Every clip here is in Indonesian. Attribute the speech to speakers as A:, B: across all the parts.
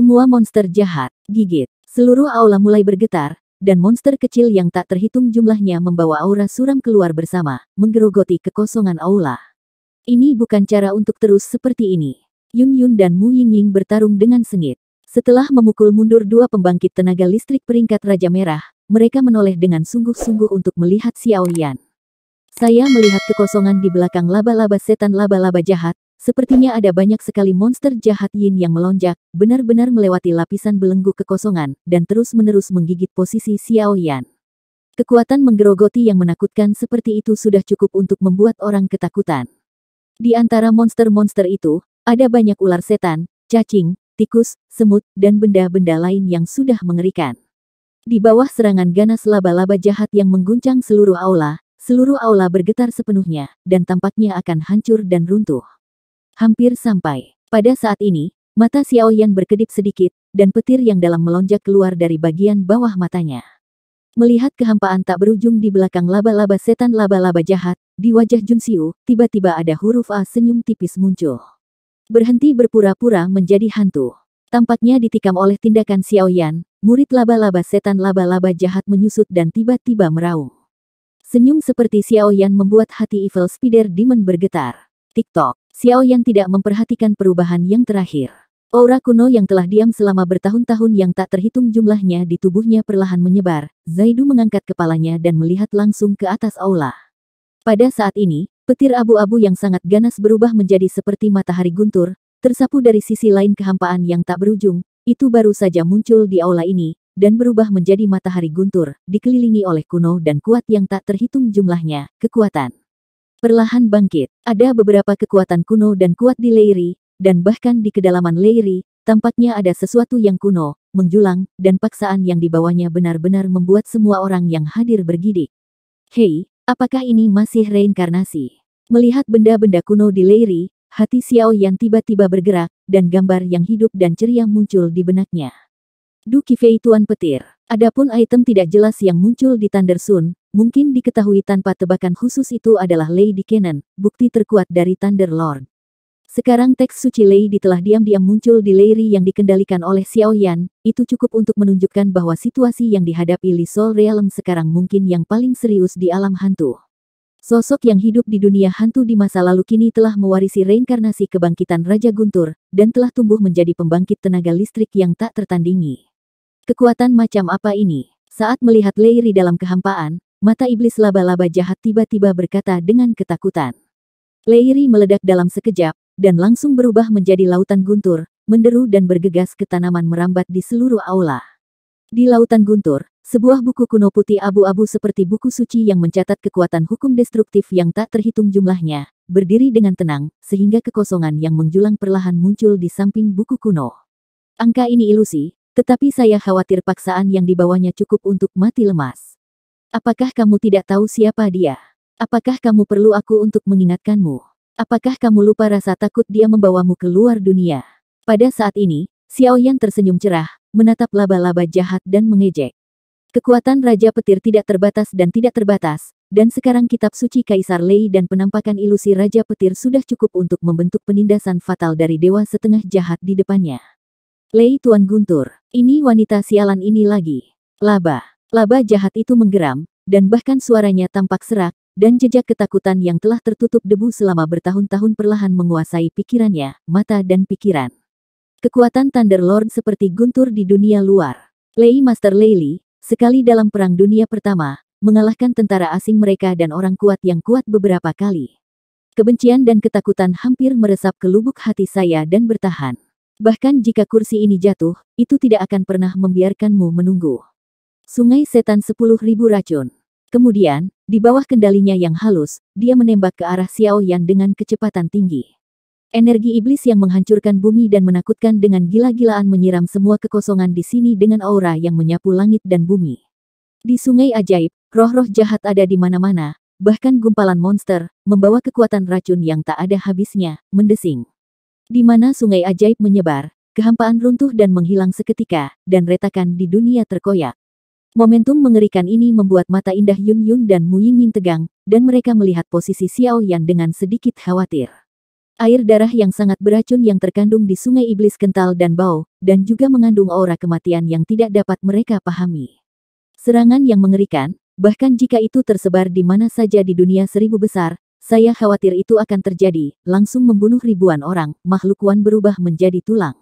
A: Semua monster jahat, gigit. Seluruh aula mulai bergetar, dan monster kecil yang tak terhitung jumlahnya membawa aura suram keluar bersama, menggerogoti kekosongan aula. Ini bukan cara untuk terus seperti ini. Yun Yun dan Mu Ying Ying bertarung dengan sengit. Setelah memukul mundur dua pembangkit tenaga listrik peringkat Raja Merah, mereka menoleh dengan sungguh-sungguh untuk melihat Xiao Yan. Saya melihat kekosongan di belakang laba-laba setan laba-laba jahat, Sepertinya ada banyak sekali monster jahat Yin yang melonjak, benar-benar melewati lapisan belenggu kekosongan, dan terus-menerus menggigit posisi Xiao Yan. Kekuatan menggerogoti yang menakutkan seperti itu sudah cukup untuk membuat orang ketakutan. Di antara monster-monster itu, ada banyak ular setan, cacing, tikus, semut, dan benda-benda lain yang sudah mengerikan. Di bawah serangan ganas laba-laba jahat yang mengguncang seluruh aula, seluruh aula bergetar sepenuhnya, dan tampaknya akan hancur dan runtuh. Hampir sampai. Pada saat ini, mata Xiao Yan berkedip sedikit, dan petir yang dalam melonjak keluar dari bagian bawah matanya. Melihat kehampaan tak berujung di belakang laba-laba setan laba-laba jahat, di wajah Jun Xiu, tiba-tiba ada huruf A senyum tipis muncul. Berhenti berpura-pura menjadi hantu. Tampaknya ditikam oleh tindakan Xiao Yan, murid laba-laba setan laba-laba jahat menyusut dan tiba-tiba meraung. Senyum seperti Xiao Yan membuat hati Evil Spider Demon bergetar. TikTok. Xiao yang tidak memperhatikan perubahan yang terakhir. Aura kuno yang telah diam selama bertahun-tahun yang tak terhitung jumlahnya di tubuhnya perlahan menyebar. Zaidu mengangkat kepalanya dan melihat langsung ke atas aula. Pada saat ini, petir abu-abu yang sangat ganas berubah menjadi seperti matahari guntur, tersapu dari sisi lain kehampaan yang tak berujung, itu baru saja muncul di aula ini, dan berubah menjadi matahari guntur, dikelilingi oleh kuno dan kuat yang tak terhitung jumlahnya, kekuatan. Perlahan bangkit, ada beberapa kekuatan kuno dan kuat di Leiri, dan bahkan di kedalaman Leiri, tampaknya ada sesuatu yang kuno, menjulang, dan paksaan yang dibawanya benar-benar membuat semua orang yang hadir bergidik. Hei, apakah ini masih reinkarnasi? Melihat benda-benda kuno di Leiri, hati Xiao yang tiba-tiba bergerak, dan gambar yang hidup dan ceria muncul di benaknya. Dukifei Tuan Petir. Adapun item tidak jelas yang muncul di Thunder Sun, mungkin diketahui tanpa tebakan khusus itu adalah Lady Cannon, bukti terkuat dari Thunder Lord. Sekarang teks suci Lady telah diam-diam muncul di Leiri yang dikendalikan oleh Xiao Yan. itu cukup untuk menunjukkan bahwa situasi yang dihadapi Li Sol Realm sekarang mungkin yang paling serius di alam hantu. Sosok yang hidup di dunia hantu di masa lalu kini telah mewarisi reinkarnasi kebangkitan Raja Guntur, dan telah tumbuh menjadi pembangkit tenaga listrik yang tak tertandingi. Kekuatan macam apa ini? Saat melihat Leiri dalam kehampaan, mata iblis laba-laba jahat tiba-tiba berkata dengan ketakutan. Leiri meledak dalam sekejap, dan langsung berubah menjadi lautan guntur, menderu dan bergegas ke tanaman merambat di seluruh aula. Di lautan guntur, sebuah buku kuno putih abu-abu seperti buku suci yang mencatat kekuatan hukum destruktif yang tak terhitung jumlahnya, berdiri dengan tenang, sehingga kekosongan yang menjulang perlahan muncul di samping buku kuno. Angka ini ilusi, tetapi saya khawatir paksaan yang dibawanya cukup untuk mati lemas. Apakah kamu tidak tahu siapa dia? Apakah kamu perlu aku untuk mengingatkanmu? Apakah kamu lupa rasa takut dia membawamu keluar dunia? Pada saat ini, Xiao Yan tersenyum cerah, menatap laba-laba jahat dan mengejek. Kekuatan Raja Petir tidak terbatas dan tidak terbatas, dan sekarang kitab suci Kaisar Lei dan penampakan ilusi Raja Petir sudah cukup untuk membentuk penindasan fatal dari Dewa Setengah Jahat di depannya. Lei Tuan Guntur, ini wanita sialan ini lagi. Laba, laba jahat itu menggeram, dan bahkan suaranya tampak serak, dan jejak ketakutan yang telah tertutup debu selama bertahun-tahun perlahan menguasai pikirannya, mata dan pikiran. Kekuatan Thunder Lord seperti guntur di dunia luar. Lei Master Leili, sekali dalam Perang Dunia Pertama, mengalahkan tentara asing mereka dan orang kuat yang kuat beberapa kali. Kebencian dan ketakutan hampir meresap ke lubuk hati saya dan bertahan. Bahkan jika kursi ini jatuh, itu tidak akan pernah membiarkanmu menunggu. Sungai Setan 10.000 Racun Kemudian, di bawah kendalinya yang halus, dia menembak ke arah Xiao Yan dengan kecepatan tinggi. Energi iblis yang menghancurkan bumi dan menakutkan dengan gila-gilaan menyiram semua kekosongan di sini dengan aura yang menyapu langit dan bumi. Di sungai ajaib, roh-roh jahat ada di mana-mana, bahkan gumpalan monster, membawa kekuatan racun yang tak ada habisnya, mendesing. Di mana sungai ajaib menyebar, kehampaan runtuh dan menghilang seketika, dan retakan di dunia terkoyak. Momentum mengerikan ini membuat mata indah Yun Yun dan Mu Ying Ying tegang, dan mereka melihat posisi Xiao Yan dengan sedikit khawatir. Air darah yang sangat beracun yang terkandung di sungai iblis kental dan bau, dan juga mengandung aura kematian yang tidak dapat mereka pahami. Serangan yang mengerikan, bahkan jika itu tersebar di mana saja di dunia seribu besar, saya khawatir itu akan terjadi, langsung membunuh ribuan orang, makhluk Wan berubah menjadi tulang.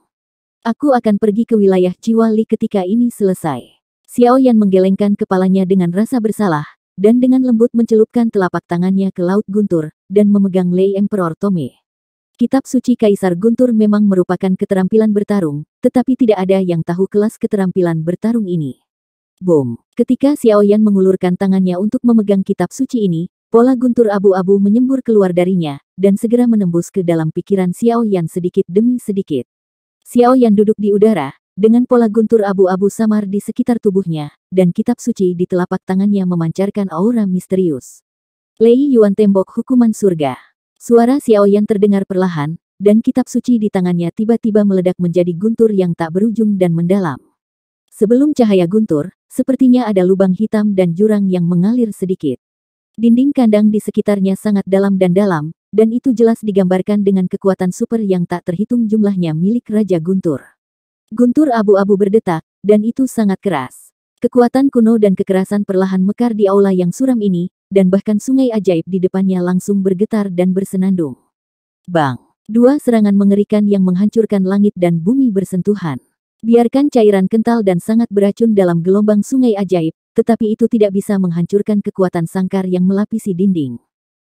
A: Aku akan pergi ke wilayah Ciwali ketika ini selesai. Xiao Yan menggelengkan kepalanya dengan rasa bersalah, dan dengan lembut mencelupkan telapak tangannya ke Laut Guntur, dan memegang Lei Emperor Tome. Kitab suci Kaisar Guntur memang merupakan keterampilan bertarung, tetapi tidak ada yang tahu kelas keterampilan bertarung ini. Boom! Ketika Xiao Yan mengulurkan tangannya untuk memegang kitab suci ini, Pola guntur abu-abu menyembur keluar darinya, dan segera menembus ke dalam pikiran Xiao Yan sedikit demi sedikit. Xiao Yan duduk di udara, dengan pola guntur abu-abu samar di sekitar tubuhnya, dan kitab suci di telapak tangannya memancarkan aura misterius. Lei Yuan tembok hukuman surga. Suara Xiao Yan terdengar perlahan, dan kitab suci di tangannya tiba-tiba meledak menjadi guntur yang tak berujung dan mendalam. Sebelum cahaya guntur, sepertinya ada lubang hitam dan jurang yang mengalir sedikit. Dinding kandang di sekitarnya sangat dalam dan dalam, dan itu jelas digambarkan dengan kekuatan super yang tak terhitung jumlahnya milik Raja Guntur. Guntur abu-abu berdetak, dan itu sangat keras. Kekuatan kuno dan kekerasan perlahan mekar di aula yang suram ini, dan bahkan sungai ajaib di depannya langsung bergetar dan bersenandung. Bang! Dua serangan mengerikan yang menghancurkan langit dan bumi bersentuhan. Biarkan cairan kental dan sangat beracun dalam gelombang sungai ajaib, tetapi itu tidak bisa menghancurkan kekuatan sangkar yang melapisi dinding.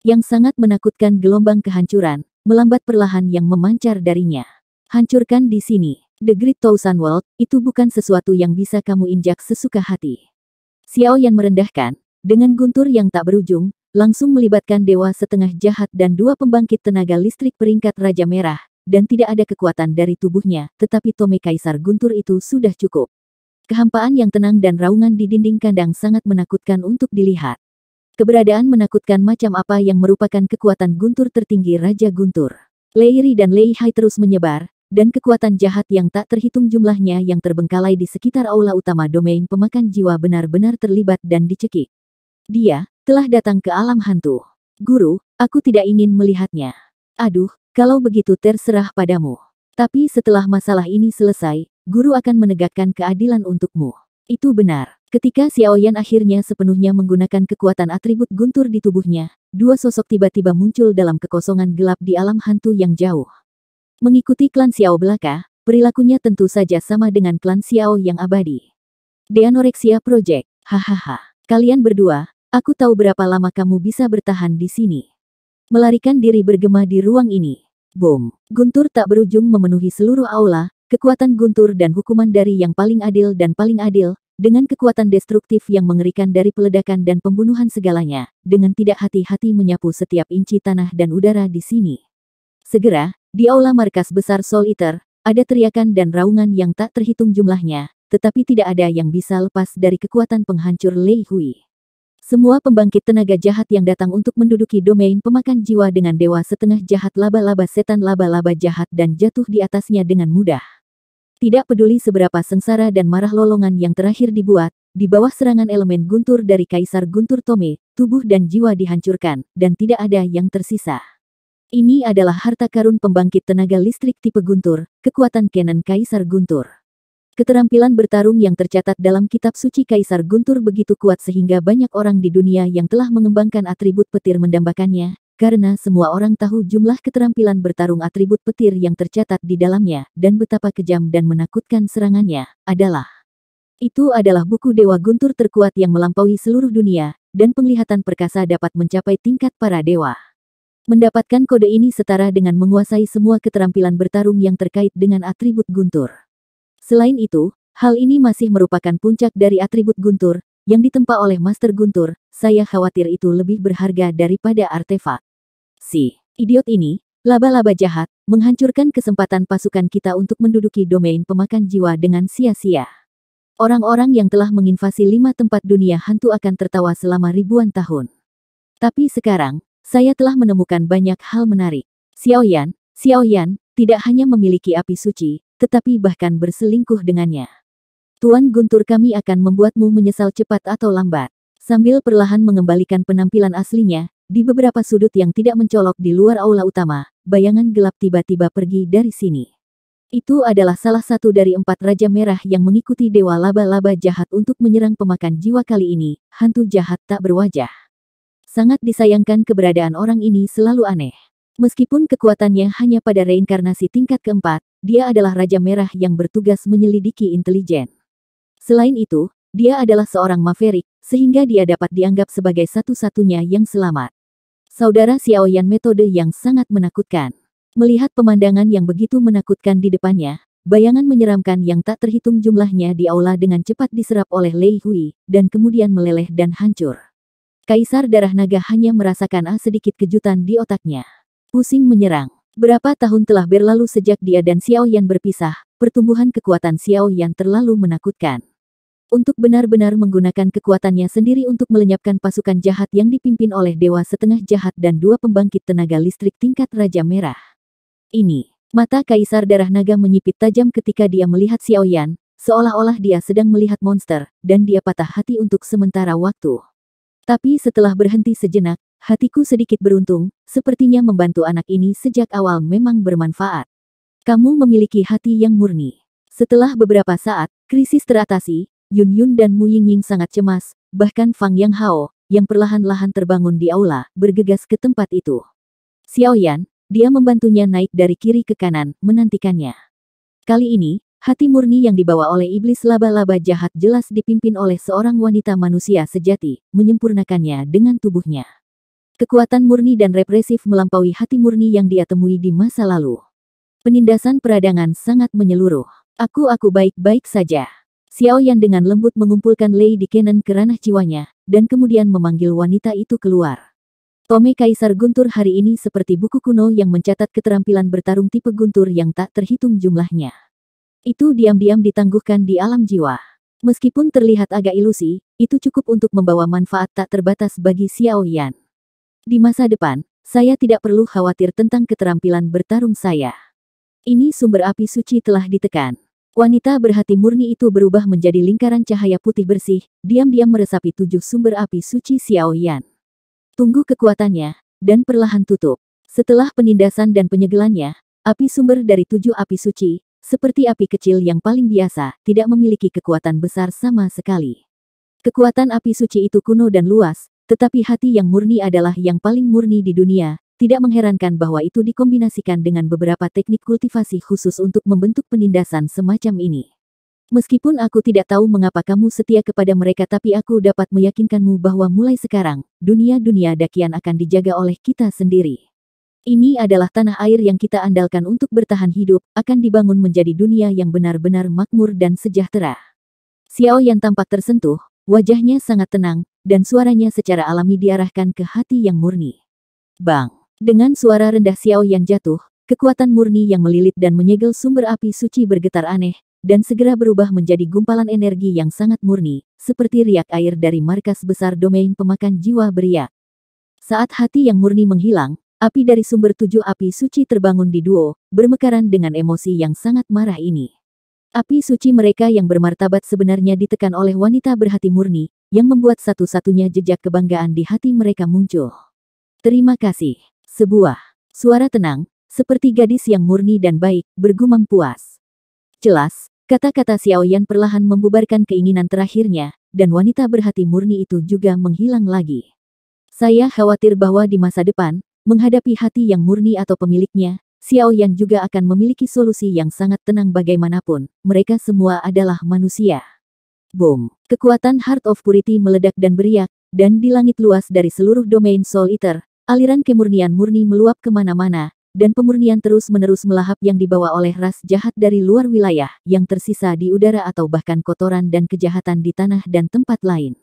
A: Yang sangat menakutkan gelombang kehancuran, melambat perlahan yang memancar darinya. Hancurkan di sini, The Great Thousand World, itu bukan sesuatu yang bisa kamu injak sesuka hati. Xiao Yan merendahkan, dengan guntur yang tak berujung, langsung melibatkan dewa setengah jahat dan dua pembangkit tenaga listrik peringkat Raja Merah, dan tidak ada kekuatan dari tubuhnya, tetapi Tome Kaisar Guntur itu sudah cukup. Kehampaan yang tenang dan raungan di dinding kandang sangat menakutkan untuk dilihat. Keberadaan menakutkan macam apa yang merupakan kekuatan guntur tertinggi Raja Guntur. Leiri dan Leihai terus menyebar, dan kekuatan jahat yang tak terhitung jumlahnya yang terbengkalai di sekitar aula utama domain pemakan jiwa benar-benar terlibat dan dicekik. Dia telah datang ke alam hantu. Guru, aku tidak ingin melihatnya. Aduh, kalau begitu terserah padamu. Tapi setelah masalah ini selesai, guru akan menegakkan keadilan untukmu. Itu benar. Ketika Xiao Yan akhirnya sepenuhnya menggunakan kekuatan atribut guntur di tubuhnya, dua sosok tiba-tiba muncul dalam kekosongan gelap di alam hantu yang jauh. Mengikuti klan Xiao belaka, perilakunya tentu saja sama dengan klan Xiao yang abadi. Deanorexia Project, hahaha. Kalian berdua, aku tahu berapa lama kamu bisa bertahan di sini. Melarikan diri bergema di ruang ini. Boom. guntur tak berujung memenuhi seluruh aula, Kekuatan guntur dan hukuman dari yang paling adil dan paling adil, dengan kekuatan destruktif yang mengerikan dari peledakan dan pembunuhan segalanya, dengan tidak hati-hati menyapu setiap inci tanah dan udara di sini. Segera, di aula markas besar Soul Eater, ada teriakan dan raungan yang tak terhitung jumlahnya, tetapi tidak ada yang bisa lepas dari kekuatan penghancur Lei Hui. Semua pembangkit tenaga jahat yang datang untuk menduduki domain pemakan jiwa dengan dewa setengah jahat laba-laba setan laba-laba jahat dan jatuh di atasnya dengan mudah. Tidak peduli seberapa sengsara dan marah lolongan yang terakhir dibuat, di bawah serangan elemen guntur dari Kaisar Guntur Tome, tubuh dan jiwa dihancurkan, dan tidak ada yang tersisa. Ini adalah harta karun pembangkit tenaga listrik tipe Guntur, kekuatan Kenan Kaisar Guntur. Keterampilan bertarung yang tercatat dalam kitab suci Kaisar Guntur begitu kuat sehingga banyak orang di dunia yang telah mengembangkan atribut petir mendambakannya, karena semua orang tahu jumlah keterampilan bertarung atribut petir yang tercatat di dalamnya, dan betapa kejam dan menakutkan serangannya, adalah itu adalah buku Dewa Guntur terkuat yang melampaui seluruh dunia, dan penglihatan perkasa dapat mencapai tingkat para dewa. Mendapatkan kode ini setara dengan menguasai semua keterampilan bertarung yang terkait dengan atribut Guntur. Selain itu, hal ini masih merupakan puncak dari atribut Guntur, yang ditempa oleh Master Guntur, saya khawatir itu lebih berharga daripada artefak. Si idiot ini, laba-laba jahat, menghancurkan kesempatan pasukan kita untuk menduduki domain pemakan jiwa dengan sia-sia. Orang-orang yang telah menginvasi lima tempat dunia hantu akan tertawa selama ribuan tahun. Tapi sekarang, saya telah menemukan banyak hal menarik. Xiao Yan, Xiao Yan, tidak hanya memiliki api suci, tetapi bahkan berselingkuh dengannya. Tuan Guntur kami akan membuatmu menyesal cepat atau lambat. Sambil perlahan mengembalikan penampilan aslinya, di beberapa sudut yang tidak mencolok di luar aula utama, bayangan gelap tiba-tiba pergi dari sini. Itu adalah salah satu dari empat Raja Merah yang mengikuti Dewa Laba-Laba Jahat untuk menyerang pemakan jiwa kali ini, hantu jahat tak berwajah. Sangat disayangkan keberadaan orang ini selalu aneh. Meskipun kekuatannya hanya pada reinkarnasi tingkat keempat, dia adalah Raja Merah yang bertugas menyelidiki intelijen. Selain itu, dia adalah seorang maverick, sehingga dia dapat dianggap sebagai satu-satunya yang selamat. Saudara Xiao Yan metode yang sangat menakutkan. Melihat pemandangan yang begitu menakutkan di depannya, bayangan menyeramkan yang tak terhitung jumlahnya di aula dengan cepat diserap oleh Lei Hui, dan kemudian meleleh dan hancur. Kaisar Darah Naga hanya merasakan ah sedikit kejutan di otaknya. Pusing menyerang. Berapa tahun telah berlalu sejak dia dan Xiao Yan berpisah, pertumbuhan kekuatan Xiao Yan terlalu menakutkan untuk benar-benar menggunakan kekuatannya sendiri untuk melenyapkan pasukan jahat yang dipimpin oleh Dewa Setengah Jahat dan dua pembangkit tenaga listrik tingkat Raja Merah. Ini, mata Kaisar Darah Naga menyipit tajam ketika dia melihat Xiao Yan seolah-olah dia sedang melihat monster, dan dia patah hati untuk sementara waktu. Tapi setelah berhenti sejenak, hatiku sedikit beruntung, sepertinya membantu anak ini sejak awal memang bermanfaat. Kamu memiliki hati yang murni. Setelah beberapa saat, krisis teratasi, Yun Yun dan Mu Ying Ying sangat cemas, bahkan Fang Yang Hao, yang perlahan-lahan terbangun di aula, bergegas ke tempat itu. Xiao Yan, dia membantunya naik dari kiri ke kanan, menantikannya. Kali ini, hati murni yang dibawa oleh iblis laba-laba jahat jelas dipimpin oleh seorang wanita manusia sejati, menyempurnakannya dengan tubuhnya. Kekuatan murni dan represif melampaui hati murni yang dia temui di masa lalu. Penindasan peradangan sangat menyeluruh. Aku-aku baik-baik saja. Xiao Yan dengan lembut mengumpulkan Lei di Kenan ke ranah jiwanya, dan kemudian memanggil wanita itu keluar. Tome Kaisar Guntur hari ini seperti buku kuno yang mencatat keterampilan bertarung tipe Guntur yang tak terhitung jumlahnya. Itu diam-diam ditangguhkan di alam jiwa. Meskipun terlihat agak ilusi, itu cukup untuk membawa manfaat tak terbatas bagi Xiao Yan. Di masa depan, saya tidak perlu khawatir tentang keterampilan bertarung saya. Ini sumber api suci telah ditekan. Wanita berhati murni itu berubah menjadi lingkaran cahaya putih bersih, diam-diam meresapi tujuh sumber api suci Xiao Yan Tunggu kekuatannya, dan perlahan tutup. Setelah penindasan dan penyegelannya, api sumber dari tujuh api suci, seperti api kecil yang paling biasa, tidak memiliki kekuatan besar sama sekali. Kekuatan api suci itu kuno dan luas, tetapi hati yang murni adalah yang paling murni di dunia, tidak mengherankan bahwa itu dikombinasikan dengan beberapa teknik kultivasi khusus untuk membentuk penindasan semacam ini. Meskipun aku tidak tahu mengapa kamu setia kepada mereka tapi aku dapat meyakinkanmu bahwa mulai sekarang, dunia-dunia dakian akan dijaga oleh kita sendiri. Ini adalah tanah air yang kita andalkan untuk bertahan hidup, akan dibangun menjadi dunia yang benar-benar makmur dan sejahtera. Xiao yang tampak tersentuh, wajahnya sangat tenang, dan suaranya secara alami diarahkan ke hati yang murni. Bang! Dengan suara rendah Xiao yang jatuh, kekuatan murni yang melilit dan menyegel sumber api suci bergetar aneh, dan segera berubah menjadi gumpalan energi yang sangat murni, seperti riak air dari markas besar domain pemakan jiwa beria. Saat hati yang murni menghilang, api dari sumber tujuh api suci terbangun di duo, bermekaran dengan emosi yang sangat marah ini. Api suci mereka yang bermartabat sebenarnya ditekan oleh wanita berhati murni, yang membuat satu-satunya jejak kebanggaan di hati mereka muncul. Terima kasih. Sebuah suara tenang, seperti gadis yang murni dan baik, bergumam puas. Jelas, kata-kata Xiao Yan perlahan membubarkan keinginan terakhirnya, dan wanita berhati murni itu juga menghilang lagi. Saya khawatir bahwa di masa depan, menghadapi hati yang murni atau pemiliknya, Xiao Yan juga akan memiliki solusi yang sangat tenang bagaimanapun, mereka semua adalah manusia. Boom! Kekuatan Heart of Purity meledak dan beriak, dan di langit luas dari seluruh domain Soul Eater, Aliran kemurnian murni meluap kemana-mana, dan pemurnian terus-menerus melahap yang dibawa oleh ras jahat dari luar wilayah yang tersisa di udara atau bahkan kotoran dan kejahatan di tanah dan tempat lain.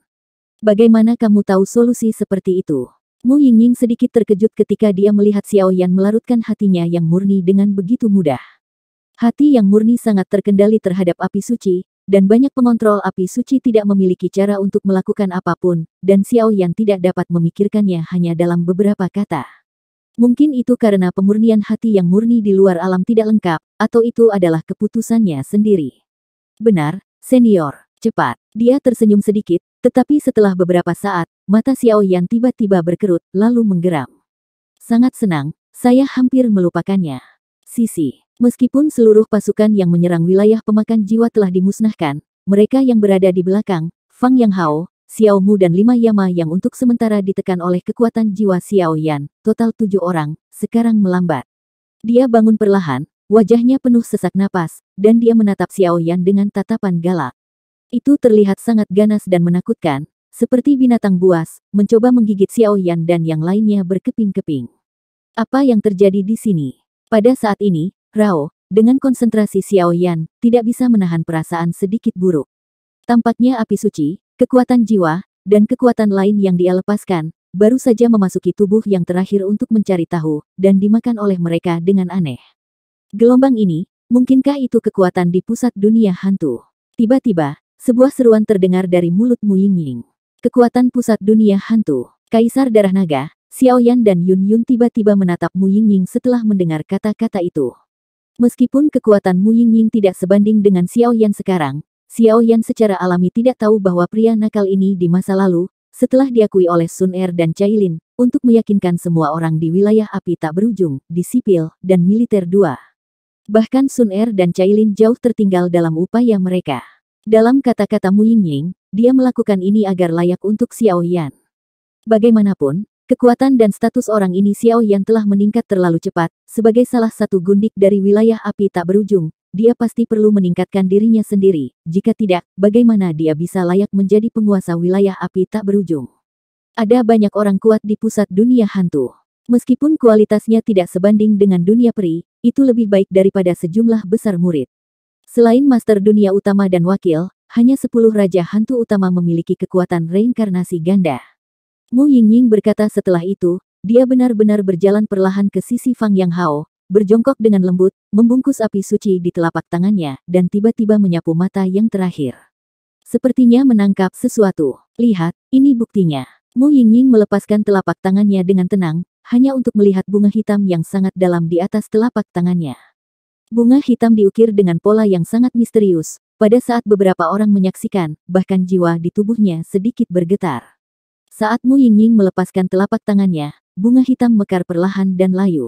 A: Bagaimana kamu tahu solusi seperti itu? Mu Yingying sedikit terkejut ketika dia melihat Xiao Yan melarutkan hatinya yang murni dengan begitu mudah. Hati yang murni sangat terkendali terhadap api suci, dan banyak pengontrol api suci tidak memiliki cara untuk melakukan apapun, dan Xiao Yan tidak dapat memikirkannya hanya dalam beberapa kata. Mungkin itu karena pemurnian hati yang murni di luar alam tidak lengkap, atau itu adalah keputusannya sendiri. Benar, senior, cepat. Dia tersenyum sedikit, tetapi setelah beberapa saat, mata Xiao Yan tiba-tiba berkerut, lalu menggeram. Sangat senang, saya hampir melupakannya sisi. Meskipun seluruh pasukan yang menyerang wilayah pemakan jiwa telah dimusnahkan, mereka yang berada di belakang, Fang Yang Hao, Xiao Mu dan lima Yama yang untuk sementara ditekan oleh kekuatan jiwa Xiao Yan, total tujuh orang, sekarang melambat. Dia bangun perlahan, wajahnya penuh sesak napas, dan dia menatap Xiao Yan dengan tatapan galak. Itu terlihat sangat ganas dan menakutkan, seperti binatang buas, mencoba menggigit Xiao Yan dan yang lainnya berkeping-keping. Apa yang terjadi di sini? Pada saat ini, Rao, dengan konsentrasi Xiao Yan tidak bisa menahan perasaan sedikit buruk. Tampaknya api suci, kekuatan jiwa, dan kekuatan lain yang dia lepaskan, baru saja memasuki tubuh yang terakhir untuk mencari tahu, dan dimakan oleh mereka dengan aneh. Gelombang ini, mungkinkah itu kekuatan di pusat dunia hantu? Tiba-tiba, sebuah seruan terdengar dari mulut Mu Ying Ying. Kekuatan pusat dunia hantu, Kaisar Darah Naga, Xiao Yan dan Yun Yun tiba-tiba menatap Mu Ying Ying setelah mendengar kata-kata itu. Meskipun kekuatan Mu Ying Ying tidak sebanding dengan Xiao Yan sekarang, Xiao Yan secara alami tidak tahu bahwa pria nakal ini di masa lalu, setelah diakui oleh Sun Er dan Cailin, untuk meyakinkan semua orang di wilayah api tak berujung, di sipil, dan militer dua. Bahkan Sun Er dan Cailin jauh tertinggal dalam upaya mereka. Dalam kata-kata Mu Ying Ying, dia melakukan ini agar layak untuk Xiao Yan. Bagaimanapun, Kekuatan dan status orang ini Xiao Yan telah meningkat terlalu cepat. Sebagai salah satu gundik dari wilayah api tak berujung, dia pasti perlu meningkatkan dirinya sendiri. Jika tidak, bagaimana dia bisa layak menjadi penguasa wilayah api tak berujung? Ada banyak orang kuat di pusat dunia hantu. Meskipun kualitasnya tidak sebanding dengan dunia peri, itu lebih baik daripada sejumlah besar murid. Selain master dunia utama dan wakil, hanya sepuluh raja hantu utama memiliki kekuatan reinkarnasi ganda. Mu Yingying berkata setelah itu, dia benar-benar berjalan perlahan ke sisi Fang Yang Hao, berjongkok dengan lembut, membungkus api suci di telapak tangannya, dan tiba-tiba menyapu mata yang terakhir. Sepertinya menangkap sesuatu. Lihat, ini buktinya. Mu Yingying melepaskan telapak tangannya dengan tenang, hanya untuk melihat bunga hitam yang sangat dalam di atas telapak tangannya. Bunga hitam diukir dengan pola yang sangat misterius, pada saat beberapa orang menyaksikan, bahkan jiwa di tubuhnya sedikit bergetar. Saat Mu Yingying melepaskan telapak tangannya, bunga hitam mekar perlahan dan layu.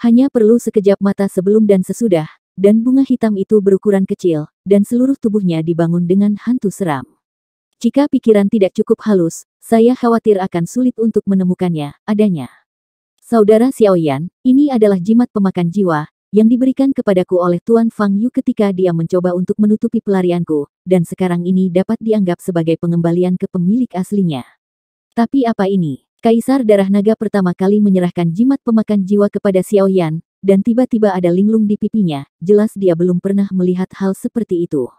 A: Hanya perlu sekejap mata sebelum dan sesudah, dan bunga hitam itu berukuran kecil, dan seluruh tubuhnya dibangun dengan hantu seram. Jika pikiran tidak cukup halus, saya khawatir akan sulit untuk menemukannya, adanya. Saudara Xiaoyan, ini adalah jimat pemakan jiwa, yang diberikan kepadaku oleh Tuan Fang Yu ketika dia mencoba untuk menutupi pelarianku, dan sekarang ini dapat dianggap sebagai pengembalian ke pemilik aslinya. Tapi apa ini? Kaisar Darah Naga pertama kali menyerahkan jimat pemakan jiwa kepada Xiao Yan, dan tiba-tiba ada linglung di pipinya, jelas dia belum pernah melihat hal seperti itu.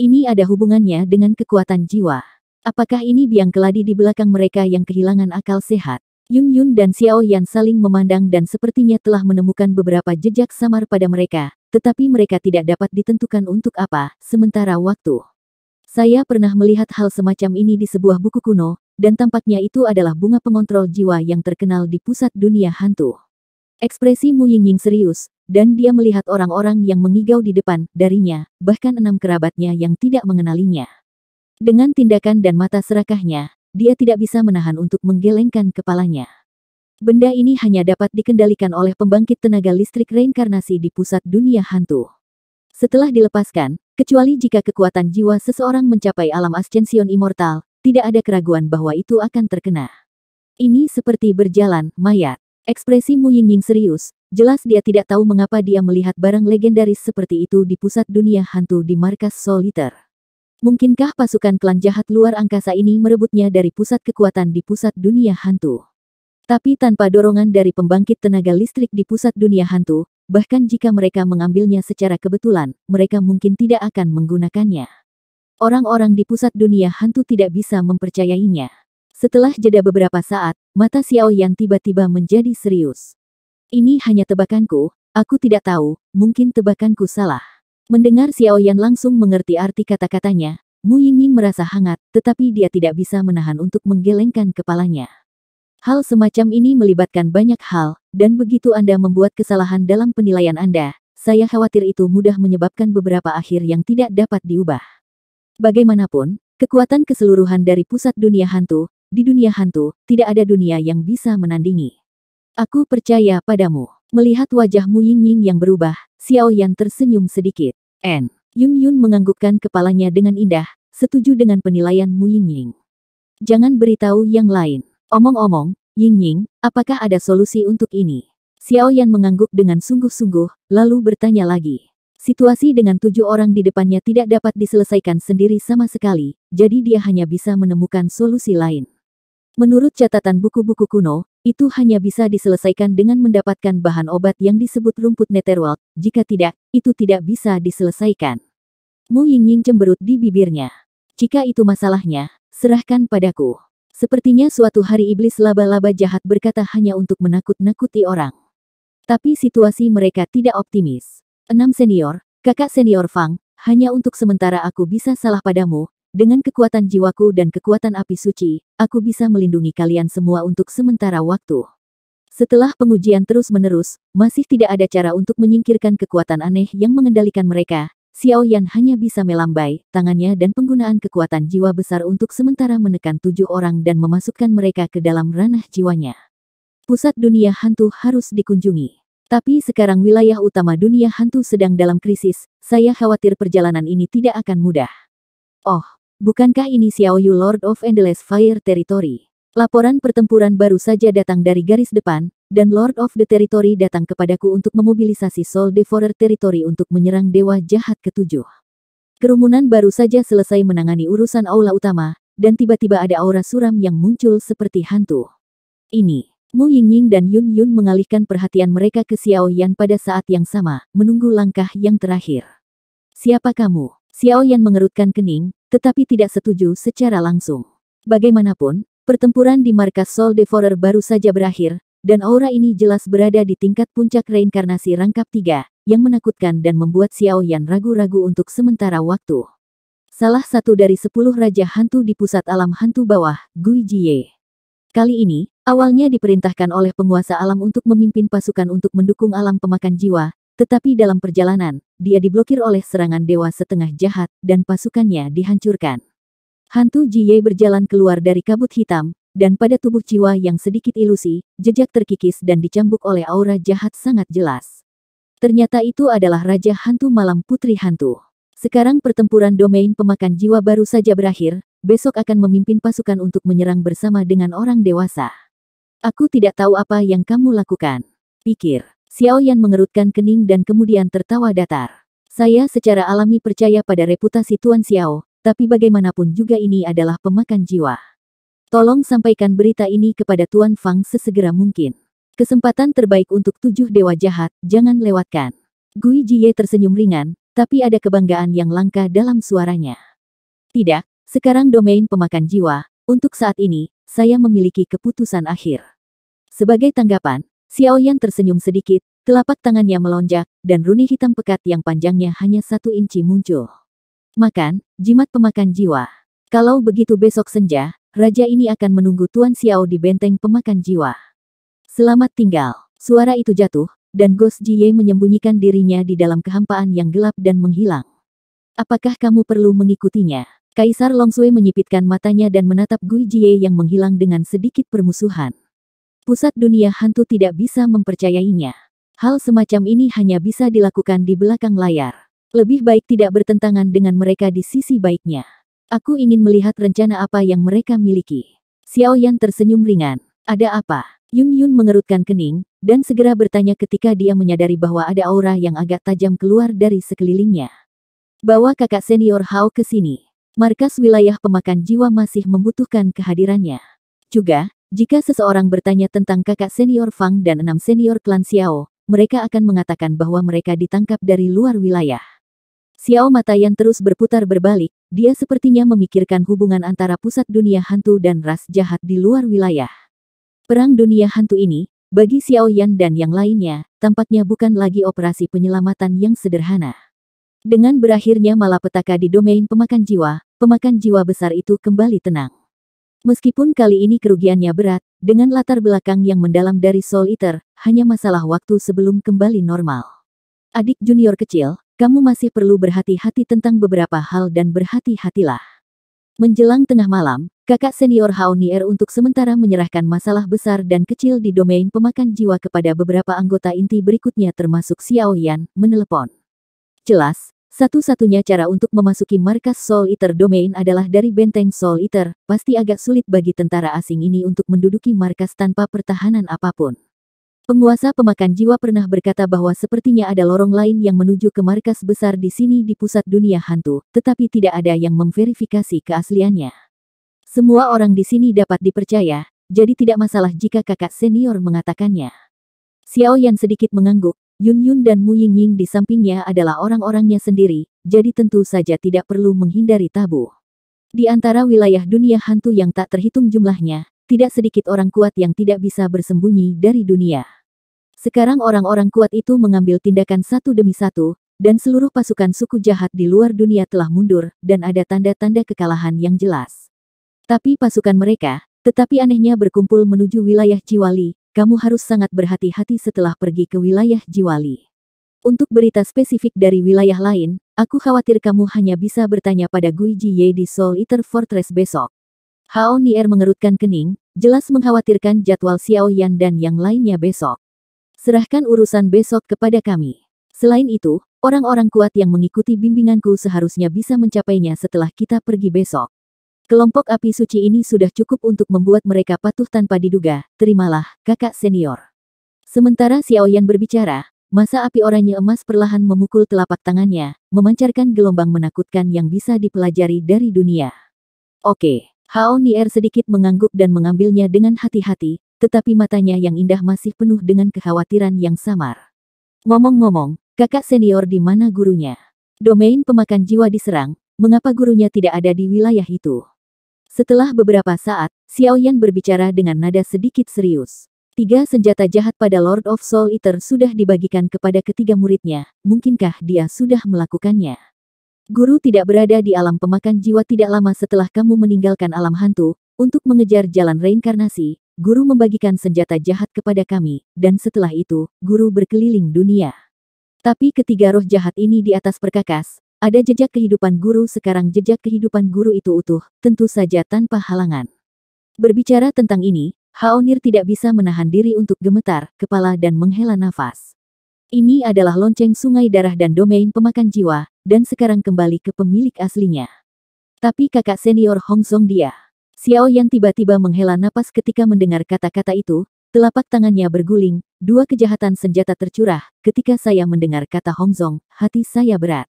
A: Ini ada hubungannya dengan kekuatan jiwa. Apakah ini biang keladi di belakang mereka yang kehilangan akal sehat? Yun Yun dan Xiao Yan saling memandang dan sepertinya telah menemukan beberapa jejak samar pada mereka, tetapi mereka tidak dapat ditentukan untuk apa, sementara waktu. Saya pernah melihat hal semacam ini di sebuah buku kuno, dan tampaknya itu adalah bunga pengontrol jiwa yang terkenal di pusat dunia hantu. Ekspresi Mu Yingying serius, dan dia melihat orang-orang yang mengigau di depan darinya, bahkan enam kerabatnya yang tidak mengenalinya. Dengan tindakan dan mata serakahnya, dia tidak bisa menahan untuk menggelengkan kepalanya. Benda ini hanya dapat dikendalikan oleh pembangkit tenaga listrik reinkarnasi di pusat dunia hantu. Setelah dilepaskan, kecuali jika kekuatan jiwa seseorang mencapai alam ascension immortal, tidak ada keraguan bahwa itu akan terkena. Ini seperti berjalan, mayat. Ekspresi Mu Yingying serius, jelas dia tidak tahu mengapa dia melihat barang legendaris seperti itu di pusat dunia hantu di markas Soliter. Mungkinkah pasukan klan jahat luar angkasa ini merebutnya dari pusat kekuatan di pusat dunia hantu? Tapi tanpa dorongan dari pembangkit tenaga listrik di pusat dunia hantu, bahkan jika mereka mengambilnya secara kebetulan, mereka mungkin tidak akan menggunakannya. Orang-orang di pusat dunia hantu tidak bisa mempercayainya. Setelah jeda beberapa saat, mata Xiao Yan tiba-tiba menjadi serius. Ini hanya tebakanku, aku tidak tahu, mungkin tebakanku salah. Mendengar Xiao Yan langsung mengerti arti kata-katanya, Mu Yingying merasa hangat, tetapi dia tidak bisa menahan untuk menggelengkan kepalanya. Hal semacam ini melibatkan banyak hal, dan begitu Anda membuat kesalahan dalam penilaian Anda, saya khawatir itu mudah menyebabkan beberapa akhir yang tidak dapat diubah. Bagaimanapun, kekuatan keseluruhan dari pusat dunia hantu, di dunia hantu, tidak ada dunia yang bisa menandingi. Aku percaya padamu. Melihat wajahmu Ying Ying yang berubah, Xiao Yan tersenyum sedikit. N. Yun Yun menganggukkan kepalanya dengan indah, setuju dengan penilaianmu Ying Ying. Jangan beritahu yang lain. Omong-omong, Ying Ying, apakah ada solusi untuk ini? Xiao Yan mengangguk dengan sungguh-sungguh, lalu bertanya lagi. Situasi dengan tujuh orang di depannya tidak dapat diselesaikan sendiri sama sekali, jadi dia hanya bisa menemukan solusi lain. Menurut catatan buku-buku kuno, itu hanya bisa diselesaikan dengan mendapatkan bahan obat yang disebut rumput netherwald, jika tidak, itu tidak bisa diselesaikan. Mu Yingying cemberut di bibirnya. Jika itu masalahnya, serahkan padaku. Sepertinya suatu hari iblis laba-laba jahat berkata hanya untuk menakut-nakuti orang. Tapi situasi mereka tidak optimis. 6 senior, kakak senior Fang, hanya untuk sementara aku bisa salah padamu, dengan kekuatan jiwaku dan kekuatan api suci, aku bisa melindungi kalian semua untuk sementara waktu. Setelah pengujian terus-menerus, masih tidak ada cara untuk menyingkirkan kekuatan aneh yang mengendalikan mereka. Xiao Yan hanya bisa melambai tangannya dan penggunaan kekuatan jiwa besar untuk sementara menekan tujuh orang dan memasukkan mereka ke dalam ranah jiwanya. Pusat dunia hantu harus dikunjungi. Tapi sekarang wilayah utama dunia hantu sedang dalam krisis, saya khawatir perjalanan ini tidak akan mudah. Oh, bukankah ini Xiao Yu Lord of Endless Fire Territory? Laporan pertempuran baru saja datang dari garis depan, dan Lord of the Territory datang kepadaku untuk memobilisasi Soul Devourer Territory untuk menyerang Dewa Jahat ketujuh. Kerumunan baru saja selesai menangani urusan aula utama, dan tiba-tiba ada aura suram yang muncul seperti hantu. Ini, Mu Yingying dan Yun Yun mengalihkan perhatian mereka ke Xiao Yan pada saat yang sama, menunggu langkah yang terakhir. Siapa kamu? Xiao Yan mengerutkan kening, tetapi tidak setuju secara langsung. Bagaimanapun, pertempuran di markas Soul Devourer baru saja berakhir, dan aura ini jelas berada di tingkat puncak reinkarnasi rangkap tiga, yang menakutkan dan membuat Xiao Yan ragu-ragu untuk sementara waktu. Salah satu dari sepuluh raja hantu di pusat alam hantu bawah, Gui Jie. Kali ini, Awalnya diperintahkan oleh penguasa alam untuk memimpin pasukan untuk mendukung alam pemakan jiwa, tetapi dalam perjalanan, dia diblokir oleh serangan dewa setengah jahat dan pasukannya dihancurkan. Hantu Jiye berjalan keluar dari kabut hitam, dan pada tubuh jiwa yang sedikit ilusi, jejak terkikis dan dicambuk oleh aura jahat sangat jelas. Ternyata itu adalah Raja Hantu Malam Putri Hantu. Sekarang pertempuran domain pemakan jiwa baru saja berakhir, besok akan memimpin pasukan untuk menyerang bersama dengan orang dewasa. Aku tidak tahu apa yang kamu lakukan. Pikir. Xiao Yan mengerutkan kening dan kemudian tertawa datar. Saya secara alami percaya pada reputasi Tuan Xiao, tapi bagaimanapun juga ini adalah pemakan jiwa. Tolong sampaikan berita ini kepada Tuan Fang sesegera mungkin. Kesempatan terbaik untuk tujuh dewa jahat, jangan lewatkan. Gui Jie tersenyum ringan, tapi ada kebanggaan yang langka dalam suaranya. Tidak, sekarang domain pemakan jiwa, untuk saat ini, saya memiliki keputusan akhir. Sebagai tanggapan, Xiao Yan tersenyum sedikit, telapak tangannya melonjak, dan runi hitam pekat yang panjangnya hanya satu inci muncul. Makan, jimat pemakan jiwa. Kalau begitu besok senja, raja ini akan menunggu Tuan Xiao di benteng pemakan jiwa. Selamat tinggal. Suara itu jatuh, dan Ghost Jie menyembunyikan dirinya di dalam kehampaan yang gelap dan menghilang. Apakah kamu perlu mengikutinya? Kaisar Long Longsui menyipitkan matanya dan menatap Gui Jie yang menghilang dengan sedikit permusuhan. Pusat dunia hantu tidak bisa mempercayainya. Hal semacam ini hanya bisa dilakukan di belakang layar. Lebih baik tidak bertentangan dengan mereka di sisi baiknya. Aku ingin melihat rencana apa yang mereka miliki. Xiao Yan tersenyum ringan. Ada apa? Yun Yun mengerutkan kening, dan segera bertanya ketika dia menyadari bahwa ada aura yang agak tajam keluar dari sekelilingnya. Bawa kakak senior Hao ke sini. Markas wilayah pemakan jiwa masih membutuhkan kehadirannya. Juga, jika seseorang bertanya tentang kakak senior Fang dan enam senior klan Xiao, mereka akan mengatakan bahwa mereka ditangkap dari luar wilayah. Xiao mata yang terus berputar berbalik, dia sepertinya memikirkan hubungan antara pusat dunia hantu dan ras jahat di luar wilayah. Perang dunia hantu ini, bagi Xiao Yan dan yang lainnya, tampaknya bukan lagi operasi penyelamatan yang sederhana. Dengan berakhirnya malapetaka di domain pemakan jiwa, pemakan jiwa besar itu kembali tenang. Meskipun kali ini kerugiannya berat, dengan latar belakang yang mendalam dari Soul Eater, hanya masalah waktu sebelum kembali normal. Adik junior kecil, kamu masih perlu berhati-hati tentang beberapa hal dan berhati-hatilah. Menjelang tengah malam, kakak senior Haonier untuk sementara menyerahkan masalah besar dan kecil di domain pemakan jiwa kepada beberapa anggota inti berikutnya termasuk Xiaoyan, menelepon. Jelas, satu-satunya cara untuk memasuki markas Soul Eater Domain adalah dari benteng Soul Eater, pasti agak sulit bagi tentara asing ini untuk menduduki markas tanpa pertahanan apapun. Penguasa pemakan jiwa pernah berkata bahwa sepertinya ada lorong lain yang menuju ke markas besar di sini di pusat dunia hantu, tetapi tidak ada yang memverifikasi keasliannya. Semua orang di sini dapat dipercaya, jadi tidak masalah jika kakak senior mengatakannya. Xiao Yan sedikit mengangguk, Yun Yun dan Mu Ying Ying di sampingnya adalah orang-orangnya sendiri, jadi tentu saja tidak perlu menghindari tabu. Di antara wilayah dunia hantu yang tak terhitung jumlahnya, tidak sedikit orang kuat yang tidak bisa bersembunyi dari dunia. Sekarang orang-orang kuat itu mengambil tindakan satu demi satu, dan seluruh pasukan suku jahat di luar dunia telah mundur, dan ada tanda-tanda kekalahan yang jelas. Tapi pasukan mereka, tetapi anehnya berkumpul menuju wilayah Ciwali, kamu harus sangat berhati-hati setelah pergi ke wilayah Jiwali. Untuk berita spesifik dari wilayah lain, aku khawatir kamu hanya bisa bertanya pada Gui Jiye di Soul Eater Fortress besok. Hao Nier mengerutkan kening, jelas mengkhawatirkan jadwal Xiao Yan dan yang lainnya besok. Serahkan urusan besok kepada kami. Selain itu, orang-orang kuat yang mengikuti bimbinganku seharusnya bisa mencapainya setelah kita pergi besok. Kelompok api suci ini sudah cukup untuk membuat mereka patuh tanpa diduga, terimalah, kakak senior. Sementara Xiao Yan berbicara, masa api oranye emas perlahan memukul telapak tangannya, memancarkan gelombang menakutkan yang bisa dipelajari dari dunia. Oke, Hao Nier sedikit mengangguk dan mengambilnya dengan hati-hati, tetapi matanya yang indah masih penuh dengan kekhawatiran yang samar. Ngomong-ngomong, kakak senior di mana gurunya? Domain pemakan jiwa diserang, mengapa gurunya tidak ada di wilayah itu? Setelah beberapa saat, Xiao Yan berbicara dengan nada sedikit serius. Tiga senjata jahat pada Lord of Soul Eater sudah dibagikan kepada ketiga muridnya. Mungkinkah dia sudah melakukannya? Guru tidak berada di alam pemakan jiwa tidak lama setelah kamu meninggalkan alam hantu. Untuk mengejar jalan reinkarnasi, guru membagikan senjata jahat kepada kami, dan setelah itu, guru berkeliling dunia. Tapi ketiga roh jahat ini di atas perkakas, ada jejak kehidupan guru sekarang jejak kehidupan guru itu utuh, tentu saja tanpa halangan. Berbicara tentang ini, Haonir tidak bisa menahan diri untuk gemetar, kepala dan menghela nafas. Ini adalah lonceng sungai darah dan domain pemakan jiwa, dan sekarang kembali ke pemilik aslinya. Tapi kakak senior Hong Song dia. Xiao yang tiba-tiba menghela napas ketika mendengar kata-kata itu, telapak tangannya berguling, dua kejahatan senjata tercurah, ketika saya mendengar kata Hong Song, hati saya berat.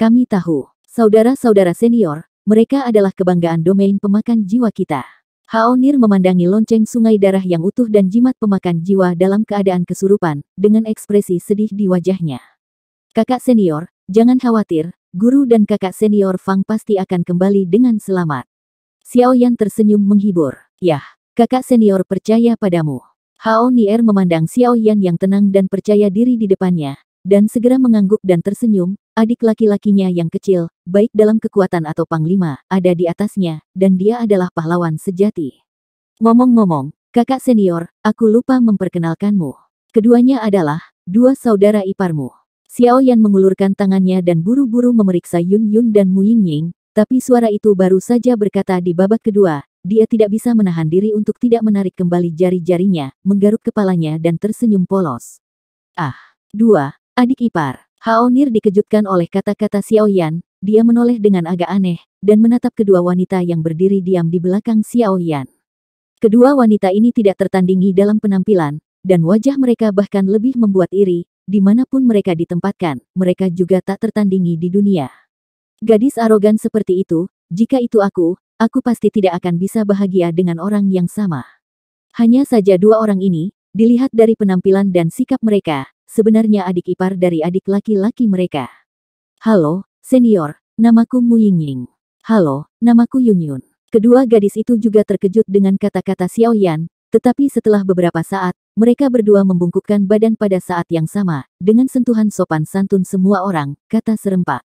A: Kami tahu, saudara-saudara senior, mereka adalah kebanggaan domain pemakan jiwa kita. Haonir memandangi lonceng sungai darah yang utuh dan jimat pemakan jiwa dalam keadaan kesurupan, dengan ekspresi sedih di wajahnya. Kakak senior, jangan khawatir, guru dan kakak senior Fang pasti akan kembali dengan selamat. Xiao Yan tersenyum menghibur. Yah, kakak senior percaya padamu. Hao Nier memandang Xiao Yan yang tenang dan percaya diri di depannya, dan segera mengangguk dan tersenyum, Adik laki-lakinya yang kecil, baik dalam kekuatan atau panglima, ada di atasnya, dan dia adalah pahlawan sejati. Ngomong-ngomong, kakak senior, aku lupa memperkenalkanmu. Keduanya adalah, dua saudara iparmu. Xiao Yan mengulurkan tangannya dan buru-buru memeriksa Yun Yun dan Mu Ying Ying, tapi suara itu baru saja berkata di babak kedua, dia tidak bisa menahan diri untuk tidak menarik kembali jari-jarinya, menggaruk kepalanya dan tersenyum polos. Ah, dua, adik ipar. Hao Nir dikejutkan oleh kata-kata Xiao Yan. dia menoleh dengan agak aneh, dan menatap kedua wanita yang berdiri diam di belakang Xiao Yan. Kedua wanita ini tidak tertandingi dalam penampilan, dan wajah mereka bahkan lebih membuat iri, dimanapun mereka ditempatkan, mereka juga tak tertandingi di dunia. Gadis arogan seperti itu, jika itu aku, aku pasti tidak akan bisa bahagia dengan orang yang sama. Hanya saja dua orang ini, dilihat dari penampilan dan sikap mereka, sebenarnya adik ipar dari adik laki-laki mereka. Halo, senior, namaku Mu Ying Halo, namaku Yun Kedua gadis itu juga terkejut dengan kata-kata Xiao Yan, tetapi setelah beberapa saat, mereka berdua membungkukkan badan pada saat yang sama, dengan sentuhan sopan santun semua orang, kata serempak.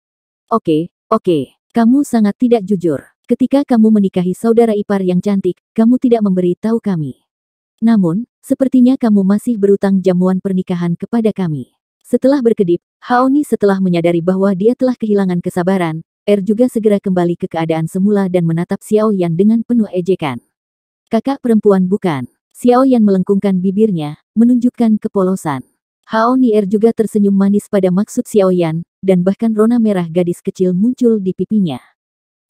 A: Oke, oke, kamu sangat tidak jujur. Ketika kamu menikahi saudara ipar yang cantik, kamu tidak memberi tahu kami. Namun, sepertinya kamu masih berutang jamuan pernikahan kepada kami. Setelah berkedip, Haoni setelah menyadari bahwa dia telah kehilangan kesabaran, Er juga segera kembali ke keadaan semula dan menatap Xiao Yan dengan penuh ejekan. Kakak perempuan bukan. Xiao Yan melengkungkan bibirnya, menunjukkan kepolosan. Haoni Er juga tersenyum manis pada maksud Xiao Yan, dan bahkan rona merah gadis kecil muncul di pipinya.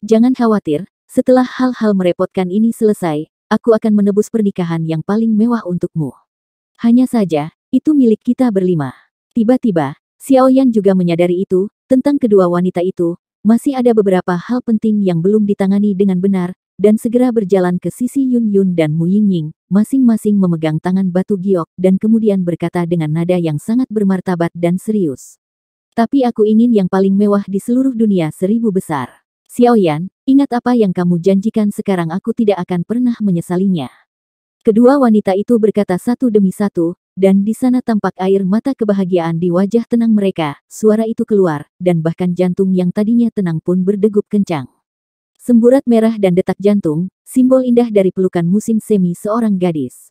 A: Jangan khawatir, setelah hal-hal merepotkan ini selesai, aku akan menebus pernikahan yang paling mewah untukmu. Hanya saja, itu milik kita berlima. Tiba-tiba, Xiao Yan juga menyadari itu, tentang kedua wanita itu, masih ada beberapa hal penting yang belum ditangani dengan benar, dan segera berjalan ke sisi Yun Yun dan Mu Ying Ying, masing-masing memegang tangan batu giok dan kemudian berkata dengan nada yang sangat bermartabat dan serius. Tapi aku ingin yang paling mewah di seluruh dunia seribu besar. Xiaoyan, ingat apa yang kamu janjikan sekarang aku tidak akan pernah menyesalinya. Kedua wanita itu berkata satu demi satu, dan di sana tampak air mata kebahagiaan di wajah tenang mereka, suara itu keluar, dan bahkan jantung yang tadinya tenang pun berdegup kencang. Semburat merah dan detak jantung, simbol indah dari pelukan musim semi seorang gadis.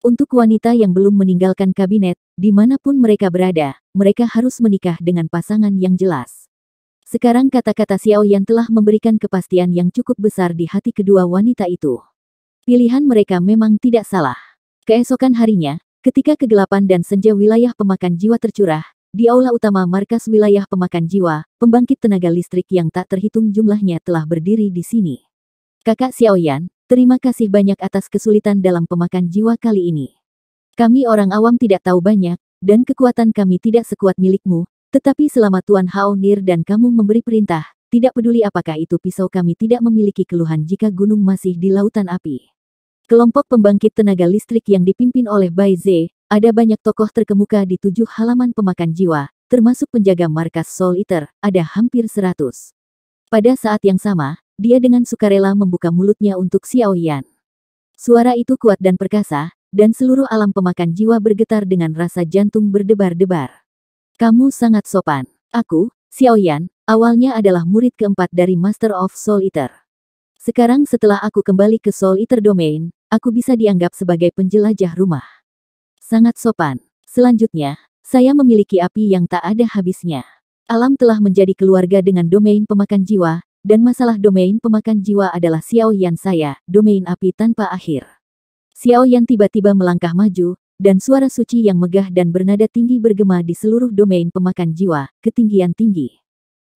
A: Untuk wanita yang belum meninggalkan kabinet, dimanapun mereka berada, mereka harus menikah dengan pasangan yang jelas. Sekarang kata-kata Xiao Yan telah memberikan kepastian yang cukup besar di hati kedua wanita itu. Pilihan mereka memang tidak salah. Keesokan harinya, ketika kegelapan dan senja wilayah pemakan jiwa tercurah, di aula utama markas wilayah pemakan jiwa, pembangkit tenaga listrik yang tak terhitung jumlahnya telah berdiri di sini. Kakak Xiao Yan, terima kasih banyak atas kesulitan dalam pemakan jiwa kali ini. Kami orang awam tidak tahu banyak, dan kekuatan kami tidak sekuat milikmu, tetapi selama Tuan Haonir dan kamu memberi perintah, tidak peduli apakah itu pisau kami tidak memiliki keluhan jika gunung masih di lautan api. Kelompok pembangkit tenaga listrik yang dipimpin oleh Bai Ze, ada banyak tokoh terkemuka di tujuh halaman pemakan jiwa, termasuk penjaga markas Soul Eater, ada hampir seratus. Pada saat yang sama, dia dengan sukarela membuka mulutnya untuk Xiao Yan. Suara itu kuat dan perkasa, dan seluruh alam pemakan jiwa bergetar dengan rasa jantung berdebar-debar. Kamu sangat sopan. Aku, Xiao Yan, awalnya adalah murid keempat dari Master of Soul Eater. Sekarang setelah aku kembali ke Soul Eater Domain, aku bisa dianggap sebagai penjelajah rumah. Sangat sopan. Selanjutnya, saya memiliki api yang tak ada habisnya. Alam telah menjadi keluarga dengan domain pemakan jiwa, dan masalah domain pemakan jiwa adalah Xiao Yan saya, domain api tanpa akhir. Xiao Yan tiba-tiba melangkah maju, dan suara suci yang megah dan bernada tinggi bergema di seluruh domain pemakan jiwa, ketinggian tinggi.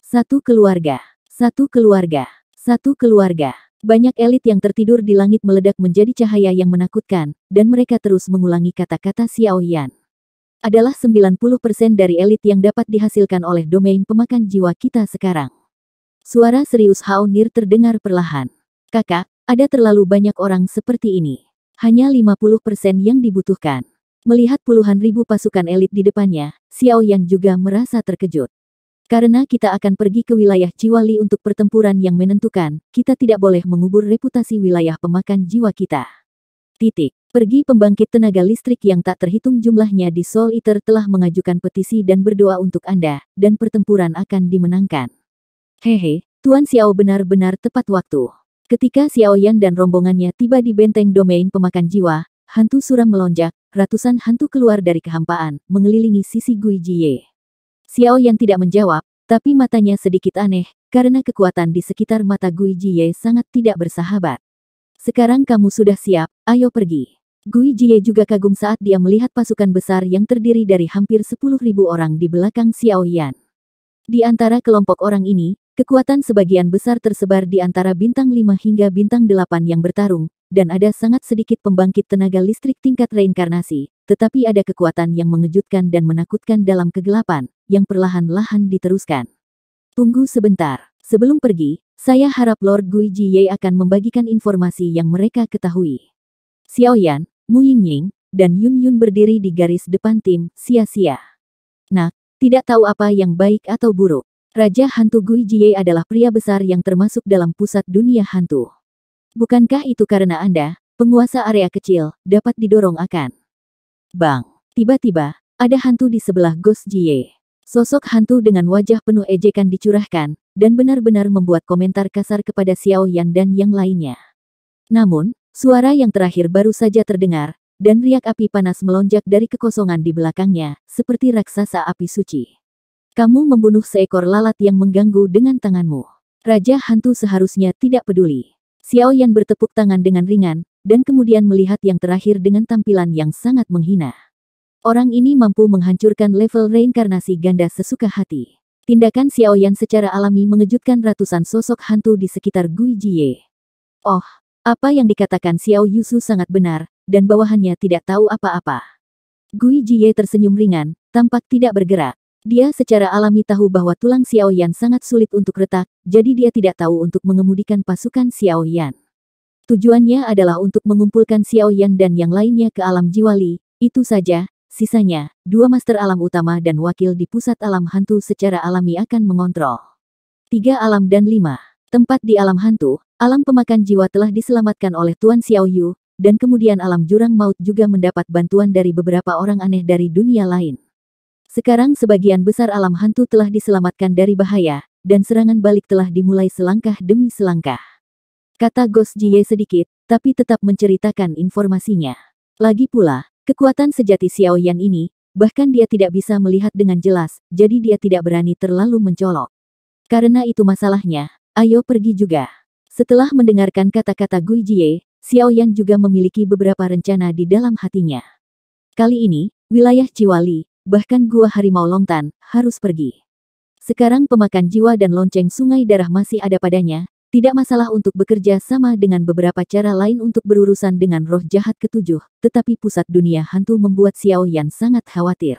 A: Satu keluarga, satu keluarga, satu keluarga. Banyak elit yang tertidur di langit meledak menjadi cahaya yang menakutkan, dan mereka terus mengulangi kata-kata Xiao Yan. Adalah 90% dari elit yang dapat dihasilkan oleh domain pemakan jiwa kita sekarang. Suara serius Hao Nir terdengar perlahan. Kakak, ada terlalu banyak orang seperti ini. Hanya 50% yang dibutuhkan. Melihat puluhan ribu pasukan elit di depannya, Xiao Yang juga merasa terkejut. Karena kita akan pergi ke wilayah Ciwali untuk pertempuran yang menentukan, kita tidak boleh mengubur reputasi wilayah pemakan jiwa kita. Titik. Pergi pembangkit tenaga listrik yang tak terhitung jumlahnya di Soul Eater telah mengajukan petisi dan berdoa untuk Anda, dan pertempuran akan dimenangkan. Hehe, Tuan Xiao benar-benar tepat waktu. Ketika Xiao Yan dan rombongannya tiba di benteng domain pemakan jiwa, hantu suram melonjak, ratusan hantu keluar dari kehampaan, mengelilingi sisi Gui Jie. Xiao Yan tidak menjawab, tapi matanya sedikit aneh, karena kekuatan di sekitar mata Gui Jie sangat tidak bersahabat. Sekarang kamu sudah siap, ayo pergi. Gui Jie juga kagum saat dia melihat pasukan besar yang terdiri dari hampir 10.000 orang di belakang Xiao Yan. Di antara kelompok orang ini, Kekuatan sebagian besar tersebar di antara bintang 5 hingga bintang 8 yang bertarung, dan ada sangat sedikit pembangkit tenaga listrik tingkat reinkarnasi, tetapi ada kekuatan yang mengejutkan dan menakutkan dalam kegelapan, yang perlahan-lahan diteruskan. Tunggu sebentar, sebelum pergi, saya harap Lord Gui Ye akan membagikan informasi yang mereka ketahui. Xiao Yan, Mu Yingying, dan Yun Yun berdiri di garis depan tim, sia-sia. Nah, tidak tahu apa yang baik atau buruk. Raja Hantu Gui Jie adalah pria besar yang termasuk dalam pusat dunia hantu. Bukankah itu karena Anda, penguasa area kecil, dapat didorong akan? Bang, tiba-tiba, ada hantu di sebelah Ghost Jie. Sosok hantu dengan wajah penuh ejekan dicurahkan, dan benar-benar membuat komentar kasar kepada Xiao Yan dan yang lainnya. Namun, suara yang terakhir baru saja terdengar, dan riak api panas melonjak dari kekosongan di belakangnya, seperti raksasa api suci. Kamu membunuh seekor lalat yang mengganggu dengan tanganmu. Raja hantu seharusnya tidak peduli. Xiao Yan bertepuk tangan dengan ringan, dan kemudian melihat yang terakhir dengan tampilan yang sangat menghina. Orang ini mampu menghancurkan level reinkarnasi ganda sesuka hati. Tindakan Xiao Yan secara alami mengejutkan ratusan sosok hantu di sekitar Gui Jie. Oh, apa yang dikatakan Xiao Yusu sangat benar, dan bawahannya tidak tahu apa-apa. Gui Jie tersenyum ringan, tampak tidak bergerak, dia secara alami tahu bahwa tulang Xiao Yan sangat sulit untuk retak, jadi dia tidak tahu untuk mengemudikan pasukan Xiao Yan. Tujuannya adalah untuk mengumpulkan Xiao Yan dan yang lainnya ke alam Jiwali, itu saja, sisanya, dua master alam utama dan wakil di pusat alam hantu secara alami akan mengontrol. Tiga alam dan lima. Tempat di alam hantu, alam pemakan jiwa telah diselamatkan oleh Tuan Xiao Yu, dan kemudian alam jurang maut juga mendapat bantuan dari beberapa orang aneh dari dunia lain. Sekarang sebagian besar alam hantu telah diselamatkan dari bahaya, dan serangan balik telah dimulai selangkah demi selangkah. Kata Ghost Jie sedikit, tapi tetap menceritakan informasinya. Lagi pula, kekuatan sejati Xiao Yan ini, bahkan dia tidak bisa melihat dengan jelas, jadi dia tidak berani terlalu mencolok. Karena itu masalahnya, ayo pergi juga. Setelah mendengarkan kata-kata Gui Jie, Xiao Yan juga memiliki beberapa rencana di dalam hatinya. Kali ini, wilayah Ciwali, bahkan gua harimau longtan, harus pergi. Sekarang pemakan jiwa dan lonceng sungai darah masih ada padanya, tidak masalah untuk bekerja sama dengan beberapa cara lain untuk berurusan dengan roh jahat ketujuh, tetapi pusat dunia hantu membuat Xiao Yan sangat khawatir.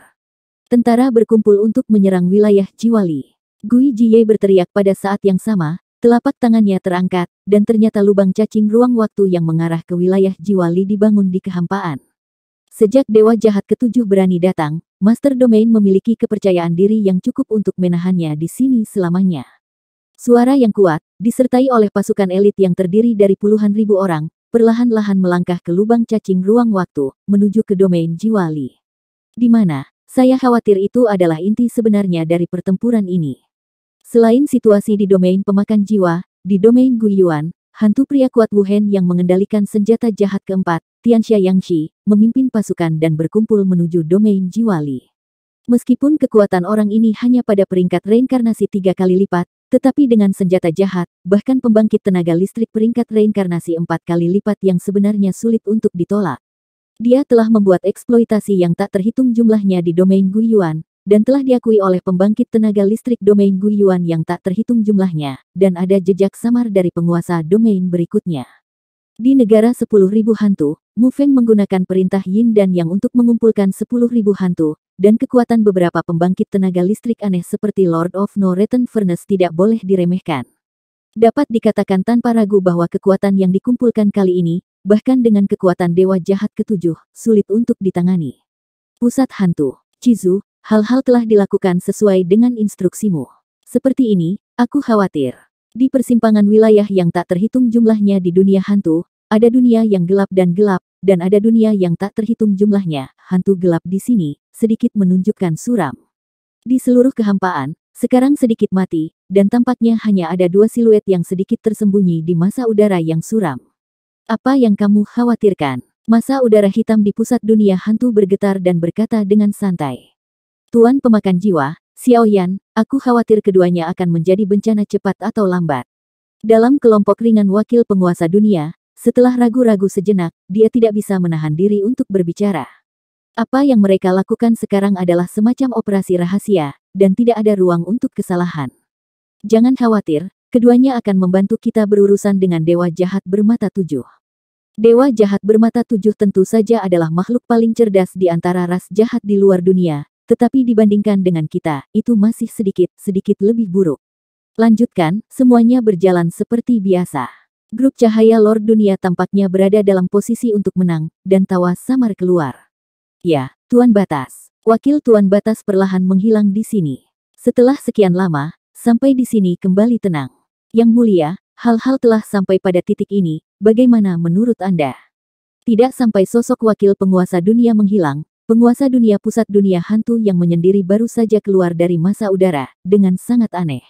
A: Tentara berkumpul untuk menyerang wilayah Jiwali. Gui Jiye berteriak pada saat yang sama, telapak tangannya terangkat, dan ternyata lubang cacing ruang waktu yang mengarah ke wilayah Jiwali dibangun di kehampaan. Sejak Dewa Jahat Ketujuh berani datang, Master Domain memiliki kepercayaan diri yang cukup untuk menahannya di sini selamanya. Suara yang kuat, disertai oleh pasukan elit yang terdiri dari puluhan ribu orang, perlahan-lahan melangkah ke lubang cacing ruang waktu, menuju ke domain Jiwali. Di mana, saya khawatir itu adalah inti sebenarnya dari pertempuran ini. Selain situasi di domain pemakan jiwa, di domain Guyuan, Hantu pria kuat Wuhen yang mengendalikan senjata jahat keempat, Tianxia Yangshi memimpin pasukan dan berkumpul menuju domain Jiwali. Meskipun kekuatan orang ini hanya pada peringkat reinkarnasi tiga kali lipat, tetapi dengan senjata jahat, bahkan pembangkit tenaga listrik peringkat reinkarnasi empat kali lipat yang sebenarnya sulit untuk ditolak. Dia telah membuat eksploitasi yang tak terhitung jumlahnya di domain Guyuan, dan telah diakui oleh pembangkit tenaga listrik domain Guiyuan yang tak terhitung jumlahnya, dan ada jejak samar dari penguasa domain berikutnya. Di negara sepuluh ribu hantu, Mu Feng menggunakan perintah Yin dan Yang untuk mengumpulkan sepuluh ribu hantu, dan kekuatan beberapa pembangkit tenaga listrik aneh seperti Lord of No Return Furnace tidak boleh diremehkan. Dapat dikatakan tanpa ragu bahwa kekuatan yang dikumpulkan kali ini, bahkan dengan kekuatan Dewa Jahat ketujuh, sulit untuk ditangani. Pusat Hantu, Chizu hal-hal telah dilakukan sesuai dengan instruksimu. Seperti ini, aku khawatir. Di persimpangan wilayah yang tak terhitung jumlahnya di dunia hantu, ada dunia yang gelap dan gelap, dan ada dunia yang tak terhitung jumlahnya. Hantu gelap di sini, sedikit menunjukkan suram. Di seluruh kehampaan, sekarang sedikit mati, dan tampaknya hanya ada dua siluet yang sedikit tersembunyi di masa udara yang suram. Apa yang kamu khawatirkan? Masa udara hitam di pusat dunia hantu bergetar dan berkata dengan santai. Tuan pemakan jiwa, Xiao Yan, aku khawatir keduanya akan menjadi bencana cepat atau lambat. Dalam kelompok ringan wakil penguasa dunia, setelah ragu-ragu sejenak, dia tidak bisa menahan diri untuk berbicara. Apa yang mereka lakukan sekarang adalah semacam operasi rahasia, dan tidak ada ruang untuk kesalahan. Jangan khawatir, keduanya akan membantu kita berurusan dengan dewa jahat bermata tujuh. Dewa jahat bermata tujuh tentu saja adalah makhluk paling cerdas di antara ras jahat di luar dunia, tetapi dibandingkan dengan kita, itu masih sedikit, sedikit lebih buruk. Lanjutkan, semuanya berjalan seperti biasa. Grup cahaya Lord Dunia tampaknya berada dalam posisi untuk menang, dan tawa samar keluar. Ya, Tuan Batas. Wakil Tuan Batas perlahan menghilang di sini. Setelah sekian lama, sampai di sini kembali tenang. Yang mulia, hal-hal telah sampai pada titik ini, bagaimana menurut Anda? Tidak sampai sosok wakil penguasa dunia menghilang, Penguasa dunia pusat dunia hantu yang menyendiri baru saja keluar dari masa udara, dengan sangat aneh.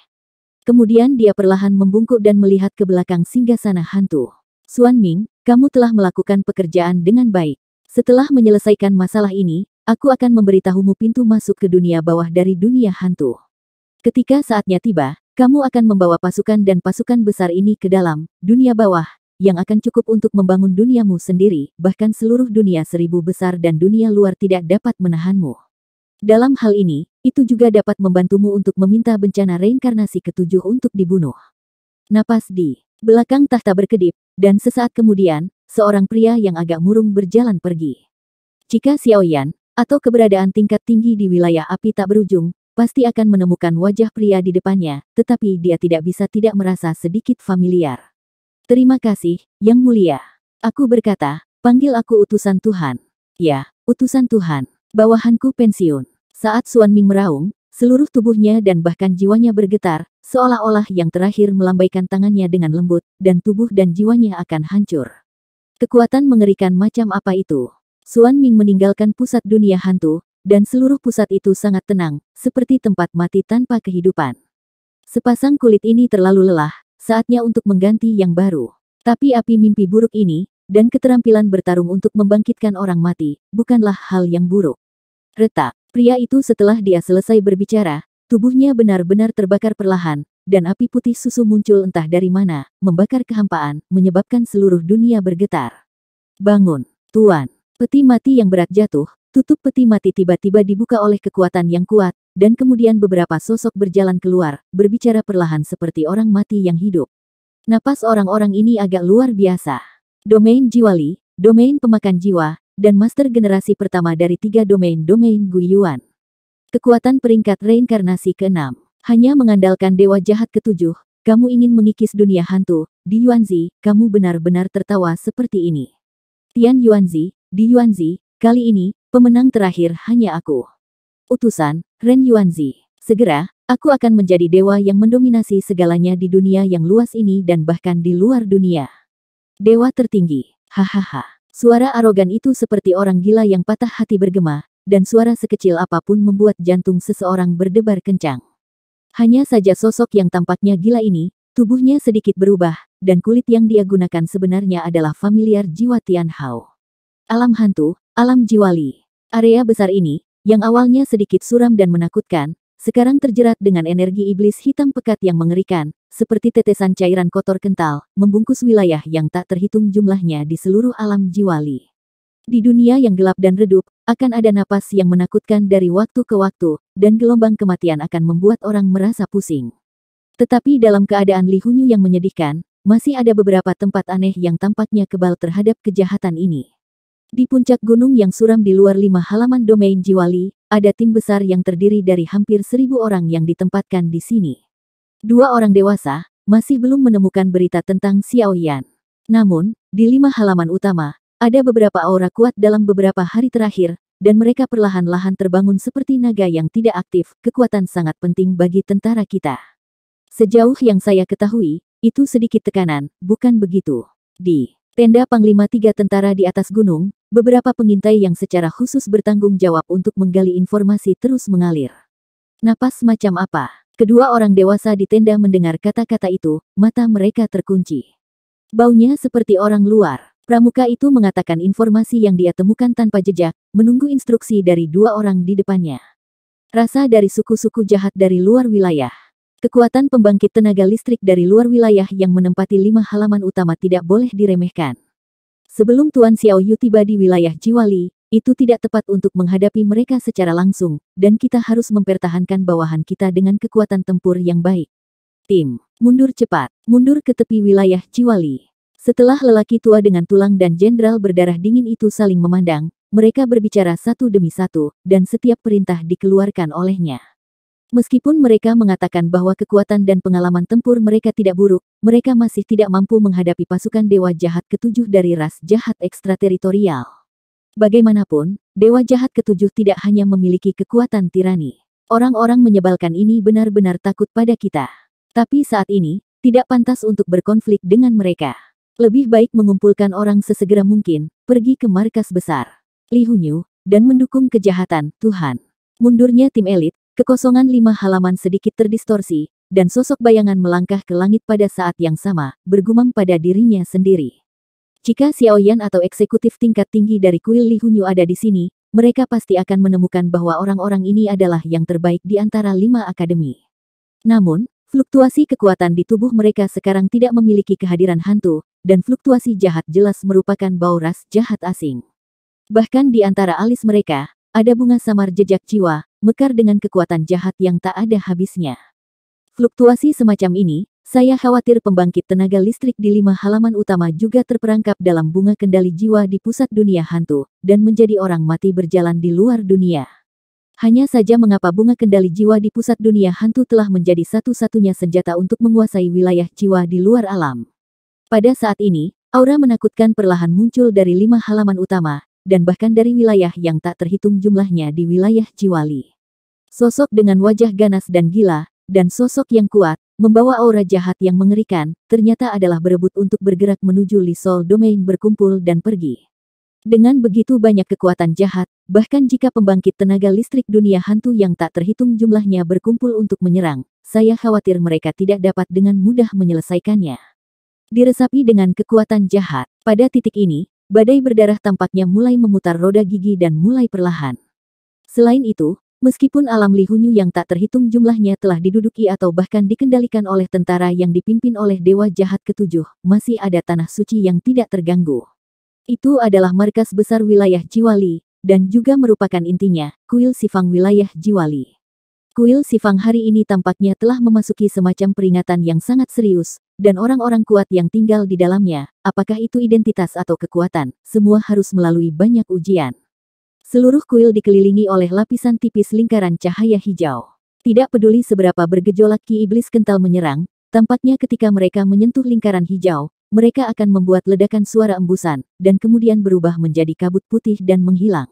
A: Kemudian dia perlahan membungkuk dan melihat ke belakang singgah sana hantu. Suan Ming, kamu telah melakukan pekerjaan dengan baik. Setelah menyelesaikan masalah ini, aku akan memberitahumu pintu masuk ke dunia bawah dari dunia hantu. Ketika saatnya tiba, kamu akan membawa pasukan dan pasukan besar ini ke dalam dunia bawah yang akan cukup untuk membangun duniamu sendiri, bahkan seluruh dunia seribu besar dan dunia luar tidak dapat menahanmu. Dalam hal ini, itu juga dapat membantumu untuk meminta bencana reinkarnasi ketujuh untuk dibunuh. Napas di belakang tahta berkedip, dan sesaat kemudian, seorang pria yang agak murung berjalan pergi. Jika Xiaoyan, atau keberadaan tingkat tinggi di wilayah api tak berujung, pasti akan menemukan wajah pria di depannya, tetapi dia tidak bisa tidak merasa sedikit familiar. Terima kasih, Yang Mulia. Aku berkata, panggil aku utusan Tuhan. Ya, utusan Tuhan. Bawahanku pensiun. Saat Suan Ming meraung, seluruh tubuhnya dan bahkan jiwanya bergetar, seolah-olah yang terakhir melambaikan tangannya dengan lembut, dan tubuh dan jiwanya akan hancur. Kekuatan mengerikan macam apa itu? Suan Ming meninggalkan pusat dunia hantu, dan seluruh pusat itu sangat tenang, seperti tempat mati tanpa kehidupan. Sepasang kulit ini terlalu lelah, saatnya untuk mengganti yang baru. Tapi api mimpi buruk ini, dan keterampilan bertarung untuk membangkitkan orang mati, bukanlah hal yang buruk. Retak, pria itu setelah dia selesai berbicara, tubuhnya benar-benar terbakar perlahan, dan api putih susu muncul entah dari mana, membakar kehampaan, menyebabkan seluruh dunia bergetar. Bangun, Tuan. Peti mati yang berat jatuh, Tutup peti mati tiba-tiba dibuka oleh kekuatan yang kuat, dan kemudian beberapa sosok berjalan keluar, berbicara perlahan seperti orang mati yang hidup. Napas orang-orang ini agak luar biasa. Domain Jiwali, domain pemakan jiwa, dan master generasi pertama dari tiga domain-domain Guyuan. Kekuatan peringkat reinkarnasi ke-6. Hanya mengandalkan dewa jahat ketujuh, kamu ingin mengikis dunia hantu, di Yuanzi, kamu benar-benar tertawa seperti ini. Tian Yuanzi, di Yuanzi, kali ini, Pemenang terakhir hanya aku. Utusan, Ren Yuanzi. Segera, aku akan menjadi dewa yang mendominasi segalanya di dunia yang luas ini dan bahkan di luar dunia. Dewa tertinggi. Hahaha. Suara arogan itu seperti orang gila yang patah hati bergema, dan suara sekecil apapun membuat jantung seseorang berdebar kencang. Hanya saja sosok yang tampaknya gila ini, tubuhnya sedikit berubah, dan kulit yang dia gunakan sebenarnya adalah familiar jiwa Tian Hao. Alam hantu, alam jiwali. Area besar ini, yang awalnya sedikit suram dan menakutkan, sekarang terjerat dengan energi iblis hitam pekat yang mengerikan, seperti tetesan cairan kotor kental, membungkus wilayah yang tak terhitung jumlahnya di seluruh alam jiwali. Di dunia yang gelap dan redup, akan ada napas yang menakutkan dari waktu ke waktu, dan gelombang kematian akan membuat orang merasa pusing. Tetapi dalam keadaan lihunyu yang menyedihkan, masih ada beberapa tempat aneh yang tampaknya kebal terhadap kejahatan ini. Di puncak gunung yang suram di luar lima halaman domain Jiwali, ada tim besar yang terdiri dari hampir seribu orang yang ditempatkan di sini. Dua orang dewasa, masih belum menemukan berita tentang Xiao Yan. Namun, di lima halaman utama, ada beberapa aura kuat dalam beberapa hari terakhir, dan mereka perlahan-lahan terbangun seperti naga yang tidak aktif, kekuatan sangat penting bagi tentara kita. Sejauh yang saya ketahui, itu sedikit tekanan, bukan begitu. Di Tenda Panglima Tiga Tentara di atas gunung, Beberapa pengintai yang secara khusus bertanggung jawab untuk menggali informasi terus mengalir. Napas macam apa? Kedua orang dewasa di tenda mendengar kata-kata itu, mata mereka terkunci. Baunya seperti orang luar. Pramuka itu mengatakan informasi yang dia temukan tanpa jejak, menunggu instruksi dari dua orang di depannya. Rasa dari suku-suku jahat dari luar wilayah. Kekuatan pembangkit tenaga listrik dari luar wilayah yang menempati lima halaman utama tidak boleh diremehkan. Sebelum Tuan Xiao Yu tiba di wilayah Jiwali, itu tidak tepat untuk menghadapi mereka secara langsung, dan kita harus mempertahankan bawahan kita dengan kekuatan tempur yang baik. Tim, mundur cepat, mundur ke tepi wilayah Jiwali. Setelah lelaki tua dengan tulang dan jenderal berdarah dingin itu saling memandang, mereka berbicara satu demi satu, dan setiap perintah dikeluarkan olehnya. Meskipun mereka mengatakan bahwa kekuatan dan pengalaman tempur mereka tidak buruk, mereka masih tidak mampu menghadapi pasukan Dewa Jahat ketujuh dari ras jahat ekstrateritorial. Bagaimanapun, Dewa Jahat ketujuh tidak hanya memiliki kekuatan tirani. Orang-orang menyebalkan ini benar-benar takut pada kita. Tapi saat ini, tidak pantas untuk berkonflik dengan mereka. Lebih baik mengumpulkan orang sesegera mungkin, pergi ke markas besar. Li Hunyu, dan mendukung kejahatan, Tuhan. Mundurnya tim elit, Kekosongan lima halaman sedikit terdistorsi, dan sosok bayangan melangkah ke langit pada saat yang sama, bergumam pada dirinya sendiri. Jika Xiao Yan atau eksekutif tingkat tinggi dari kuil Li Hunyu ada di sini, mereka pasti akan menemukan bahwa orang-orang ini adalah yang terbaik di antara lima akademi. Namun, fluktuasi kekuatan di tubuh mereka sekarang tidak memiliki kehadiran hantu, dan fluktuasi jahat jelas merupakan bauras jahat asing. Bahkan di antara alis mereka, ada bunga samar jejak jiwa, mekar dengan kekuatan jahat yang tak ada habisnya. Fluktuasi semacam ini, saya khawatir pembangkit tenaga listrik di lima halaman utama juga terperangkap dalam bunga kendali jiwa di pusat dunia hantu, dan menjadi orang mati berjalan di luar dunia. Hanya saja mengapa bunga kendali jiwa di pusat dunia hantu telah menjadi satu-satunya senjata untuk menguasai wilayah jiwa di luar alam. Pada saat ini, aura menakutkan perlahan muncul dari lima halaman utama, dan bahkan dari wilayah yang tak terhitung jumlahnya di wilayah Jiwali. Sosok dengan wajah ganas dan gila, dan sosok yang kuat, membawa aura jahat yang mengerikan, ternyata adalah berebut untuk bergerak menuju Lisol Domain berkumpul dan pergi. Dengan begitu banyak kekuatan jahat, bahkan jika pembangkit tenaga listrik dunia hantu yang tak terhitung jumlahnya berkumpul untuk menyerang, saya khawatir mereka tidak dapat dengan mudah menyelesaikannya. Diresapi dengan kekuatan jahat, pada titik ini, Badai berdarah tampaknya mulai memutar roda gigi dan mulai perlahan. Selain itu, meskipun alam lihunyu yang tak terhitung jumlahnya telah diduduki atau bahkan dikendalikan oleh tentara yang dipimpin oleh Dewa Jahat Ketujuh, masih ada tanah suci yang tidak terganggu. Itu adalah markas besar wilayah Jiwali, dan juga merupakan intinya, kuil Sifang wilayah Jiwali. Kuil Sifang hari ini tampaknya telah memasuki semacam peringatan yang sangat serius, dan orang-orang kuat yang tinggal di dalamnya, apakah itu identitas atau kekuatan, semua harus melalui banyak ujian. Seluruh kuil dikelilingi oleh lapisan tipis lingkaran cahaya hijau. Tidak peduli seberapa bergejolak ki iblis kental menyerang, tampaknya ketika mereka menyentuh lingkaran hijau, mereka akan membuat ledakan suara embusan, dan kemudian berubah menjadi kabut putih dan menghilang.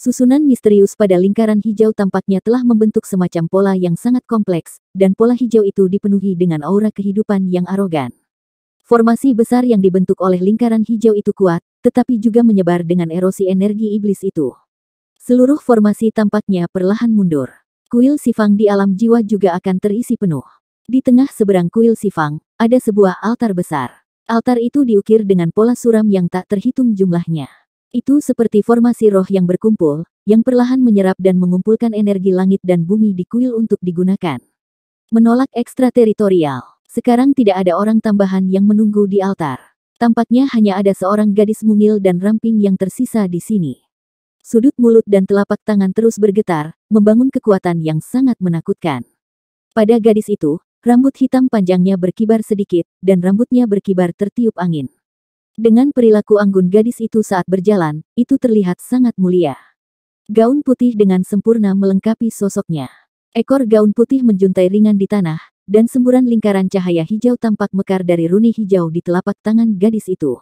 A: Susunan misterius pada lingkaran hijau tampaknya telah membentuk semacam pola yang sangat kompleks, dan pola hijau itu dipenuhi dengan aura kehidupan yang arogan. Formasi besar yang dibentuk oleh lingkaran hijau itu kuat, tetapi juga menyebar dengan erosi energi iblis itu. Seluruh formasi tampaknya perlahan mundur. Kuil Sifang di alam jiwa juga akan terisi penuh. Di tengah seberang kuil Sifang, ada sebuah altar besar. Altar itu diukir dengan pola suram yang tak terhitung jumlahnya. Itu seperti formasi roh yang berkumpul, yang perlahan menyerap dan mengumpulkan energi langit dan bumi di kuil untuk digunakan. Menolak ekstrateritorial. Sekarang tidak ada orang tambahan yang menunggu di altar. Tampaknya hanya ada seorang gadis mungil dan ramping yang tersisa di sini. Sudut mulut dan telapak tangan terus bergetar, membangun kekuatan yang sangat menakutkan. Pada gadis itu, rambut hitam panjangnya berkibar sedikit, dan rambutnya berkibar tertiup angin. Dengan perilaku anggun gadis itu saat berjalan, itu terlihat sangat mulia. Gaun putih dengan sempurna melengkapi sosoknya. Ekor gaun putih menjuntai ringan di tanah, dan semburan lingkaran cahaya hijau tampak mekar dari runi hijau di telapak tangan gadis itu.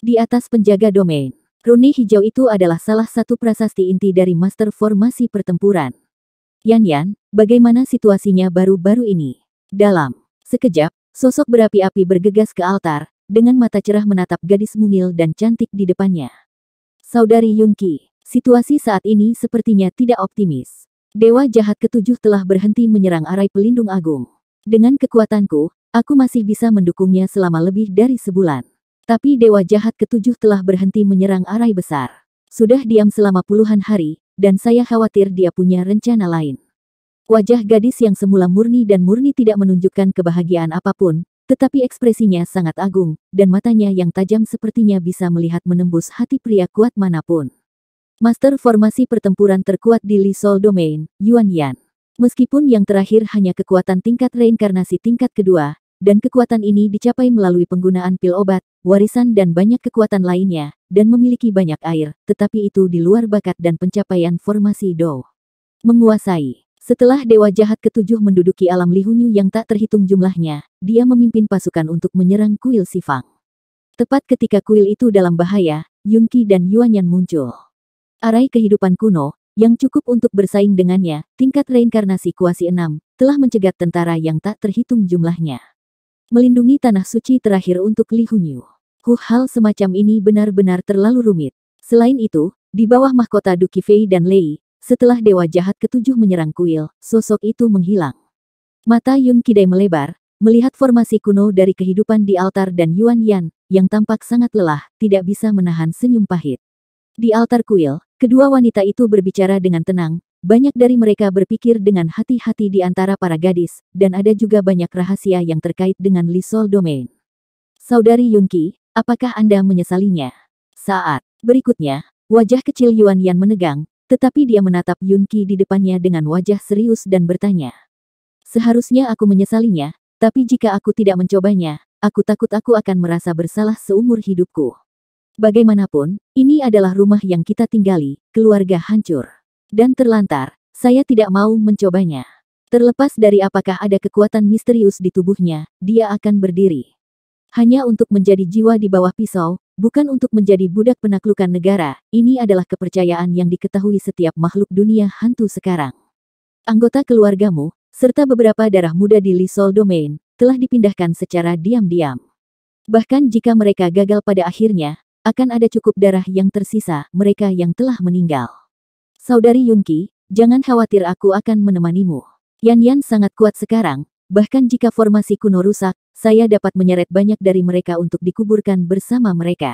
A: Di atas penjaga domain, runi hijau itu adalah salah satu prasasti inti dari master formasi pertempuran. Yan Yan, bagaimana situasinya baru-baru ini? Dalam sekejap, sosok berapi-api bergegas ke altar, dengan mata cerah menatap gadis mungil dan cantik di depannya. Saudari Yunki, situasi saat ini sepertinya tidak optimis. Dewa jahat ketujuh telah berhenti menyerang arai pelindung agung. Dengan kekuatanku, aku masih bisa mendukungnya selama lebih dari sebulan. Tapi dewa jahat ketujuh telah berhenti menyerang arai besar. Sudah diam selama puluhan hari, dan saya khawatir dia punya rencana lain. Wajah gadis yang semula murni dan murni tidak menunjukkan kebahagiaan apapun, tetapi ekspresinya sangat agung, dan matanya yang tajam sepertinya bisa melihat menembus hati pria kuat manapun. Master formasi pertempuran terkuat di Li Sol Domain, Yuan Yan. Meskipun yang terakhir hanya kekuatan tingkat reinkarnasi tingkat kedua, dan kekuatan ini dicapai melalui penggunaan pil obat, warisan dan banyak kekuatan lainnya, dan memiliki banyak air, tetapi itu di luar bakat dan pencapaian formasi Dou. Menguasai setelah dewa jahat ketujuh menduduki alam lihunyu yang tak terhitung jumlahnya, dia memimpin pasukan untuk menyerang kuil Sifang. Tepat ketika kuil itu dalam bahaya, Yunqi dan Yuan Yan muncul. Arai kehidupan kuno, yang cukup untuk bersaing dengannya, tingkat reinkarnasi kuasi enam, telah mencegat tentara yang tak terhitung jumlahnya. Melindungi tanah suci terakhir untuk Li Hunyu. Huh, hal semacam ini benar-benar terlalu rumit. Selain itu, di bawah mahkota Duki Fei dan Lei, setelah dewa jahat ketujuh menyerang kuil, sosok itu menghilang. Mata Yun Kidai melebar, melihat formasi kuno dari kehidupan di altar dan Yuan Yan, yang tampak sangat lelah, tidak bisa menahan senyum pahit. Di altar kuil, kedua wanita itu berbicara dengan tenang, banyak dari mereka berpikir dengan hati-hati di antara para gadis, dan ada juga banyak rahasia yang terkait dengan Lisol Domain. Saudari Yunki, apakah Anda menyesalinya? Saat berikutnya, wajah kecil Yuan Yan menegang, tetapi dia menatap Yunki di depannya dengan wajah serius dan bertanya. Seharusnya aku menyesalinya, tapi jika aku tidak mencobanya, aku takut aku akan merasa bersalah seumur hidupku. Bagaimanapun, ini adalah rumah yang kita tinggali, keluarga hancur. Dan terlantar, saya tidak mau mencobanya. Terlepas dari apakah ada kekuatan misterius di tubuhnya, dia akan berdiri. Hanya untuk menjadi jiwa di bawah pisau, Bukan untuk menjadi budak penaklukan negara, ini adalah kepercayaan yang diketahui setiap makhluk dunia hantu sekarang. Anggota keluargamu, serta beberapa darah muda di Lisol Domain, telah dipindahkan secara diam-diam. Bahkan jika mereka gagal pada akhirnya, akan ada cukup darah yang tersisa mereka yang telah meninggal. Saudari Yunki, jangan khawatir aku akan menemanimu. Yan Yan sangat kuat sekarang, Bahkan jika formasi kuno rusak, saya dapat menyeret banyak dari mereka untuk dikuburkan bersama mereka.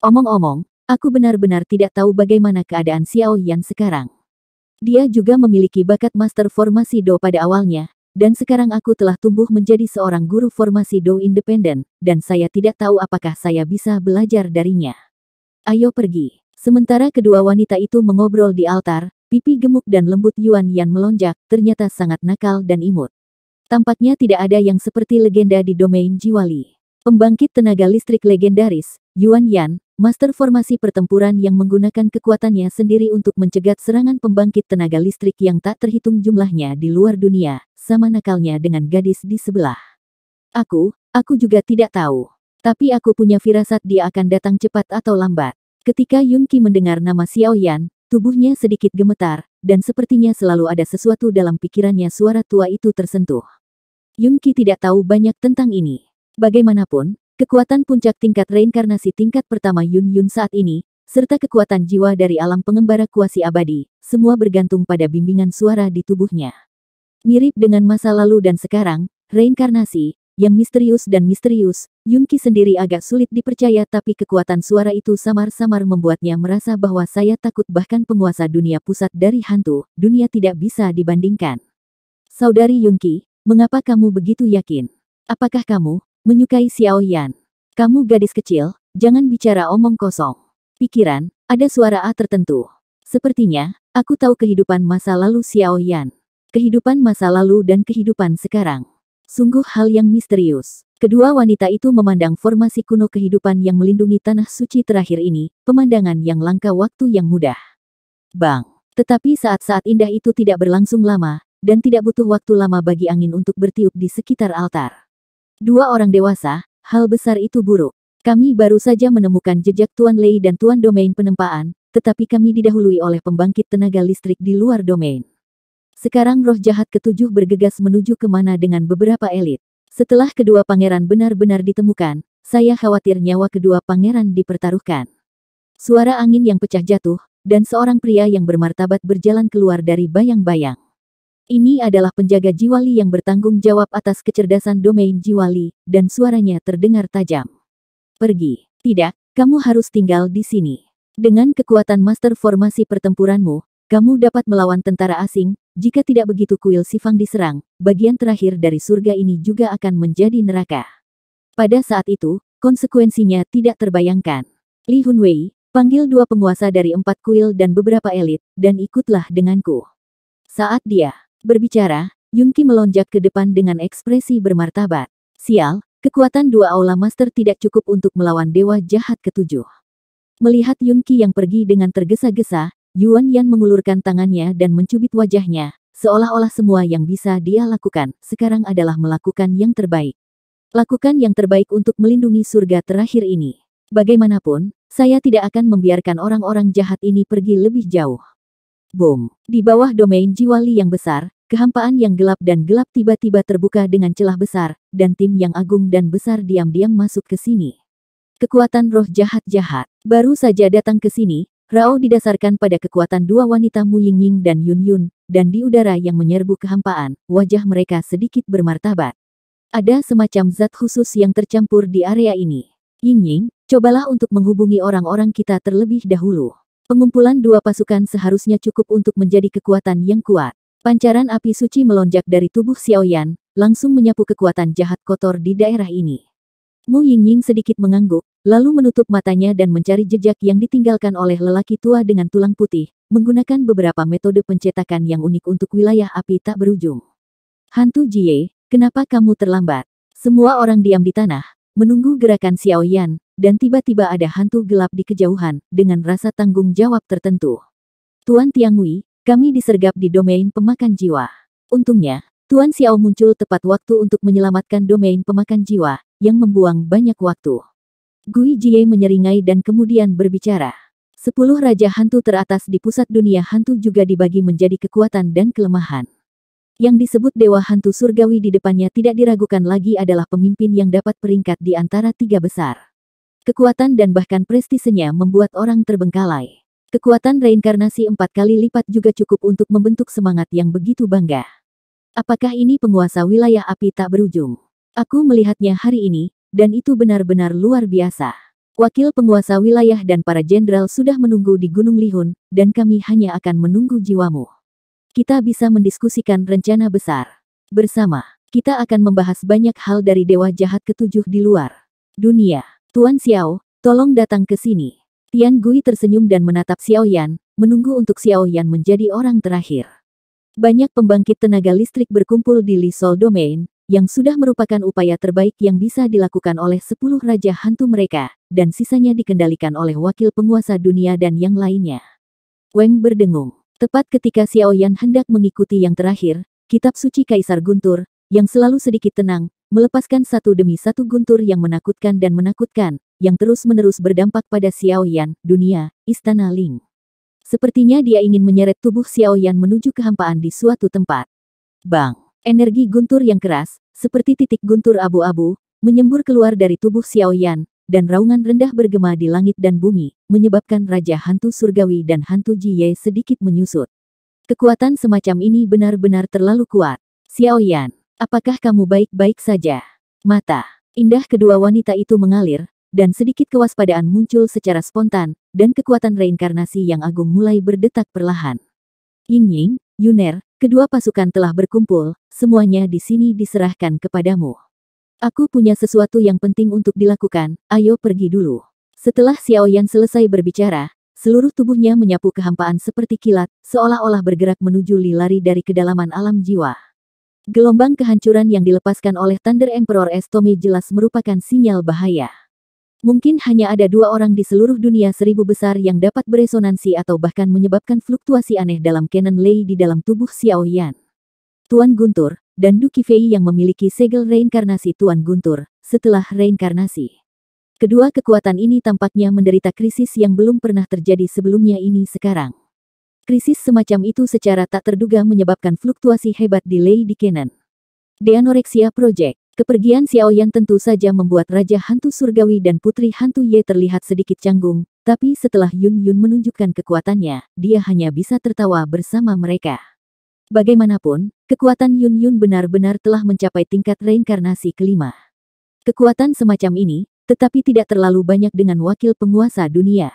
A: Omong-omong, aku benar-benar tidak tahu bagaimana keadaan Xiao Yan sekarang. Dia juga memiliki bakat master formasi Do pada awalnya, dan sekarang aku telah tumbuh menjadi seorang guru formasi Do independen, dan saya tidak tahu apakah saya bisa belajar darinya. Ayo pergi. Sementara kedua wanita itu mengobrol di altar, pipi gemuk dan lembut Yuan Yan melonjak, ternyata sangat nakal dan imut. Tampaknya tidak ada yang seperti legenda di domain Jiwali. Pembangkit tenaga listrik legendaris, Yuan Yan, master formasi pertempuran yang menggunakan kekuatannya sendiri untuk mencegat serangan pembangkit tenaga listrik yang tak terhitung jumlahnya di luar dunia, sama nakalnya dengan gadis di sebelah. Aku, aku juga tidak tahu. Tapi aku punya firasat dia akan datang cepat atau lambat. Ketika Yunki mendengar nama Xiao Yan, tubuhnya sedikit gemetar, dan sepertinya selalu ada sesuatu dalam pikirannya suara tua itu tersentuh. Yunki tidak tahu banyak tentang ini. Bagaimanapun, kekuatan puncak tingkat reinkarnasi tingkat pertama Yun Yun saat ini, serta kekuatan jiwa dari alam pengembara kuasi abadi, semua bergantung pada bimbingan suara di tubuhnya. Mirip dengan masa lalu dan sekarang, reinkarnasi, yang misterius dan misterius, Yunki sendiri agak sulit dipercaya tapi kekuatan suara itu samar-samar membuatnya merasa bahwa saya takut bahkan penguasa dunia pusat dari hantu, dunia tidak bisa dibandingkan. Saudari Yunki, mengapa kamu begitu yakin? Apakah kamu menyukai Xiao Yan? Kamu gadis kecil, jangan bicara omong kosong. Pikiran, ada suara A tertentu. Sepertinya, aku tahu kehidupan masa lalu Xiao Yan. Kehidupan masa lalu dan kehidupan sekarang. Sungguh hal yang misterius. Kedua wanita itu memandang formasi kuno kehidupan yang melindungi tanah suci terakhir ini, pemandangan yang langka waktu yang mudah. Bang! Tetapi saat-saat indah itu tidak berlangsung lama, dan tidak butuh waktu lama bagi angin untuk bertiup di sekitar altar. Dua orang dewasa, hal besar itu buruk. Kami baru saja menemukan jejak Tuan Lei dan Tuan Domain penempaan, tetapi kami didahului oleh pembangkit tenaga listrik di luar domain. Sekarang roh jahat ketujuh bergegas menuju kemana dengan beberapa elit. Setelah kedua pangeran benar-benar ditemukan, saya khawatir nyawa kedua pangeran dipertaruhkan. Suara angin yang pecah jatuh, dan seorang pria yang bermartabat berjalan keluar dari bayang-bayang. Ini adalah penjaga Jiwali yang bertanggung jawab atas kecerdasan domain Jiwali, dan suaranya terdengar tajam. Pergi. Tidak, kamu harus tinggal di sini. Dengan kekuatan master formasi pertempuranmu, kamu dapat melawan tentara asing, jika tidak begitu kuil Sifang diserang, bagian terakhir dari surga ini juga akan menjadi neraka. Pada saat itu, konsekuensinya tidak terbayangkan. Li Hunwei, panggil dua penguasa dari empat kuil dan beberapa elit, dan ikutlah denganku. Saat dia berbicara, Yunqi melonjak ke depan dengan ekspresi bermartabat. Sial, kekuatan dua aula master tidak cukup untuk melawan dewa jahat ketujuh. Melihat Yunqi yang pergi dengan tergesa-gesa, Yuan Yan mengulurkan tangannya dan mencubit wajahnya, seolah-olah semua yang bisa dia lakukan sekarang adalah melakukan yang terbaik. Lakukan yang terbaik untuk melindungi surga terakhir ini. Bagaimanapun, saya tidak akan membiarkan orang-orang jahat ini pergi lebih jauh. Boom! Di bawah domain jiwa Li yang besar, kehampaan yang gelap dan gelap tiba-tiba terbuka dengan celah besar, dan tim yang agung dan besar diam-diam masuk ke sini. Kekuatan roh jahat-jahat baru saja datang ke sini, Rao didasarkan pada kekuatan dua wanita Mu Yingying dan Yun Yun, dan di udara yang menyerbu kehampaan, wajah mereka sedikit bermartabat. Ada semacam zat khusus yang tercampur di area ini. Yingying, cobalah untuk menghubungi orang-orang kita terlebih dahulu. Pengumpulan dua pasukan seharusnya cukup untuk menjadi kekuatan yang kuat. Pancaran api suci melonjak dari tubuh Xiaoyan, langsung menyapu kekuatan jahat kotor di daerah ini. Mu Yingying sedikit mengangguk, Lalu menutup matanya dan mencari jejak yang ditinggalkan oleh lelaki tua dengan tulang putih, menggunakan beberapa metode pencetakan yang unik untuk wilayah api tak berujung. Hantu Jie, kenapa kamu terlambat? Semua orang diam di tanah, menunggu gerakan Xiao Yan, dan tiba-tiba ada hantu gelap di kejauhan, dengan rasa tanggung jawab tertentu. Tuan Wei, kami disergap di domain pemakan jiwa. Untungnya, Tuan Xiao muncul tepat waktu untuk menyelamatkan domain pemakan jiwa, yang membuang banyak waktu. Gui Jie menyeringai dan kemudian berbicara. Sepuluh raja hantu teratas di pusat dunia hantu juga dibagi menjadi kekuatan dan kelemahan. Yang disebut Dewa Hantu Surgawi di depannya tidak diragukan lagi adalah pemimpin yang dapat peringkat di antara tiga besar. Kekuatan dan bahkan prestisenya membuat orang terbengkalai. Kekuatan reinkarnasi empat kali lipat juga cukup untuk membentuk semangat yang begitu bangga. Apakah ini penguasa wilayah api tak berujung? Aku melihatnya hari ini, dan itu benar-benar luar biasa. Wakil penguasa wilayah dan para jenderal sudah menunggu di Gunung Lihun, dan kami hanya akan menunggu jiwamu. Kita bisa mendiskusikan rencana besar. Bersama, kita akan membahas banyak hal dari dewa jahat ketujuh di luar dunia. Tuan Xiao, tolong datang ke sini. Tian Gui tersenyum dan menatap Xiao Yan, menunggu untuk Xiao Yan menjadi orang terakhir. Banyak pembangkit tenaga listrik berkumpul di Li Sol Domain, yang sudah merupakan upaya terbaik yang bisa dilakukan oleh sepuluh raja hantu mereka, dan sisanya dikendalikan oleh wakil penguasa dunia dan yang lainnya. Weng berdengung. Tepat ketika Xiao Yan hendak mengikuti yang terakhir, kitab suci Kaisar Guntur, yang selalu sedikit tenang, melepaskan satu demi satu guntur yang menakutkan dan menakutkan, yang terus-menerus berdampak pada Xiao Yan, dunia, istana Ling. Sepertinya dia ingin menyeret tubuh Xiao Yan menuju kehampaan di suatu tempat. Bang! Energi guntur yang keras, seperti titik guntur abu-abu, menyembur keluar dari tubuh Xiao Yan dan raungan rendah bergema di langit dan bumi, menyebabkan Raja Hantu Surgawi dan Hantu Jiye sedikit menyusut. Kekuatan semacam ini benar-benar terlalu kuat. Xiao Yan, apakah kamu baik-baik saja? Mata, indah kedua wanita itu mengalir, dan sedikit kewaspadaan muncul secara spontan, dan kekuatan reinkarnasi yang agung mulai berdetak perlahan. Ying Ying, Yuner, Kedua pasukan telah berkumpul, semuanya di sini diserahkan kepadamu. Aku punya sesuatu yang penting untuk dilakukan, ayo pergi dulu. Setelah Xiao Yan selesai berbicara, seluruh tubuhnya menyapu kehampaan seperti kilat, seolah-olah bergerak menuju Li lari dari kedalaman alam jiwa. Gelombang kehancuran yang dilepaskan oleh Thunder Emperor Estomi jelas merupakan sinyal bahaya. Mungkin hanya ada dua orang di seluruh dunia seribu besar yang dapat beresonansi atau bahkan menyebabkan fluktuasi aneh dalam Canon Lei di dalam tubuh Xiao Yan, Tuan Guntur, dan Duki Fei yang memiliki segel reinkarnasi Tuan Guntur, setelah reinkarnasi. Kedua kekuatan ini tampaknya menderita krisis yang belum pernah terjadi sebelumnya ini sekarang. Krisis semacam itu secara tak terduga menyebabkan fluktuasi hebat di Lei di Canon. Anorexia Project Kepergian Xiao Yan tentu saja membuat Raja Hantu Surgawi dan Putri Hantu Ye terlihat sedikit canggung, tapi setelah Yun Yun menunjukkan kekuatannya, dia hanya bisa tertawa bersama mereka. Bagaimanapun, kekuatan Yun Yun benar-benar telah mencapai tingkat reinkarnasi kelima. Kekuatan semacam ini, tetapi tidak terlalu banyak dengan wakil penguasa dunia.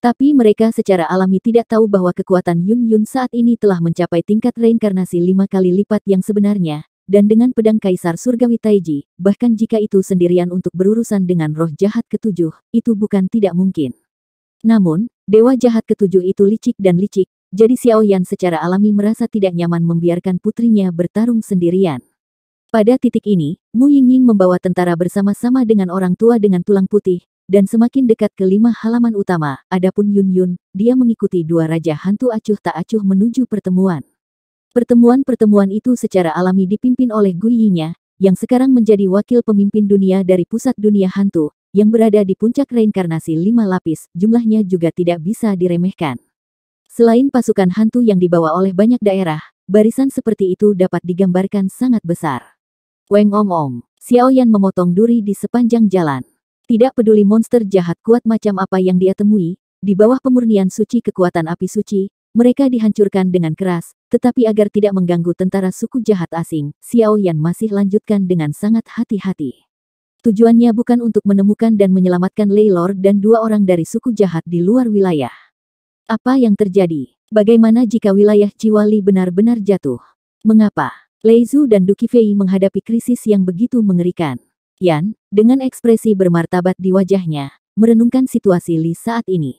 A: Tapi mereka secara alami tidak tahu bahwa kekuatan Yun Yun saat ini telah mencapai tingkat reinkarnasi lima kali lipat yang sebenarnya, dan dengan pedang Kaisar Surgawi Taiji, bahkan jika itu sendirian untuk berurusan dengan roh jahat ketujuh, itu bukan tidak mungkin. Namun, dewa jahat ketujuh itu licik dan licik, jadi Xiao Yan secara alami merasa tidak nyaman membiarkan putrinya bertarung sendirian. Pada titik ini, Mu Yingying membawa tentara bersama-sama dengan orang tua dengan tulang putih, dan semakin dekat ke lima halaman utama, adapun Yun Yun, dia mengikuti dua raja hantu acuh tak acuh menuju pertemuan. Pertemuan-pertemuan itu secara alami dipimpin oleh Guiyinya, yang sekarang menjadi wakil pemimpin dunia dari pusat dunia hantu, yang berada di puncak reinkarnasi lima lapis, jumlahnya juga tidak bisa diremehkan. Selain pasukan hantu yang dibawa oleh banyak daerah, barisan seperti itu dapat digambarkan sangat besar. Weng Om Om, Xiao Yan memotong duri di sepanjang jalan. Tidak peduli monster jahat kuat macam apa yang dia temui, di bawah pemurnian suci kekuatan api suci, mereka dihancurkan dengan keras, tetapi agar tidak mengganggu tentara suku jahat asing, Xiao Yan masih lanjutkan dengan sangat hati-hati. Tujuannya bukan untuk menemukan dan menyelamatkan Laylor dan dua orang dari suku jahat di luar wilayah. Apa yang terjadi? Bagaimana jika wilayah Ciwali benar-benar jatuh? Mengapa? Leizu dan Duki Fei menghadapi krisis yang begitu mengerikan. Yan, dengan ekspresi bermartabat di wajahnya, merenungkan situasi Li saat ini.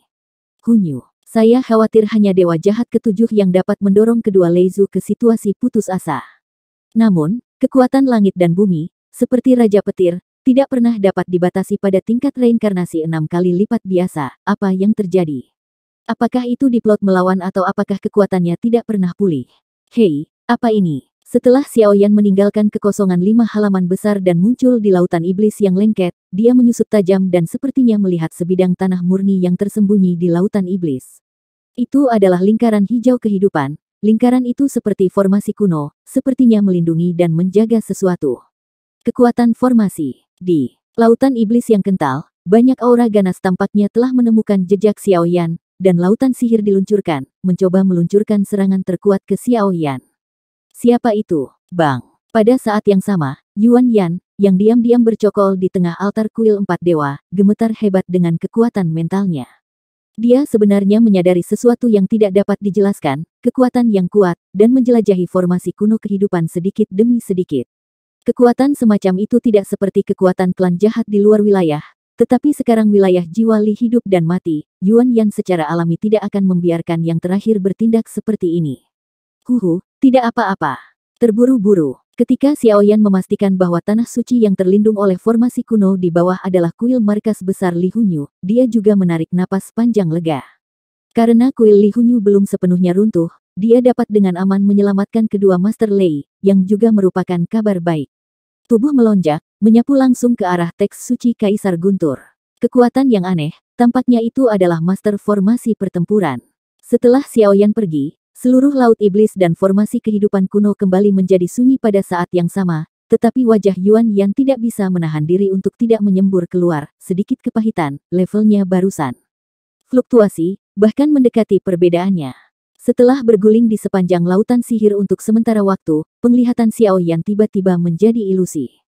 A: Hunyu, saya khawatir hanya dewa jahat ketujuh yang dapat mendorong kedua Leizu ke situasi putus asa. Namun, kekuatan langit dan bumi, seperti Raja Petir, tidak pernah dapat dibatasi pada tingkat reinkarnasi enam kali lipat biasa, apa yang terjadi. Apakah itu diplot melawan atau apakah kekuatannya tidak pernah pulih? Hei, apa ini? Setelah Xiao Yan meninggalkan kekosongan lima halaman besar dan muncul di lautan iblis yang lengket, dia menyusut tajam dan sepertinya melihat sebidang tanah murni yang tersembunyi di lautan iblis. Itu adalah lingkaran hijau kehidupan. Lingkaran itu seperti formasi kuno, sepertinya melindungi dan menjaga sesuatu. Kekuatan formasi di lautan iblis yang kental, banyak aura ganas tampaknya telah menemukan jejak Xiaoyan, dan lautan sihir diluncurkan, mencoba meluncurkan serangan terkuat ke Xiaoyan. Siapa itu, Bang? Pada saat yang sama, Yuan Yan, yang diam-diam bercokol di tengah altar kuil empat dewa, gemetar hebat dengan kekuatan mentalnya. Dia sebenarnya menyadari sesuatu yang tidak dapat dijelaskan, kekuatan yang kuat, dan menjelajahi formasi kuno kehidupan sedikit demi sedikit. Kekuatan semacam itu tidak seperti kekuatan klan jahat di luar wilayah, tetapi sekarang wilayah jiwa Li hidup dan mati, Yuan Yan secara alami tidak akan membiarkan yang terakhir bertindak seperti ini. Huhu, tidak apa-apa. Terburu-buru. Ketika Xiaoyan memastikan bahwa tanah suci yang terlindung oleh formasi kuno di bawah adalah kuil markas besar Li Hunyu, dia juga menarik napas panjang lega. Karena kuil Li Hunyu belum sepenuhnya runtuh, dia dapat dengan aman menyelamatkan kedua Master Lei, yang juga merupakan kabar baik. Tubuh melonjak, menyapu langsung ke arah teks suci Kaisar Guntur. Kekuatan yang aneh, tampaknya itu adalah master formasi pertempuran. Setelah Xiaoyan pergi, Seluruh laut iblis dan formasi kehidupan kuno kembali menjadi sunyi pada saat yang sama, tetapi wajah Yuan yang tidak bisa menahan diri untuk tidak menyembur keluar, sedikit kepahitan, levelnya barusan. Fluktuasi, bahkan mendekati perbedaannya. Setelah berguling di sepanjang lautan sihir untuk sementara waktu, penglihatan Xiao Yan tiba-tiba menjadi ilusi.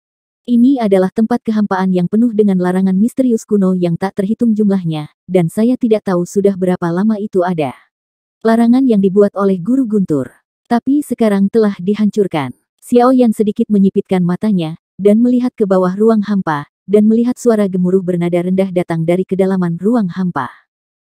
A: Ini adalah tempat kehampaan yang penuh dengan larangan misterius kuno yang tak terhitung jumlahnya, dan saya tidak tahu sudah berapa lama itu ada larangan yang dibuat oleh Guru Guntur. Tapi sekarang telah dihancurkan. Xiao Yan sedikit menyipitkan matanya, dan melihat ke bawah ruang hampa, dan melihat suara gemuruh bernada rendah datang dari kedalaman ruang hampa.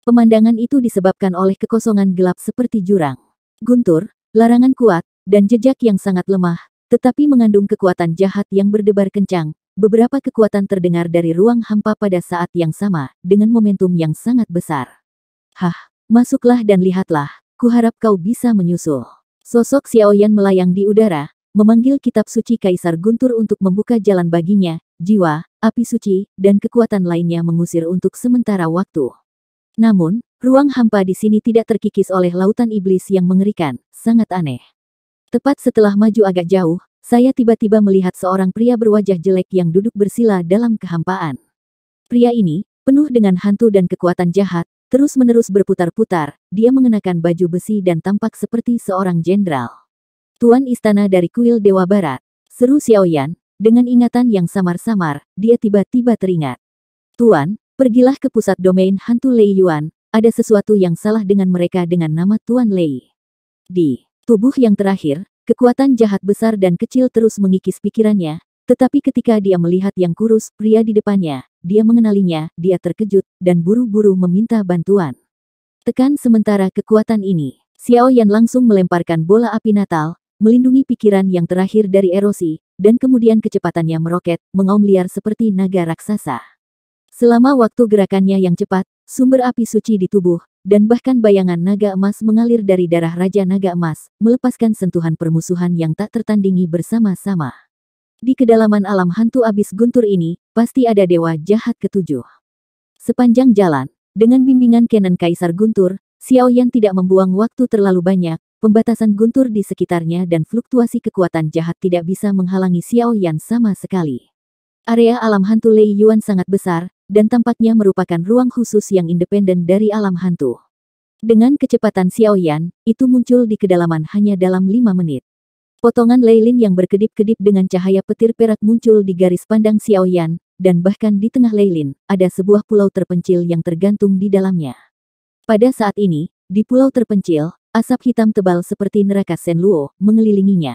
A: Pemandangan itu disebabkan oleh kekosongan gelap seperti jurang. Guntur, larangan kuat, dan jejak yang sangat lemah, tetapi mengandung kekuatan jahat yang berdebar kencang, Beberapa kekuatan terdengar dari ruang hampa pada saat yang sama, dengan momentum yang sangat besar. Hah, Masuklah dan lihatlah, kuharap kau bisa menyusul. Sosok Xiaoyan melayang di udara, memanggil kitab suci Kaisar Guntur untuk membuka jalan baginya, jiwa, api suci, dan kekuatan lainnya mengusir untuk sementara waktu. Namun, ruang hampa di sini tidak terkikis oleh lautan iblis yang mengerikan, sangat aneh. Tepat setelah maju agak jauh, saya tiba-tiba melihat seorang pria berwajah jelek yang duduk bersila dalam kehampaan. Pria ini, penuh dengan hantu dan kekuatan jahat, Terus-menerus berputar-putar, dia mengenakan baju besi dan tampak seperti seorang jenderal. Tuan istana dari kuil Dewa Barat, seru Xiaoyan, dengan ingatan yang samar-samar, dia tiba-tiba teringat. Tuan, pergilah ke pusat domain hantu Lei Yuan, ada sesuatu yang salah dengan mereka dengan nama Tuan Lei. Di tubuh yang terakhir, kekuatan jahat besar dan kecil terus mengikis pikirannya, tetapi ketika dia melihat yang kurus pria di depannya, dia mengenalinya, dia terkejut, dan buru-buru meminta bantuan. Tekan sementara kekuatan ini. Xiao Yan langsung melemparkan bola api natal, melindungi pikiran yang terakhir dari erosi, dan kemudian kecepatannya meroket, mengaum liar seperti naga raksasa. Selama waktu gerakannya yang cepat, sumber api suci di tubuh, dan bahkan bayangan naga emas mengalir dari darah Raja Naga Emas, melepaskan sentuhan permusuhan yang tak tertandingi bersama-sama. Di kedalaman alam hantu abis guntur ini, pasti ada dewa jahat ketujuh. Sepanjang jalan, dengan bimbingan Kenan Kaisar Guntur, Xiao Yan tidak membuang waktu terlalu banyak, pembatasan Guntur di sekitarnya dan fluktuasi kekuatan jahat tidak bisa menghalangi Xiao Yan sama sekali. Area alam hantu Lei Yuan sangat besar, dan tampaknya merupakan ruang khusus yang independen dari alam hantu. Dengan kecepatan Xiao Yan, itu muncul di kedalaman hanya dalam lima menit. Potongan Leilin yang berkedip-kedip dengan cahaya petir perak muncul di garis pandang Xiaoyan, dan bahkan di tengah Leilin, ada sebuah pulau terpencil yang tergantung di dalamnya. Pada saat ini, di pulau terpencil, asap hitam tebal seperti neraka Luo mengelilinginya.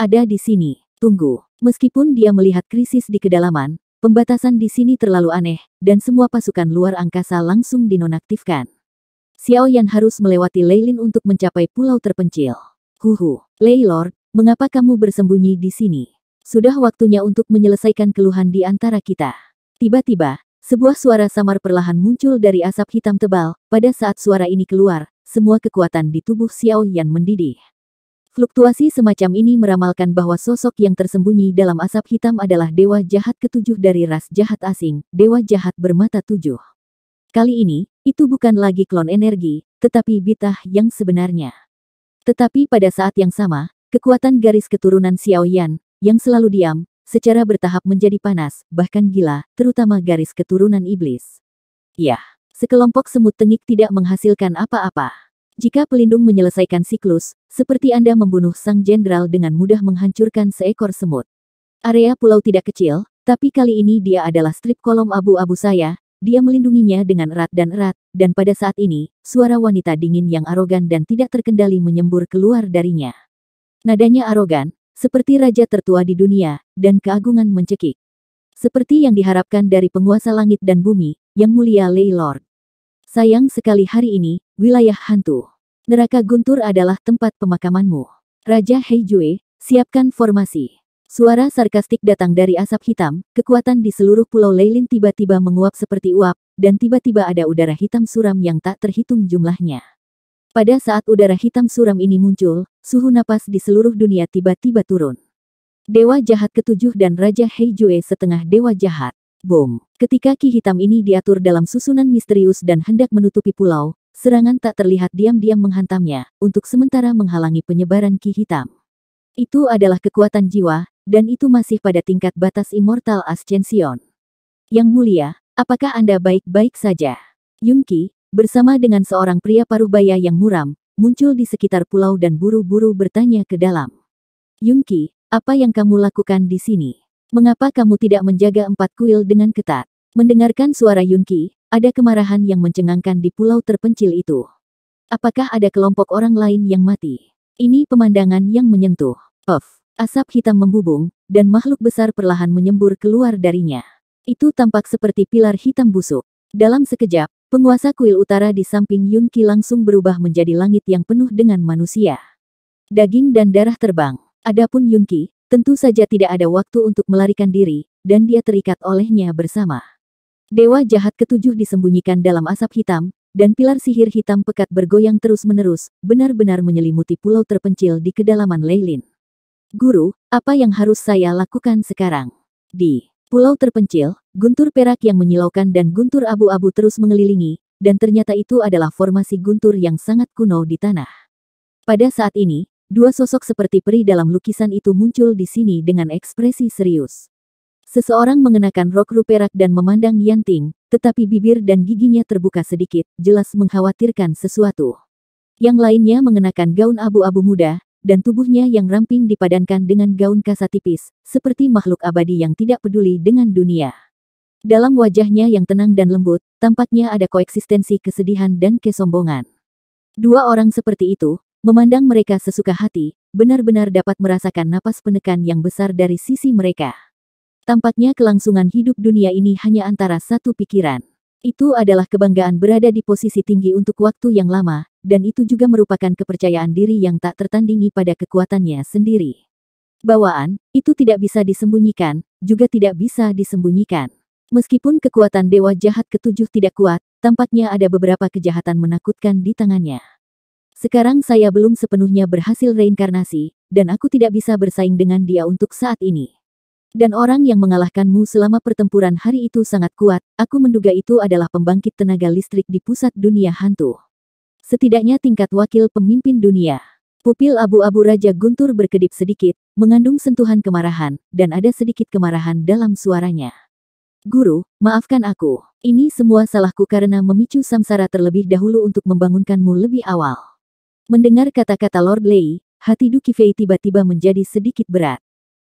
A: Ada di sini, tunggu. Meskipun dia melihat krisis di kedalaman, pembatasan di sini terlalu aneh, dan semua pasukan luar angkasa langsung dinonaktifkan. Xiaoyan harus melewati Leilin untuk mencapai pulau terpencil. Huhu, Leilord, Mengapa kamu bersembunyi di sini? Sudah waktunya untuk menyelesaikan keluhan di antara kita. Tiba-tiba, sebuah suara samar perlahan muncul dari asap hitam tebal. Pada saat suara ini keluar, semua kekuatan di tubuh Xiao Yan mendidih. Fluktuasi semacam ini meramalkan bahwa sosok yang tersembunyi dalam asap hitam adalah dewa jahat ketujuh dari ras jahat asing, dewa jahat bermata tujuh. Kali ini, itu bukan lagi klon energi, tetapi bitah yang sebenarnya. Tetapi pada saat yang sama, Kekuatan garis keturunan Xiao Yan yang selalu diam, secara bertahap menjadi panas, bahkan gila, terutama garis keturunan iblis. Ya, sekelompok semut tengik tidak menghasilkan apa-apa. Jika pelindung menyelesaikan siklus, seperti Anda membunuh sang jenderal dengan mudah menghancurkan seekor semut. Area pulau tidak kecil, tapi kali ini dia adalah strip kolom abu-abu saya, dia melindunginya dengan erat dan erat, dan pada saat ini, suara wanita dingin yang arogan dan tidak terkendali menyembur keluar darinya. Nadanya arogan, seperti raja tertua di dunia, dan keagungan mencekik. Seperti yang diharapkan dari penguasa langit dan bumi, yang mulia Lei Lord. Sayang sekali hari ini, wilayah hantu. Neraka Guntur adalah tempat pemakamanmu. Raja Heijue, siapkan formasi. Suara sarkastik datang dari asap hitam, kekuatan di seluruh pulau Leilin tiba-tiba menguap seperti uap, dan tiba-tiba ada udara hitam suram yang tak terhitung jumlahnya. Pada saat udara hitam suram ini muncul, suhu napas di seluruh dunia tiba-tiba turun. Dewa jahat ketujuh dan Raja Hei Jue setengah dewa jahat. Boom! Ketika ki hitam ini diatur dalam susunan misterius dan hendak menutupi pulau, serangan tak terlihat diam-diam menghantamnya, untuk sementara menghalangi penyebaran ki hitam. Itu adalah kekuatan jiwa, dan itu masih pada tingkat batas immortal ascension. Yang mulia, apakah Anda baik-baik saja? Yunqi, bersama dengan seorang pria parubaya yang muram, muncul di sekitar pulau dan buru-buru bertanya ke dalam. Yunki, apa yang kamu lakukan di sini? Mengapa kamu tidak menjaga empat kuil dengan ketat? Mendengarkan suara Yunki, ada kemarahan yang mencengangkan di pulau terpencil itu. Apakah ada kelompok orang lain yang mati? Ini pemandangan yang menyentuh. Of, asap hitam membubung, dan makhluk besar perlahan menyembur keluar darinya. Itu tampak seperti pilar hitam busuk. Dalam sekejap, Penguasa kuil utara di samping Yunki langsung berubah menjadi langit yang penuh dengan manusia. Daging dan darah terbang. Adapun Yunki, tentu saja tidak ada waktu untuk melarikan diri, dan dia terikat olehnya bersama. Dewa jahat ketujuh disembunyikan dalam asap hitam, dan pilar sihir hitam pekat bergoyang terus-menerus, benar-benar menyelimuti pulau terpencil di kedalaman Leilin. Guru, apa yang harus saya lakukan sekarang? Di Pulau terpencil, guntur perak yang menyilaukan dan guntur abu-abu terus mengelilingi, dan ternyata itu adalah formasi guntur yang sangat kuno di tanah. Pada saat ini, dua sosok seperti peri dalam lukisan itu muncul di sini dengan ekspresi serius. Seseorang mengenakan rok ruperak dan memandang Yanting, tetapi bibir dan giginya terbuka sedikit, jelas mengkhawatirkan sesuatu. Yang lainnya mengenakan gaun abu-abu muda, dan tubuhnya yang ramping dipadankan dengan gaun kasa tipis, seperti makhluk abadi yang tidak peduli dengan dunia. Dalam wajahnya yang tenang dan lembut, tampaknya ada koeksistensi kesedihan dan kesombongan. Dua orang seperti itu, memandang mereka sesuka hati, benar-benar dapat merasakan napas penekan yang besar dari sisi mereka. Tampaknya kelangsungan hidup dunia ini hanya antara satu pikiran. Itu adalah kebanggaan berada di posisi tinggi untuk waktu yang lama, dan itu juga merupakan kepercayaan diri yang tak tertandingi pada kekuatannya sendiri. Bawaan, itu tidak bisa disembunyikan, juga tidak bisa disembunyikan. Meskipun kekuatan Dewa Jahat ketujuh tidak kuat, tampaknya ada beberapa kejahatan menakutkan di tangannya. Sekarang saya belum sepenuhnya berhasil reinkarnasi, dan aku tidak bisa bersaing dengan dia untuk saat ini. Dan orang yang mengalahkanmu selama pertempuran hari itu sangat kuat, aku menduga itu adalah pembangkit tenaga listrik di pusat dunia hantu. Setidaknya tingkat wakil pemimpin dunia. Pupil abu-abu Raja Guntur berkedip sedikit, mengandung sentuhan kemarahan, dan ada sedikit kemarahan dalam suaranya. Guru, maafkan aku. Ini semua salahku karena memicu samsara terlebih dahulu untuk membangunkanmu lebih awal. Mendengar kata-kata Lord Lei, hati Duki Fei tiba-tiba menjadi sedikit berat.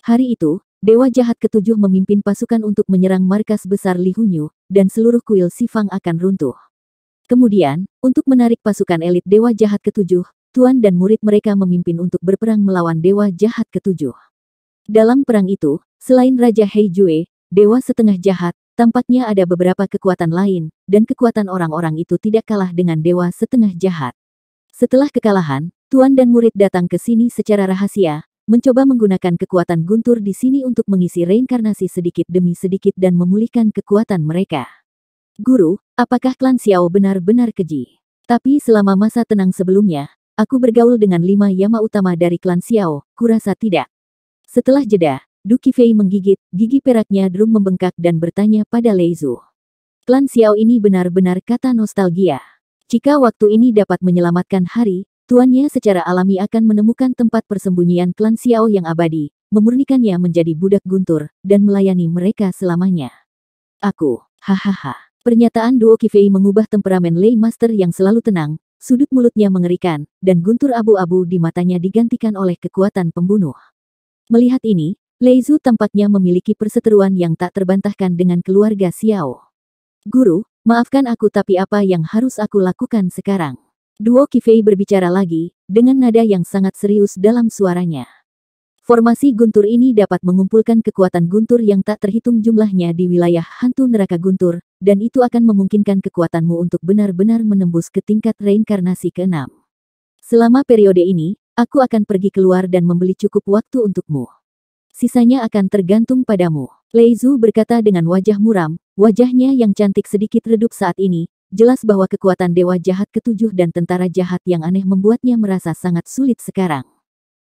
A: Hari itu, Dewa Jahat ketujuh memimpin pasukan untuk menyerang markas besar Li Hunyu, dan seluruh kuil Sifang akan runtuh. Kemudian, untuk menarik pasukan elit Dewa Jahat ketujuh, Tuan dan murid mereka memimpin untuk berperang melawan Dewa Jahat ketujuh. Dalam perang itu, selain Raja Hei Jue, Dewa Setengah Jahat, tampaknya ada beberapa kekuatan lain, dan kekuatan orang-orang itu tidak kalah dengan Dewa Setengah Jahat. Setelah kekalahan, Tuan dan murid datang ke sini secara rahasia, mencoba menggunakan kekuatan guntur di sini untuk mengisi reinkarnasi sedikit demi sedikit dan memulihkan kekuatan mereka. Guru, apakah klan Xiao benar-benar keji? Tapi selama masa tenang sebelumnya, aku bergaul dengan lima yama utama dari klan Xiao, kurasa tidak. Setelah jeda, Duki Fei menggigit, gigi peraknya drum membengkak dan bertanya pada Leizu. Klan Xiao ini benar-benar kata nostalgia. Jika waktu ini dapat menyelamatkan hari, tuannya secara alami akan menemukan tempat persembunyian klan Xiao yang abadi, memurnikannya menjadi budak guntur, dan melayani mereka selamanya. Aku, hahaha. Pernyataan Duo Kifei mengubah temperamen Lei Master yang selalu tenang, sudut mulutnya mengerikan, dan guntur abu-abu di matanya digantikan oleh kekuatan pembunuh. Melihat ini, Lei Zu tampaknya memiliki perseteruan yang tak terbantahkan dengan keluarga Xiao. Guru, maafkan aku tapi apa yang harus aku lakukan sekarang? Duo Kifei berbicara lagi, dengan nada yang sangat serius dalam suaranya. Formasi guntur ini dapat mengumpulkan kekuatan guntur yang tak terhitung jumlahnya di wilayah hantu neraka guntur, dan itu akan memungkinkan kekuatanmu untuk benar-benar menembus ke tingkat reinkarnasi ke-6. Selama periode ini, aku akan pergi keluar dan membeli cukup waktu untukmu. Sisanya akan tergantung padamu. Lei Zhu berkata dengan wajah muram, wajahnya yang cantik sedikit redup saat ini, jelas bahwa kekuatan dewa jahat ketujuh dan tentara jahat yang aneh membuatnya merasa sangat sulit sekarang.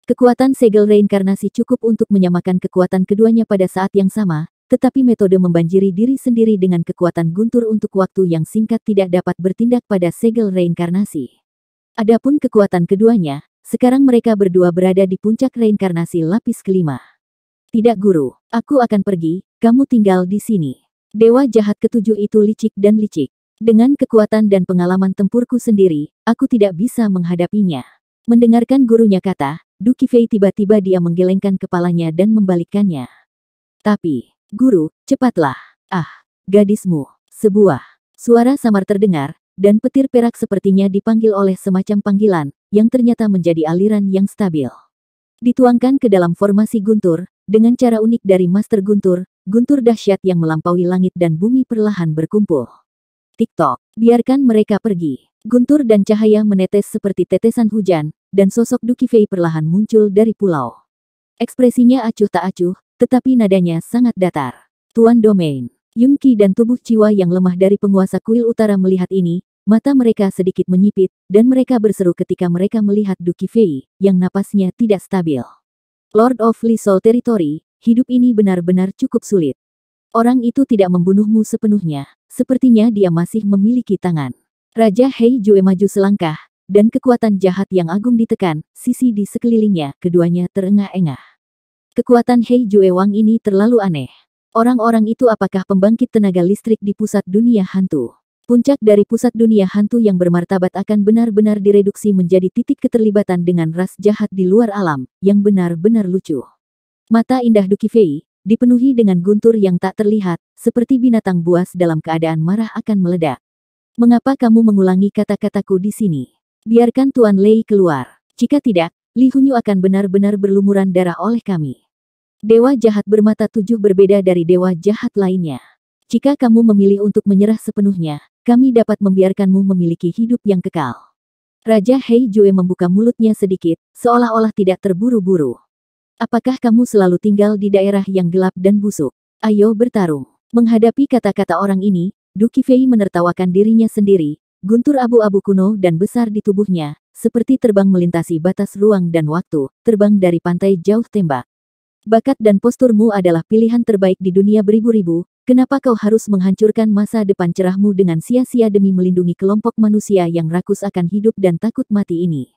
A: Kekuatan segel reinkarnasi cukup untuk menyamakan kekuatan keduanya pada saat yang sama, tetapi metode membanjiri diri sendiri dengan kekuatan guntur untuk waktu yang singkat tidak dapat bertindak pada segel reinkarnasi. Adapun kekuatan keduanya, sekarang mereka berdua berada di puncak reinkarnasi lapis kelima. Tidak guru, aku akan pergi, kamu tinggal di sini. Dewa jahat ketujuh itu licik dan licik. Dengan kekuatan dan pengalaman tempurku sendiri, aku tidak bisa menghadapinya. Mendengarkan gurunya kata, Duki Fei tiba-tiba dia menggelengkan kepalanya dan membalikkannya. Tapi, guru, cepatlah. Ah, gadismu. Sebuah suara samar terdengar, dan petir perak sepertinya dipanggil oleh semacam panggilan, yang ternyata menjadi aliran yang stabil. Dituangkan ke dalam formasi guntur, dengan cara unik dari Master Guntur, guntur dahsyat yang melampaui langit dan bumi perlahan berkumpul. TikTok. Biarkan mereka pergi. Guntur dan cahaya menetes seperti tetesan hujan, dan sosok Duki Fei perlahan muncul dari pulau. Ekspresinya acuh tak acuh, tetapi nadanya sangat datar. Tuan Domain, Yunki dan tubuh jiwa yang lemah dari penguasa kuil utara melihat ini, mata mereka sedikit menyipit, dan mereka berseru ketika mereka melihat Duki Fei yang napasnya tidak stabil. Lord of Lisol Territory, hidup ini benar-benar cukup sulit. Orang itu tidak membunuhmu sepenuhnya, sepertinya dia masih memiliki tangan. Raja Hei Jue maju selangkah, dan kekuatan jahat yang agung ditekan, sisi di sekelilingnya, keduanya terengah-engah. Kekuatan Hei Jue Wang ini terlalu aneh. Orang-orang itu apakah pembangkit tenaga listrik di pusat dunia hantu? Puncak dari pusat dunia hantu yang bermartabat akan benar-benar direduksi menjadi titik keterlibatan dengan ras jahat di luar alam, yang benar-benar lucu. Mata indah Duki Fei, dipenuhi dengan guntur yang tak terlihat, seperti binatang buas dalam keadaan marah akan meledak. Mengapa kamu mengulangi kata-kataku di sini? Biarkan Tuan Lei keluar. Jika tidak, Li Hunyu akan benar-benar berlumuran darah oleh kami. Dewa jahat bermata tujuh berbeda dari dewa jahat lainnya. Jika kamu memilih untuk menyerah sepenuhnya, kami dapat membiarkanmu memiliki hidup yang kekal. Raja Hei Jue membuka mulutnya sedikit, seolah-olah tidak terburu-buru. Apakah kamu selalu tinggal di daerah yang gelap dan busuk? Ayo bertarung. Menghadapi kata-kata orang ini, Duki Fei menertawakan dirinya sendiri, guntur abu-abu kuno dan besar di tubuhnya, seperti terbang melintasi batas ruang dan waktu, terbang dari pantai jauh tembak. Bakat dan posturmu adalah pilihan terbaik di dunia beribu-ribu, kenapa kau harus menghancurkan masa depan cerahmu dengan sia-sia demi melindungi kelompok manusia yang rakus akan hidup dan takut mati ini?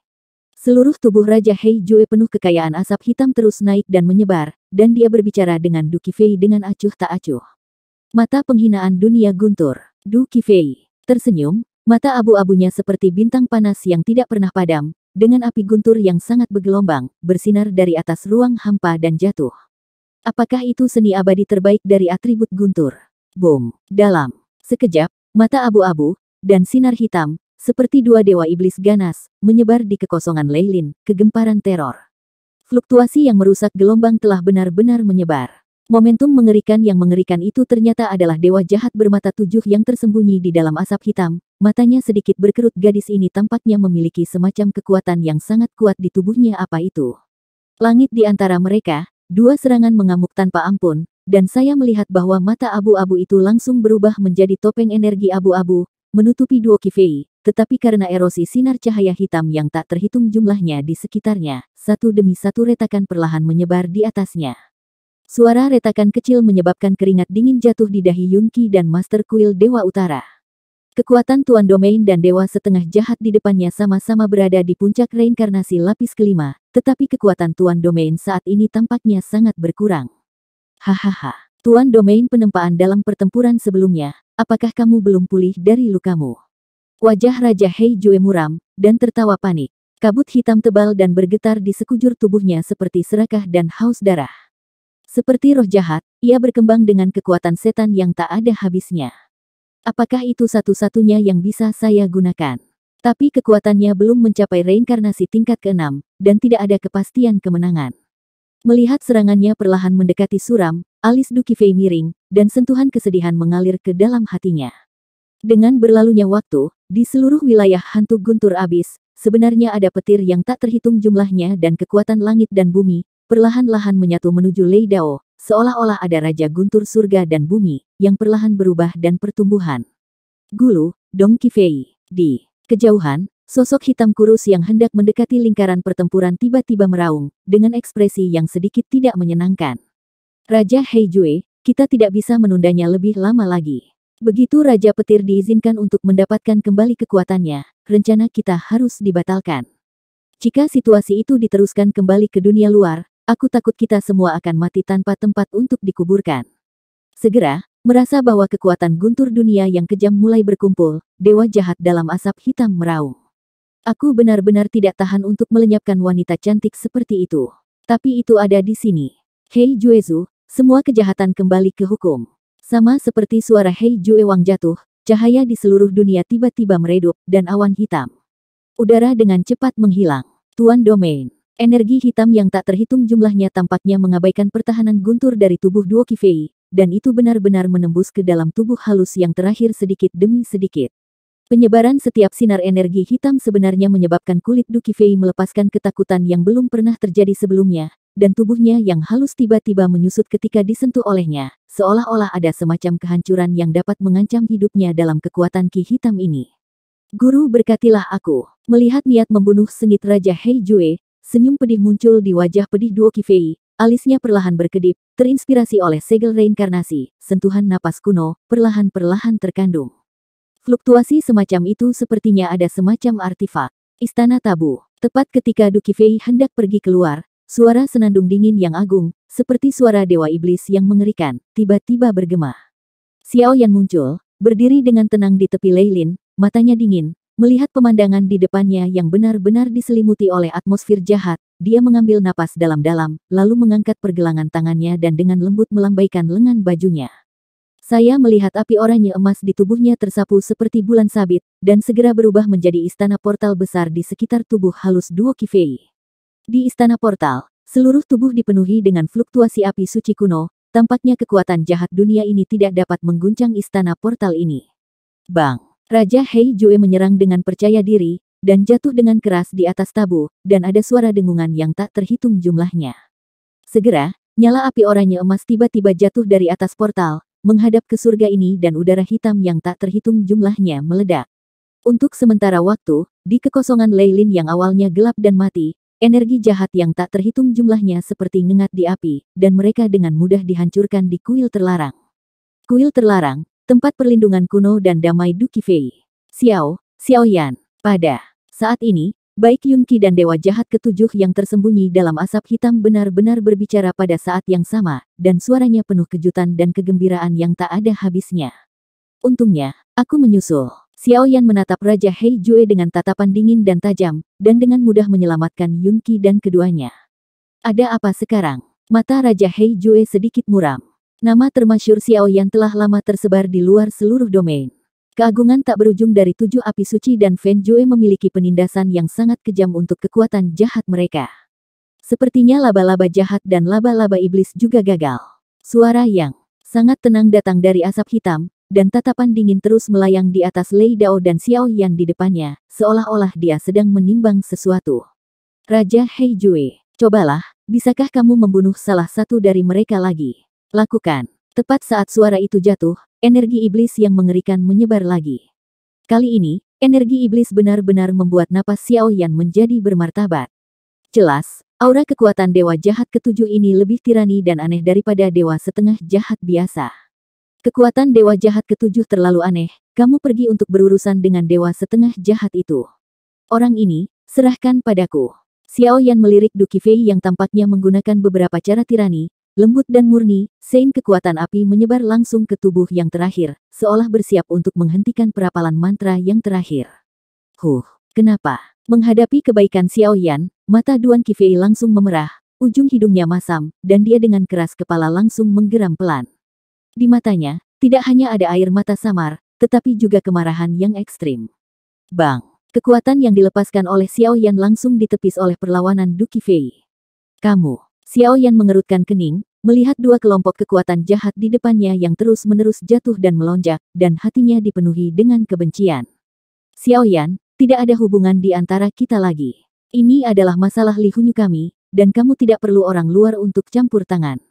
A: Seluruh tubuh Raja Hei Jue penuh kekayaan asap hitam terus naik dan menyebar, dan dia berbicara dengan Du Kifei dengan acuh tak acuh. Mata penghinaan dunia guntur. Du Kifei, tersenyum, mata abu-abunya seperti bintang panas yang tidak pernah padam, dengan api guntur yang sangat bergelombang, bersinar dari atas ruang hampa dan jatuh. Apakah itu seni abadi terbaik dari atribut guntur? Boom! Dalam. Sekejap, mata abu-abu, dan sinar hitam, seperti dua dewa iblis ganas, menyebar di kekosongan Leilin, kegemparan teror. Fluktuasi yang merusak gelombang telah benar-benar menyebar. Momentum mengerikan yang mengerikan itu ternyata adalah dewa jahat bermata tujuh yang tersembunyi di dalam asap hitam, matanya sedikit berkerut gadis ini tampaknya memiliki semacam kekuatan yang sangat kuat di tubuhnya apa itu. Langit di antara mereka, dua serangan mengamuk tanpa ampun, dan saya melihat bahwa mata abu-abu itu langsung berubah menjadi topeng energi abu-abu, menutupi duo kifei, tetapi karena erosi sinar cahaya hitam yang tak terhitung jumlahnya di sekitarnya, satu demi satu retakan perlahan menyebar di atasnya. Suara retakan kecil menyebabkan keringat dingin jatuh di dahi Yunki dan Master Kuil Dewa Utara. Kekuatan Tuan Domain dan Dewa Setengah Jahat di depannya sama-sama berada di puncak reinkarnasi lapis kelima, tetapi kekuatan Tuan Domain saat ini tampaknya sangat berkurang. Hahaha. Tuan domain penempaan dalam pertempuran sebelumnya, apakah kamu belum pulih dari lukamu? Wajah Raja Hei Jue muram, dan tertawa panik. Kabut hitam tebal dan bergetar di sekujur tubuhnya seperti serakah dan haus darah. Seperti roh jahat, ia berkembang dengan kekuatan setan yang tak ada habisnya. Apakah itu satu-satunya yang bisa saya gunakan? Tapi kekuatannya belum mencapai reinkarnasi tingkat keenam, dan tidak ada kepastian kemenangan. Melihat serangannya perlahan mendekati suram, Alis Fei miring, dan sentuhan kesedihan mengalir ke dalam hatinya. Dengan berlalunya waktu, di seluruh wilayah hantu guntur abis, sebenarnya ada petir yang tak terhitung jumlahnya dan kekuatan langit dan bumi, perlahan-lahan menyatu menuju Lei Dao, seolah-olah ada raja guntur surga dan bumi, yang perlahan berubah dan pertumbuhan. Gulu, Dong Kifei, di kejauhan, sosok hitam kurus yang hendak mendekati lingkaran pertempuran tiba-tiba meraung, dengan ekspresi yang sedikit tidak menyenangkan. Raja Heijue, kita tidak bisa menundanya lebih lama lagi. Begitu Raja Petir diizinkan untuk mendapatkan kembali kekuatannya, rencana kita harus dibatalkan. Jika situasi itu diteruskan kembali ke dunia luar, aku takut kita semua akan mati tanpa tempat untuk dikuburkan. Segera, merasa bahwa kekuatan guntur dunia yang kejam mulai berkumpul, dewa jahat dalam asap hitam meraung. Aku benar-benar tidak tahan untuk melenyapkan wanita cantik seperti itu. Tapi itu ada di sini. Hei Juezu, semua kejahatan kembali ke hukum. Sama seperti suara Hei Juewang jatuh, cahaya di seluruh dunia tiba-tiba meredup, dan awan hitam. Udara dengan cepat menghilang. Tuan Domain. Energi hitam yang tak terhitung jumlahnya tampaknya mengabaikan pertahanan guntur dari tubuh Duo Kifei, dan itu benar-benar menembus ke dalam tubuh halus yang terakhir sedikit demi sedikit. Penyebaran setiap sinar energi hitam sebenarnya menyebabkan kulit Kifei melepaskan ketakutan yang belum pernah terjadi sebelumnya, dan tubuhnya yang halus tiba-tiba menyusut ketika disentuh olehnya, seolah-olah ada semacam kehancuran yang dapat mengancam hidupnya dalam kekuatan ki hitam ini. Guru berkatilah aku, melihat niat membunuh sengit Raja Hei Jue, senyum pedih muncul di wajah pedih Duo Kifei, alisnya perlahan berkedip, terinspirasi oleh segel reinkarnasi, sentuhan napas kuno, perlahan-perlahan terkandung. Fluktuasi semacam itu sepertinya ada semacam artifak. Istana Tabu. Tepat ketika Duki Fei hendak pergi keluar, Suara senandung dingin yang agung, seperti suara dewa iblis yang mengerikan, tiba-tiba bergema. Xiao Yan muncul, berdiri dengan tenang di tepi Leilin, matanya dingin, melihat pemandangan di depannya yang benar-benar diselimuti oleh atmosfer jahat, dia mengambil napas dalam-dalam, lalu mengangkat pergelangan tangannya dan dengan lembut melambaikan lengan bajunya. Saya melihat api oranye emas di tubuhnya tersapu seperti bulan sabit, dan segera berubah menjadi istana portal besar di sekitar tubuh halus Duo Kifei. Di Istana Portal, seluruh tubuh dipenuhi dengan fluktuasi api suci kuno, tampaknya kekuatan jahat dunia ini tidak dapat mengguncang Istana Portal ini. Bang! Raja Hei Jue menyerang dengan percaya diri, dan jatuh dengan keras di atas tabu, dan ada suara dengungan yang tak terhitung jumlahnya. Segera, nyala api oranye emas tiba-tiba jatuh dari atas portal, menghadap ke surga ini dan udara hitam yang tak terhitung jumlahnya meledak. Untuk sementara waktu, di kekosongan Leilin yang awalnya gelap dan mati, Energi jahat yang tak terhitung jumlahnya seperti ngengat di api, dan mereka dengan mudah dihancurkan di kuil terlarang. Kuil terlarang, tempat perlindungan kuno dan damai Duki Fei. Xiao, Yan. pada saat ini, Baik Yunqi dan dewa jahat ketujuh yang tersembunyi dalam asap hitam benar-benar berbicara pada saat yang sama, dan suaranya penuh kejutan dan kegembiraan yang tak ada habisnya. Untungnya, aku menyusul. Xiao Yan menatap Raja Hei Jue dengan tatapan dingin dan tajam, dan dengan mudah menyelamatkan Yun Qi dan keduanya. Ada apa sekarang? Mata Raja Hei Jue sedikit muram. Nama termasyur Xiao Yan telah lama tersebar di luar seluruh domain. Keagungan tak berujung dari tujuh api suci dan Fan Jue memiliki penindasan yang sangat kejam untuk kekuatan jahat mereka. Sepertinya laba-laba jahat dan laba-laba iblis juga gagal. Suara yang sangat tenang datang dari asap hitam, dan tatapan dingin terus melayang di atas Lei Dao dan Xiao Yan di depannya, seolah-olah dia sedang menimbang sesuatu. Raja Hei Jue, cobalah, bisakah kamu membunuh salah satu dari mereka lagi? Lakukan. Tepat saat suara itu jatuh, energi iblis yang mengerikan menyebar lagi. Kali ini, energi iblis benar-benar membuat napas Xiao Yan menjadi bermartabat. Jelas, aura kekuatan dewa jahat ketujuh ini lebih tirani dan aneh daripada dewa setengah jahat biasa. Kekuatan dewa jahat ketujuh terlalu aneh, kamu pergi untuk berurusan dengan dewa setengah jahat itu. Orang ini, serahkan padaku. Xiao Yan melirik Duki Fei yang tampaknya menggunakan beberapa cara tirani, lembut dan murni, sein kekuatan api menyebar langsung ke tubuh yang terakhir, seolah bersiap untuk menghentikan perapalan mantra yang terakhir. Huh, kenapa? Menghadapi kebaikan Xiao Yan, mata Duan Kifei langsung memerah, ujung hidungnya masam, dan dia dengan keras kepala langsung menggeram pelan. Di matanya, tidak hanya ada air mata samar, tetapi juga kemarahan yang ekstrim. Bang! Kekuatan yang dilepaskan oleh Xiao Yan langsung ditepis oleh perlawanan Duki Fei. Kamu! Xiao Yan mengerutkan kening, melihat dua kelompok kekuatan jahat di depannya yang terus-menerus jatuh dan melonjak, dan hatinya dipenuhi dengan kebencian. Xiao Yan, tidak ada hubungan di antara kita lagi. Ini adalah masalah lihunyu kami, dan kamu tidak perlu orang luar untuk campur tangan.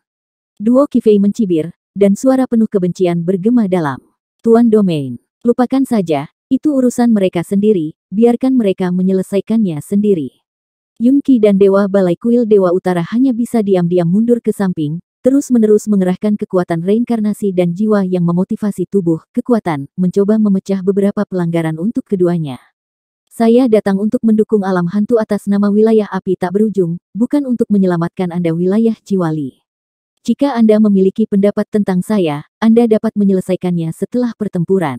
A: Duo Kifei mencibir, dan suara penuh kebencian bergema dalam. Tuan Domain, lupakan saja, itu urusan mereka sendiri, biarkan mereka menyelesaikannya sendiri. Yungki dan Dewa Balai Kuil Dewa Utara hanya bisa diam-diam mundur ke samping, terus-menerus mengerahkan kekuatan reinkarnasi dan jiwa yang memotivasi tubuh, kekuatan, mencoba memecah beberapa pelanggaran untuk keduanya. Saya datang untuk mendukung alam hantu atas nama wilayah api tak berujung, bukan untuk menyelamatkan Anda wilayah Jiwali. Jika Anda memiliki pendapat tentang saya, Anda dapat menyelesaikannya setelah pertempuran.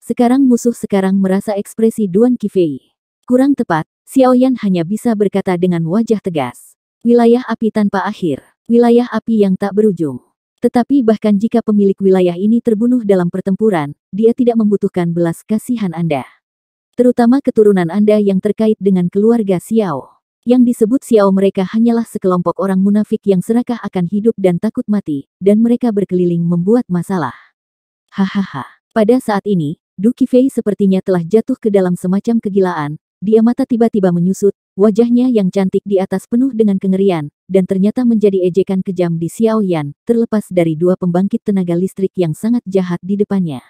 A: Sekarang musuh sekarang merasa ekspresi Duan Kifei. Kurang tepat, Xiao Yan hanya bisa berkata dengan wajah tegas. Wilayah api tanpa akhir, wilayah api yang tak berujung. Tetapi bahkan jika pemilik wilayah ini terbunuh dalam pertempuran, dia tidak membutuhkan belas kasihan Anda. Terutama keturunan Anda yang terkait dengan keluarga Xiao. Yang disebut Xiao mereka hanyalah sekelompok orang munafik yang serakah akan hidup dan takut mati, dan mereka berkeliling membuat masalah. Hahaha. Pada saat ini, Du Kifei sepertinya telah jatuh ke dalam semacam kegilaan, dia mata tiba-tiba menyusut, wajahnya yang cantik di atas penuh dengan kengerian, dan ternyata menjadi ejekan kejam di Xiao Yan, terlepas dari dua pembangkit tenaga listrik yang sangat jahat di depannya.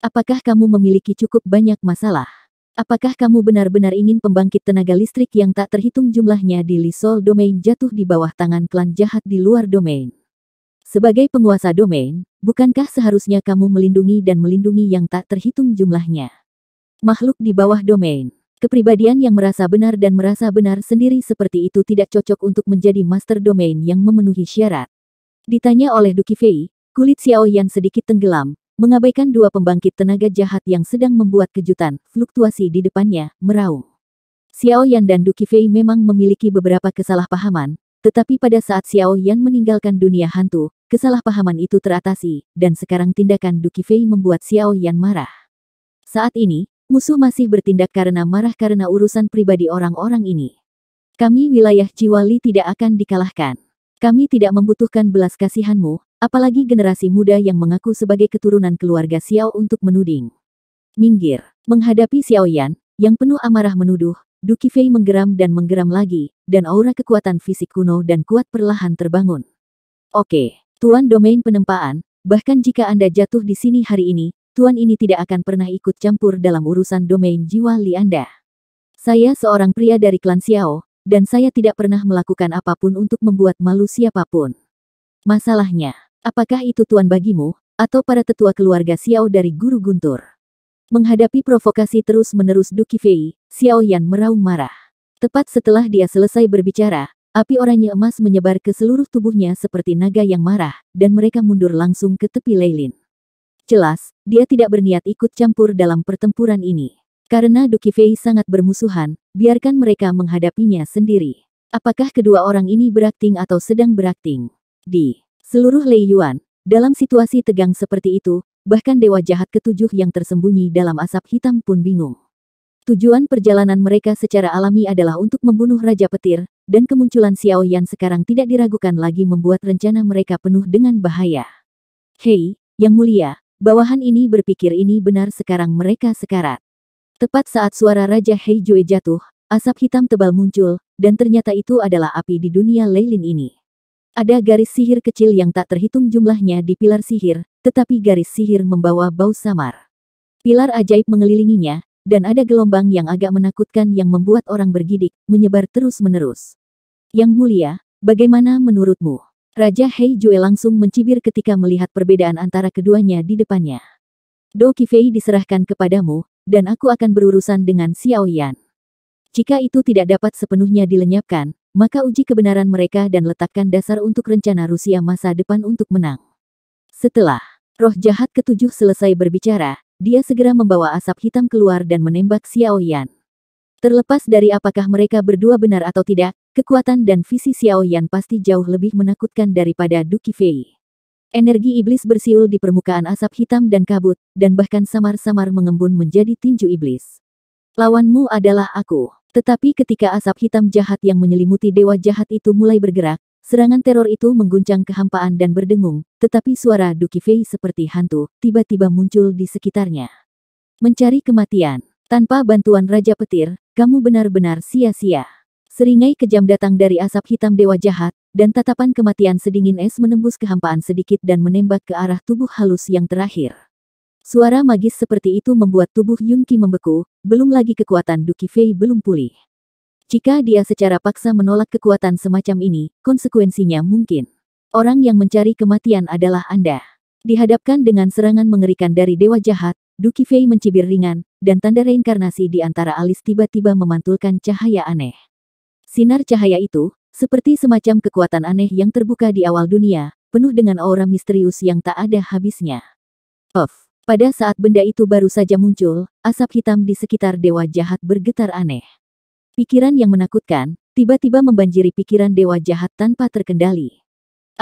A: Apakah kamu memiliki cukup banyak masalah? Apakah kamu benar-benar ingin pembangkit tenaga listrik yang tak terhitung jumlahnya di Lisol domain jatuh di bawah tangan klan jahat di luar domain? Sebagai penguasa domain, bukankah seharusnya kamu melindungi dan melindungi yang tak terhitung jumlahnya? Makhluk di bawah domain. Kepribadian yang merasa benar dan merasa benar sendiri seperti itu tidak cocok untuk menjadi master domain yang memenuhi syarat. Ditanya oleh Duki Fei, kulit Xiao Yan sedikit tenggelam, Mengabaikan dua pembangkit tenaga jahat yang sedang membuat kejutan, fluktuasi di depannya, meraung. Xiao Yan dan Du Qifei memang memiliki beberapa kesalahpahaman, tetapi pada saat Xiao Yan meninggalkan dunia hantu, kesalahpahaman itu teratasi, dan sekarang tindakan Du Qifei membuat Xiao Yan marah. Saat ini, musuh masih bertindak karena marah karena urusan pribadi orang-orang ini. Kami wilayah Jiwali tidak akan dikalahkan. Kami tidak membutuhkan belas kasihanmu, Apalagi generasi muda yang mengaku sebagai keturunan keluarga Xiao untuk menuding. Minggir. Menghadapi Xiao Yan yang penuh amarah menuduh, Du Qifei menggeram dan menggeram lagi, dan aura kekuatan fisik kuno dan kuat perlahan terbangun. Oke, Tuan Domain Penempaan, bahkan jika Anda jatuh di sini hari ini, Tuan ini tidak akan pernah ikut campur dalam urusan domain jiwa Li Anda. Saya seorang pria dari klan Xiao, dan saya tidak pernah melakukan apapun untuk membuat malu siapapun. Masalahnya, Apakah itu tuan bagimu, atau para tetua keluarga Xiao dari Guru Guntur? Menghadapi provokasi terus-menerus Duki Fei, Xiao Yan meraung marah. Tepat setelah dia selesai berbicara, api oranye emas menyebar ke seluruh tubuhnya seperti naga yang marah, dan mereka mundur langsung ke tepi Leilin. Jelas, dia tidak berniat ikut campur dalam pertempuran ini. Karena Duki Fei sangat bermusuhan, biarkan mereka menghadapinya sendiri. Apakah kedua orang ini berakting atau sedang berakting? Di Seluruh Lei Yuan, dalam situasi tegang seperti itu, bahkan dewa jahat ketujuh yang tersembunyi dalam asap hitam pun bingung. Tujuan perjalanan mereka secara alami adalah untuk membunuh Raja Petir, dan kemunculan Xiao Yan sekarang tidak diragukan lagi membuat rencana mereka penuh dengan bahaya. Hei, Yang Mulia, bawahan ini berpikir ini benar sekarang mereka sekarat. Tepat saat suara Raja Hei Jue jatuh, asap hitam tebal muncul, dan ternyata itu adalah api di dunia Leilin ini. Ada garis sihir kecil yang tak terhitung jumlahnya di pilar sihir, tetapi garis sihir membawa bau samar. Pilar ajaib mengelilinginya, dan ada gelombang yang agak menakutkan yang membuat orang bergidik, menyebar terus-menerus. Yang mulia, bagaimana menurutmu? Raja Hei Jue langsung mencibir ketika melihat perbedaan antara keduanya di depannya. Do Kifei diserahkan kepadamu, dan aku akan berurusan dengan Xiao Yan. Jika itu tidak dapat sepenuhnya dilenyapkan, maka uji kebenaran mereka dan letakkan dasar untuk rencana Rusia masa depan untuk menang. Setelah roh jahat ketujuh selesai berbicara, dia segera membawa asap hitam keluar dan menembak Xiao Yan. Terlepas dari apakah mereka berdua benar atau tidak, kekuatan dan visi Xiao Yan pasti jauh lebih menakutkan daripada Duki Fei. Energi iblis bersiul di permukaan asap hitam dan kabut, dan bahkan samar-samar mengembun menjadi tinju iblis. Lawanmu adalah aku. Tetapi ketika asap hitam jahat yang menyelimuti dewa jahat itu mulai bergerak, serangan teror itu mengguncang kehampaan dan berdengung, tetapi suara Duki Fei seperti hantu, tiba-tiba muncul di sekitarnya. Mencari kematian. Tanpa bantuan Raja Petir, kamu benar-benar sia-sia. Seringai kejam datang dari asap hitam dewa jahat, dan tatapan kematian sedingin es menembus kehampaan sedikit dan menembak ke arah tubuh halus yang terakhir. Suara magis seperti itu membuat tubuh Yunki membeku, belum lagi kekuatan Duki Fei belum pulih. Jika dia secara paksa menolak kekuatan semacam ini, konsekuensinya mungkin. Orang yang mencari kematian adalah Anda. Dihadapkan dengan serangan mengerikan dari Dewa Jahat, Duki Fei mencibir ringan, dan tanda reinkarnasi di antara alis tiba-tiba memantulkan cahaya aneh. Sinar cahaya itu, seperti semacam kekuatan aneh yang terbuka di awal dunia, penuh dengan aura misterius yang tak ada habisnya. Puff. Pada saat benda itu baru saja muncul, asap hitam di sekitar dewa jahat bergetar aneh. Pikiran yang menakutkan, tiba-tiba membanjiri pikiran dewa jahat tanpa terkendali.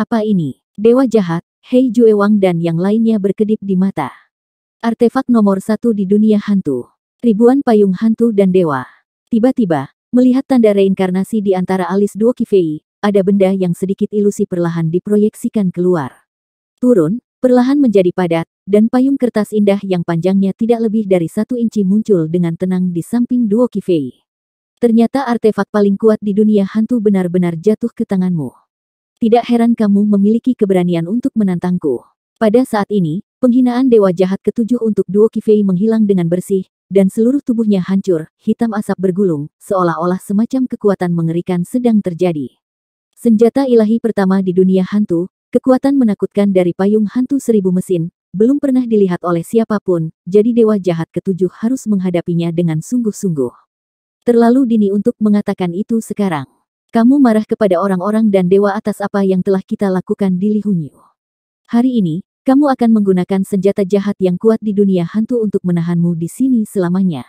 A: Apa ini? Dewa jahat, Hei Jue Wang dan yang lainnya berkedip di mata. Artefak nomor satu di dunia hantu. Ribuan payung hantu dan dewa. Tiba-tiba, melihat tanda reinkarnasi di antara alis Duo kifei, ada benda yang sedikit ilusi perlahan diproyeksikan keluar. Turun, perlahan menjadi padat, dan payung kertas indah yang panjangnya tidak lebih dari satu inci muncul dengan tenang di samping duo Kifei. Ternyata artefak paling kuat di dunia hantu benar-benar jatuh ke tanganmu. Tidak heran kamu memiliki keberanian untuk menantangku. Pada saat ini, penghinaan dewa jahat ketujuh untuk duo Kifei menghilang dengan bersih, dan seluruh tubuhnya hancur, hitam asap bergulung, seolah-olah semacam kekuatan mengerikan sedang terjadi. Senjata ilahi pertama di dunia hantu, kekuatan menakutkan dari payung hantu seribu mesin, belum pernah dilihat oleh siapapun, jadi dewa jahat ketujuh harus menghadapinya dengan sungguh-sungguh. Terlalu dini untuk mengatakan itu sekarang. Kamu marah kepada orang-orang dan dewa atas apa yang telah kita lakukan di Lihunyu. Hari ini, kamu akan menggunakan senjata jahat yang kuat di dunia hantu untuk menahanmu di sini selamanya.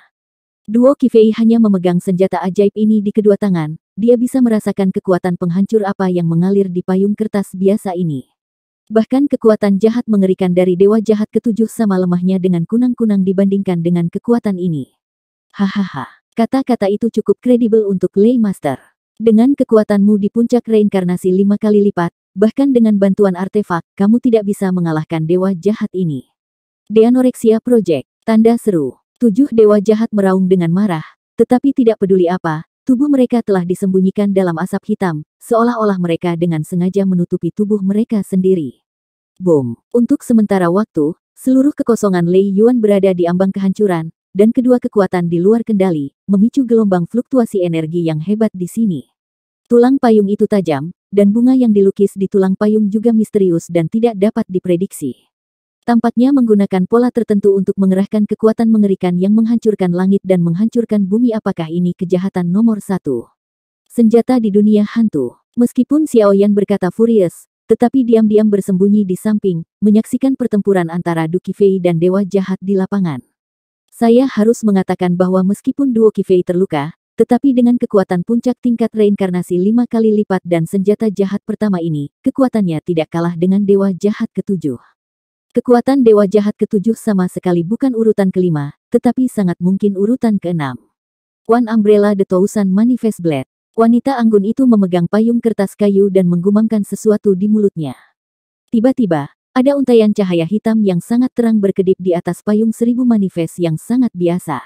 A: Duo Kifei hanya memegang senjata ajaib ini di kedua tangan, dia bisa merasakan kekuatan penghancur apa yang mengalir di payung kertas biasa ini. Bahkan kekuatan jahat mengerikan dari dewa jahat ketujuh sama lemahnya dengan kunang-kunang dibandingkan dengan kekuatan ini. Hahaha, kata-kata itu cukup kredibel untuk Lei Master. Dengan kekuatanmu di puncak reinkarnasi lima kali lipat, bahkan dengan bantuan artefak, kamu tidak bisa mengalahkan dewa jahat ini. Deanorexia Project, tanda seru. Tujuh dewa jahat meraung dengan marah, tetapi tidak peduli apa, Tubuh mereka telah disembunyikan dalam asap hitam, seolah-olah mereka dengan sengaja menutupi tubuh mereka sendiri. Boom. untuk sementara waktu, seluruh kekosongan Lei Yuan berada di ambang kehancuran, dan kedua kekuatan di luar kendali, memicu gelombang fluktuasi energi yang hebat di sini. Tulang payung itu tajam, dan bunga yang dilukis di tulang payung juga misterius dan tidak dapat diprediksi. Tampaknya menggunakan pola tertentu untuk mengerahkan kekuatan mengerikan yang menghancurkan langit dan menghancurkan bumi apakah ini kejahatan nomor satu. Senjata di dunia hantu. Meskipun Xiao Yan berkata furious, tetapi diam-diam bersembunyi di samping, menyaksikan pertempuran antara Du Fei dan Dewa Jahat di lapangan. Saya harus mengatakan bahwa meskipun duo Kifei terluka, tetapi dengan kekuatan puncak tingkat reinkarnasi lima kali lipat dan senjata jahat pertama ini, kekuatannya tidak kalah dengan dewa jahat ketujuh. Kekuatan Dewa Jahat ketujuh sama sekali bukan urutan kelima, tetapi sangat mungkin urutan keenam. One Umbrella The Tousan Manifest Blade. Wanita anggun itu memegang payung kertas kayu dan menggumamkan sesuatu di mulutnya. Tiba-tiba, ada untayan cahaya hitam yang sangat terang berkedip di atas payung seribu manifest yang sangat biasa.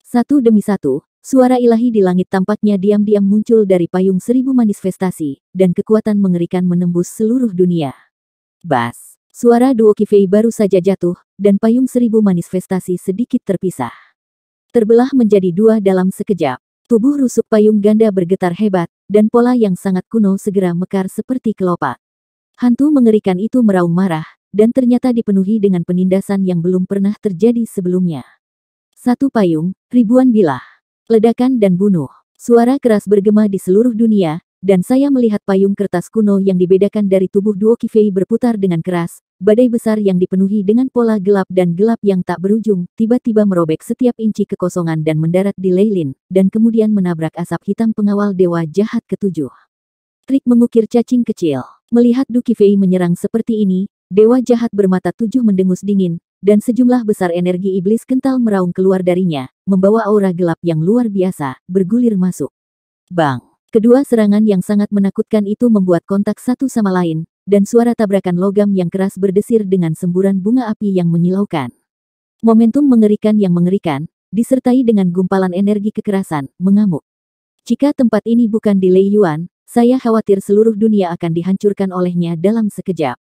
A: Satu demi satu, suara ilahi di langit tampaknya diam-diam muncul dari payung seribu manifestasi, dan kekuatan mengerikan menembus seluruh dunia. Bas! Suara duo kifei baru saja jatuh, dan payung seribu manifestasi sedikit terpisah. Terbelah menjadi dua dalam sekejap. Tubuh rusuk payung ganda bergetar hebat, dan pola yang sangat kuno segera mekar seperti kelopak. Hantu mengerikan itu meraung marah, dan ternyata dipenuhi dengan penindasan yang belum pernah terjadi sebelumnya. Satu payung, ribuan bilah. Ledakan dan bunuh. Suara keras bergema di seluruh dunia, dan saya melihat payung kertas kuno yang dibedakan dari tubuh duo Kifei berputar dengan keras, badai besar yang dipenuhi dengan pola gelap dan gelap yang tak berujung, tiba-tiba merobek setiap inci kekosongan dan mendarat di Leilin, dan kemudian menabrak asap hitam pengawal dewa jahat ketujuh. Trik mengukir cacing kecil. Melihat Duo Kifei menyerang seperti ini, dewa jahat bermata tujuh mendengus dingin, dan sejumlah besar energi iblis kental meraung keluar darinya, membawa aura gelap yang luar biasa, bergulir masuk. Bang! Kedua serangan yang sangat menakutkan itu membuat kontak satu sama lain, dan suara tabrakan logam yang keras berdesir dengan semburan bunga api yang menyilaukan. Momentum mengerikan yang mengerikan, disertai dengan gumpalan energi kekerasan, mengamuk. Jika tempat ini bukan di Lei Yuan, saya khawatir seluruh dunia akan dihancurkan olehnya dalam sekejap.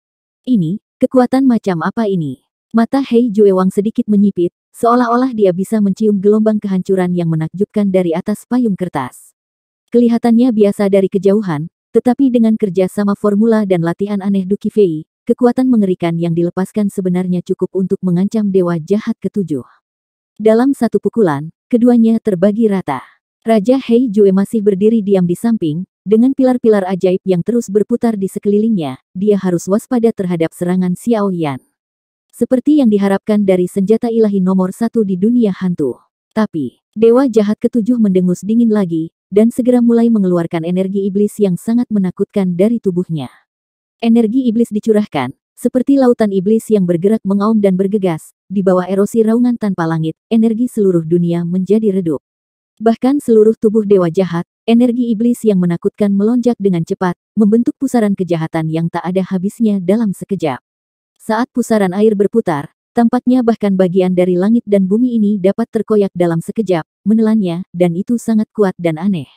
A: Ini, kekuatan macam apa ini? Mata Hei Juewang sedikit menyipit, seolah-olah dia bisa mencium gelombang kehancuran yang menakjubkan dari atas payung kertas. Kelihatannya biasa dari kejauhan, tetapi dengan kerja sama formula dan latihan aneh Duki Fei, kekuatan mengerikan yang dilepaskan sebenarnya cukup untuk mengancam dewa jahat ketujuh. Dalam satu pukulan, keduanya terbagi rata. Raja Hei Jue masih berdiri diam di samping, dengan pilar-pilar ajaib yang terus berputar di sekelilingnya, dia harus waspada terhadap serangan Xiao Yan. Seperti yang diharapkan dari senjata ilahi nomor satu di dunia hantu. Tapi, dewa jahat ketujuh mendengus dingin lagi, dan segera mulai mengeluarkan energi iblis yang sangat menakutkan dari tubuhnya. Energi iblis dicurahkan, seperti lautan iblis yang bergerak mengaum dan bergegas, di bawah erosi raungan tanpa langit, energi seluruh dunia menjadi redup. Bahkan seluruh tubuh dewa jahat, energi iblis yang menakutkan melonjak dengan cepat, membentuk pusaran kejahatan yang tak ada habisnya dalam sekejap. Saat pusaran air berputar, Tampaknya bahkan bagian dari langit dan bumi ini dapat terkoyak dalam sekejap, menelannya, dan itu sangat kuat dan aneh.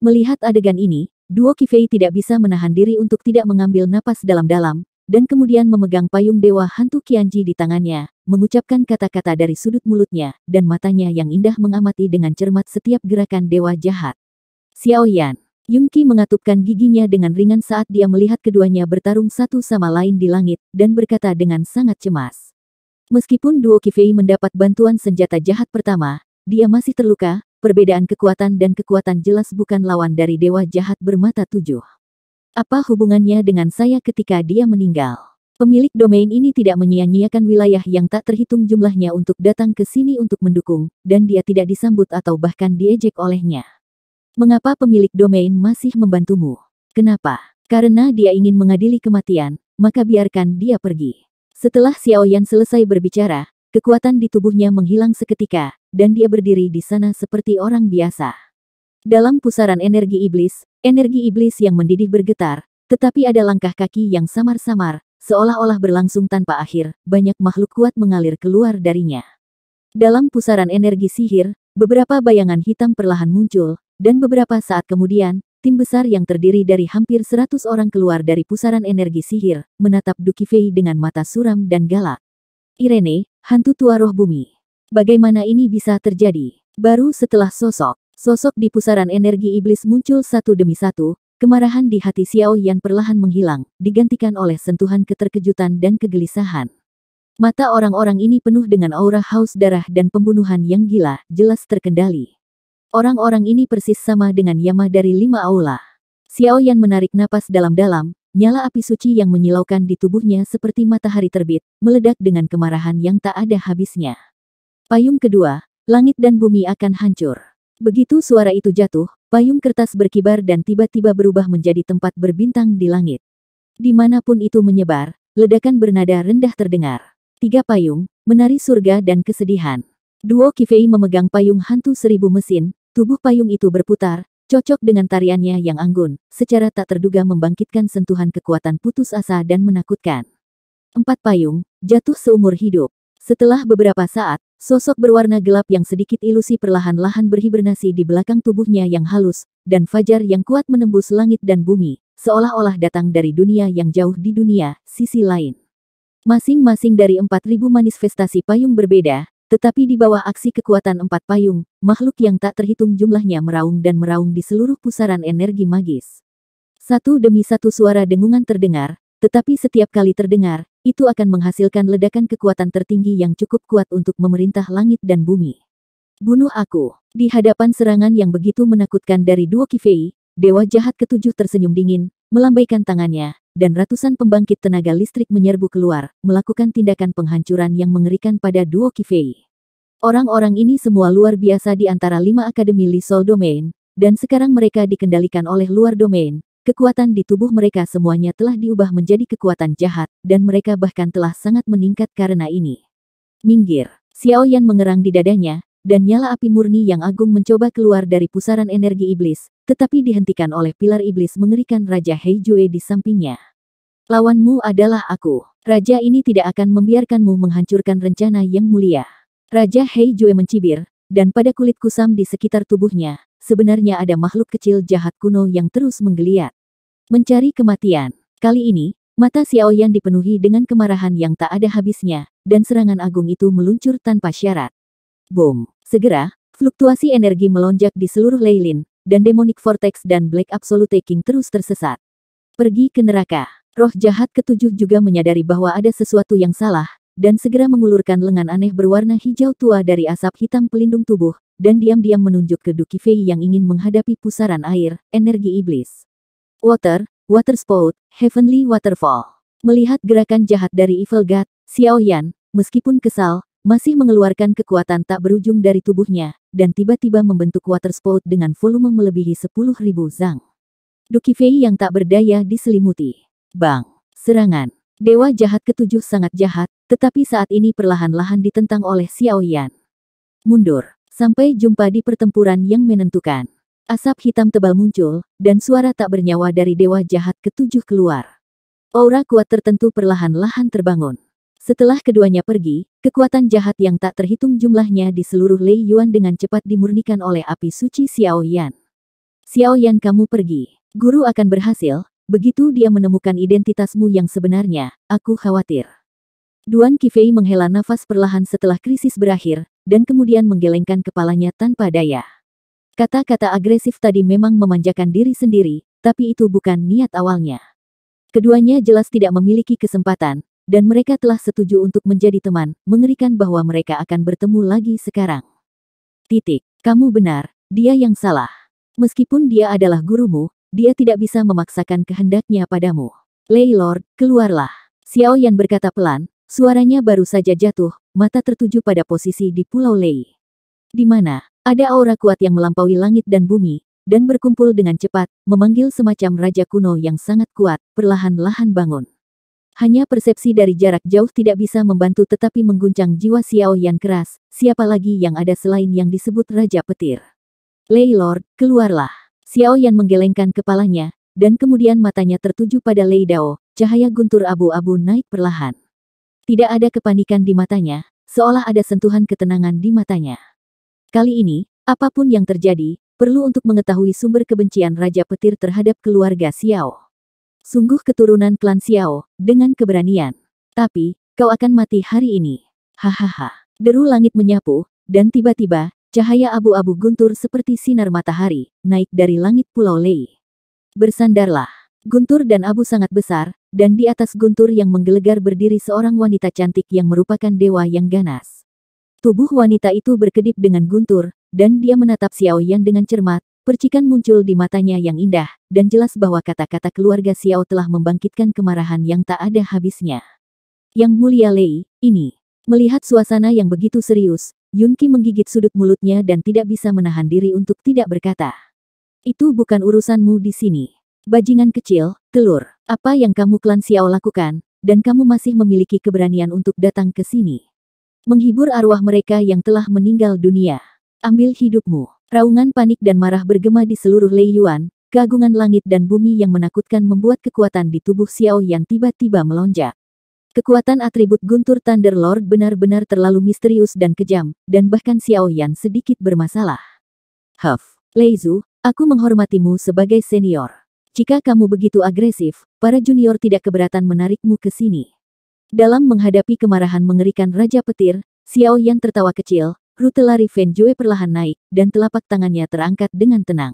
A: Melihat adegan ini, duo Kifei tidak bisa menahan diri untuk tidak mengambil napas dalam-dalam, dan kemudian memegang payung dewa hantu Kianji di tangannya, mengucapkan kata-kata dari sudut mulutnya, dan matanya yang indah mengamati dengan cermat setiap gerakan dewa jahat. Xiaoyan, Yungki mengatupkan giginya dengan ringan saat dia melihat keduanya bertarung satu sama lain di langit, dan berkata dengan sangat cemas. Meskipun duo Kifei mendapat bantuan senjata jahat pertama, dia masih terluka, perbedaan kekuatan dan kekuatan jelas bukan lawan dari dewa jahat bermata tujuh. Apa hubungannya dengan saya ketika dia meninggal? Pemilik domain ini tidak menyia-nyiakan wilayah yang tak terhitung jumlahnya untuk datang ke sini untuk mendukung, dan dia tidak disambut atau bahkan diejek olehnya. Mengapa pemilik domain masih membantumu? Kenapa? Karena dia ingin mengadili kematian, maka biarkan dia pergi. Setelah Xiao Yan selesai berbicara, kekuatan di tubuhnya menghilang seketika, dan dia berdiri di sana seperti orang biasa. Dalam pusaran energi iblis, energi iblis yang mendidih bergetar, tetapi ada langkah kaki yang samar-samar, seolah-olah berlangsung tanpa akhir, banyak makhluk kuat mengalir keluar darinya. Dalam pusaran energi sihir, beberapa bayangan hitam perlahan muncul, dan beberapa saat kemudian, tim besar yang terdiri dari hampir seratus orang keluar dari pusaran energi sihir, menatap Duki Fei dengan mata suram dan galak. Irene, hantu tua roh bumi. Bagaimana ini bisa terjadi? Baru setelah sosok, sosok di pusaran energi iblis muncul satu demi satu, kemarahan di hati Xiao Yan perlahan menghilang, digantikan oleh sentuhan keterkejutan dan kegelisahan. Mata orang-orang ini penuh dengan aura haus darah dan pembunuhan yang gila, jelas terkendali. Orang-orang ini persis sama dengan Yama dari lima aula. Xiao Yan menarik napas dalam-dalam, nyala api suci yang menyilaukan di tubuhnya seperti matahari terbit, meledak dengan kemarahan yang tak ada habisnya. Payung kedua, langit dan bumi akan hancur. Begitu suara itu jatuh, payung kertas berkibar dan tiba-tiba berubah menjadi tempat berbintang di langit. Dimanapun itu menyebar, ledakan bernada rendah terdengar. Tiga payung, menari surga dan kesedihan. Duo Kifei memegang payung hantu seribu mesin, Tubuh payung itu berputar, cocok dengan tariannya yang anggun, secara tak terduga membangkitkan sentuhan kekuatan putus asa dan menakutkan. Empat payung, jatuh seumur hidup. Setelah beberapa saat, sosok berwarna gelap yang sedikit ilusi perlahan-lahan berhibernasi di belakang tubuhnya yang halus, dan fajar yang kuat menembus langit dan bumi, seolah-olah datang dari dunia yang jauh di dunia, sisi lain. Masing-masing dari 4.000 manifestasi payung berbeda, tetapi di bawah aksi kekuatan empat payung, makhluk yang tak terhitung jumlahnya meraung dan meraung di seluruh pusaran energi magis. Satu demi satu suara dengungan terdengar, tetapi setiap kali terdengar, itu akan menghasilkan ledakan kekuatan tertinggi yang cukup kuat untuk memerintah langit dan bumi. Bunuh aku! Di hadapan serangan yang begitu menakutkan dari duo Kifei, Dewa jahat ketujuh tersenyum dingin, melambaikan tangannya, dan ratusan pembangkit tenaga listrik menyerbu keluar, melakukan tindakan penghancuran yang mengerikan pada duo Kifei. Orang-orang ini semua luar biasa di antara lima akademi Li Sol Domain, dan sekarang mereka dikendalikan oleh luar domain. Kekuatan di tubuh mereka semuanya telah diubah menjadi kekuatan jahat, dan mereka bahkan telah sangat meningkat karena ini. Minggir, Xiao Yan mengerang di dadanya, dan nyala api murni yang agung mencoba keluar dari pusaran energi iblis, tetapi dihentikan oleh pilar iblis mengerikan Raja Heijue di sampingnya. Lawanmu adalah aku. Raja ini tidak akan membiarkanmu menghancurkan rencana yang mulia. Raja Heijue mencibir, dan pada kulit kusam di sekitar tubuhnya, sebenarnya ada makhluk kecil jahat kuno yang terus menggeliat. Mencari kematian. Kali ini, mata Xiao Yan dipenuhi dengan kemarahan yang tak ada habisnya, dan serangan agung itu meluncur tanpa syarat. Boom! Segera, fluktuasi energi melonjak di seluruh Leilin, dan demonic vortex dan black absolute taking terus tersesat. Pergi ke neraka. Roh jahat ketujuh juga menyadari bahwa ada sesuatu yang salah, dan segera mengulurkan lengan aneh berwarna hijau tua dari asap hitam pelindung tubuh, dan diam-diam menunjuk ke Duki Fei yang ingin menghadapi pusaran air, energi iblis. Water, water spout, heavenly waterfall. Melihat gerakan jahat dari Evil God, Xiao Yan, meskipun kesal, masih mengeluarkan kekuatan tak berujung dari tubuhnya, dan tiba-tiba membentuk water spout dengan volume melebihi 10.000 zang. Dukifei yang tak berdaya diselimuti. Bang! Serangan! Dewa jahat ketujuh sangat jahat, tetapi saat ini perlahan-lahan ditentang oleh Xiao Yan. Mundur, sampai jumpa di pertempuran yang menentukan. Asap hitam tebal muncul, dan suara tak bernyawa dari dewa jahat ketujuh keluar. Aura kuat tertentu perlahan-lahan terbangun. Setelah keduanya pergi, kekuatan jahat yang tak terhitung jumlahnya di seluruh Lei Yuan dengan cepat dimurnikan oleh api suci Xiao Yan. Xiao Yan kamu pergi. Guru akan berhasil, begitu dia menemukan identitasmu yang sebenarnya, aku khawatir. Duan Kifei menghela nafas perlahan setelah krisis berakhir, dan kemudian menggelengkan kepalanya tanpa daya. Kata-kata agresif tadi memang memanjakan diri sendiri, tapi itu bukan niat awalnya. Keduanya jelas tidak memiliki kesempatan, dan mereka telah setuju untuk menjadi teman, mengerikan bahwa mereka akan bertemu lagi sekarang. Titik, kamu benar, dia yang salah. Meskipun dia adalah gurumu, dia tidak bisa memaksakan kehendaknya padamu. Lord, keluarlah. Xiao Yan berkata pelan, suaranya baru saja jatuh, mata tertuju pada posisi di Pulau Lei. Di mana, ada aura kuat yang melampaui langit dan bumi, dan berkumpul dengan cepat, memanggil semacam raja kuno yang sangat kuat, perlahan-lahan bangun. Hanya persepsi dari jarak jauh tidak bisa membantu tetapi mengguncang jiwa Xiao Yan keras, siapa lagi yang ada selain yang disebut Raja Petir. Lei Lord, keluarlah. Xiao Yan menggelengkan kepalanya, dan kemudian matanya tertuju pada Lei Dao, cahaya guntur abu-abu naik perlahan. Tidak ada kepanikan di matanya, seolah ada sentuhan ketenangan di matanya. Kali ini, apapun yang terjadi, perlu untuk mengetahui sumber kebencian Raja Petir terhadap keluarga Xiao. Sungguh keturunan klan Xiao, dengan keberanian. Tapi, kau akan mati hari ini. Hahaha. Deru langit menyapu, dan tiba-tiba, cahaya abu-abu guntur seperti sinar matahari, naik dari langit Pulau Lei. Bersandarlah. Guntur dan abu sangat besar, dan di atas guntur yang menggelegar berdiri seorang wanita cantik yang merupakan dewa yang ganas. Tubuh wanita itu berkedip dengan guntur, dan dia menatap Xiao Yan dengan cermat, Percikan muncul di matanya yang indah, dan jelas bahwa kata-kata keluarga Xiao telah membangkitkan kemarahan yang tak ada habisnya. Yang mulia Lei, ini. Melihat suasana yang begitu serius, Yunki menggigit sudut mulutnya dan tidak bisa menahan diri untuk tidak berkata. Itu bukan urusanmu di sini. Bajingan kecil, telur, apa yang kamu klan Xiao lakukan, dan kamu masih memiliki keberanian untuk datang ke sini. Menghibur arwah mereka yang telah meninggal dunia. Ambil hidupmu. Raungan panik dan marah bergema di seluruh Lei Yuan, keagungan langit dan bumi yang menakutkan membuat kekuatan di tubuh Xiao yang tiba-tiba melonjak. Kekuatan atribut Guntur Thunder Lord benar-benar terlalu misterius dan kejam, dan bahkan Xiao Yan sedikit bermasalah. Huff, Lei Zu, aku menghormatimu sebagai senior. Jika kamu begitu agresif, para junior tidak keberatan menarikmu ke sini. Dalam menghadapi kemarahan mengerikan Raja Petir, Xiao Yan tertawa kecil, Rute lari Fenjue perlahan naik, dan telapak tangannya terangkat dengan tenang.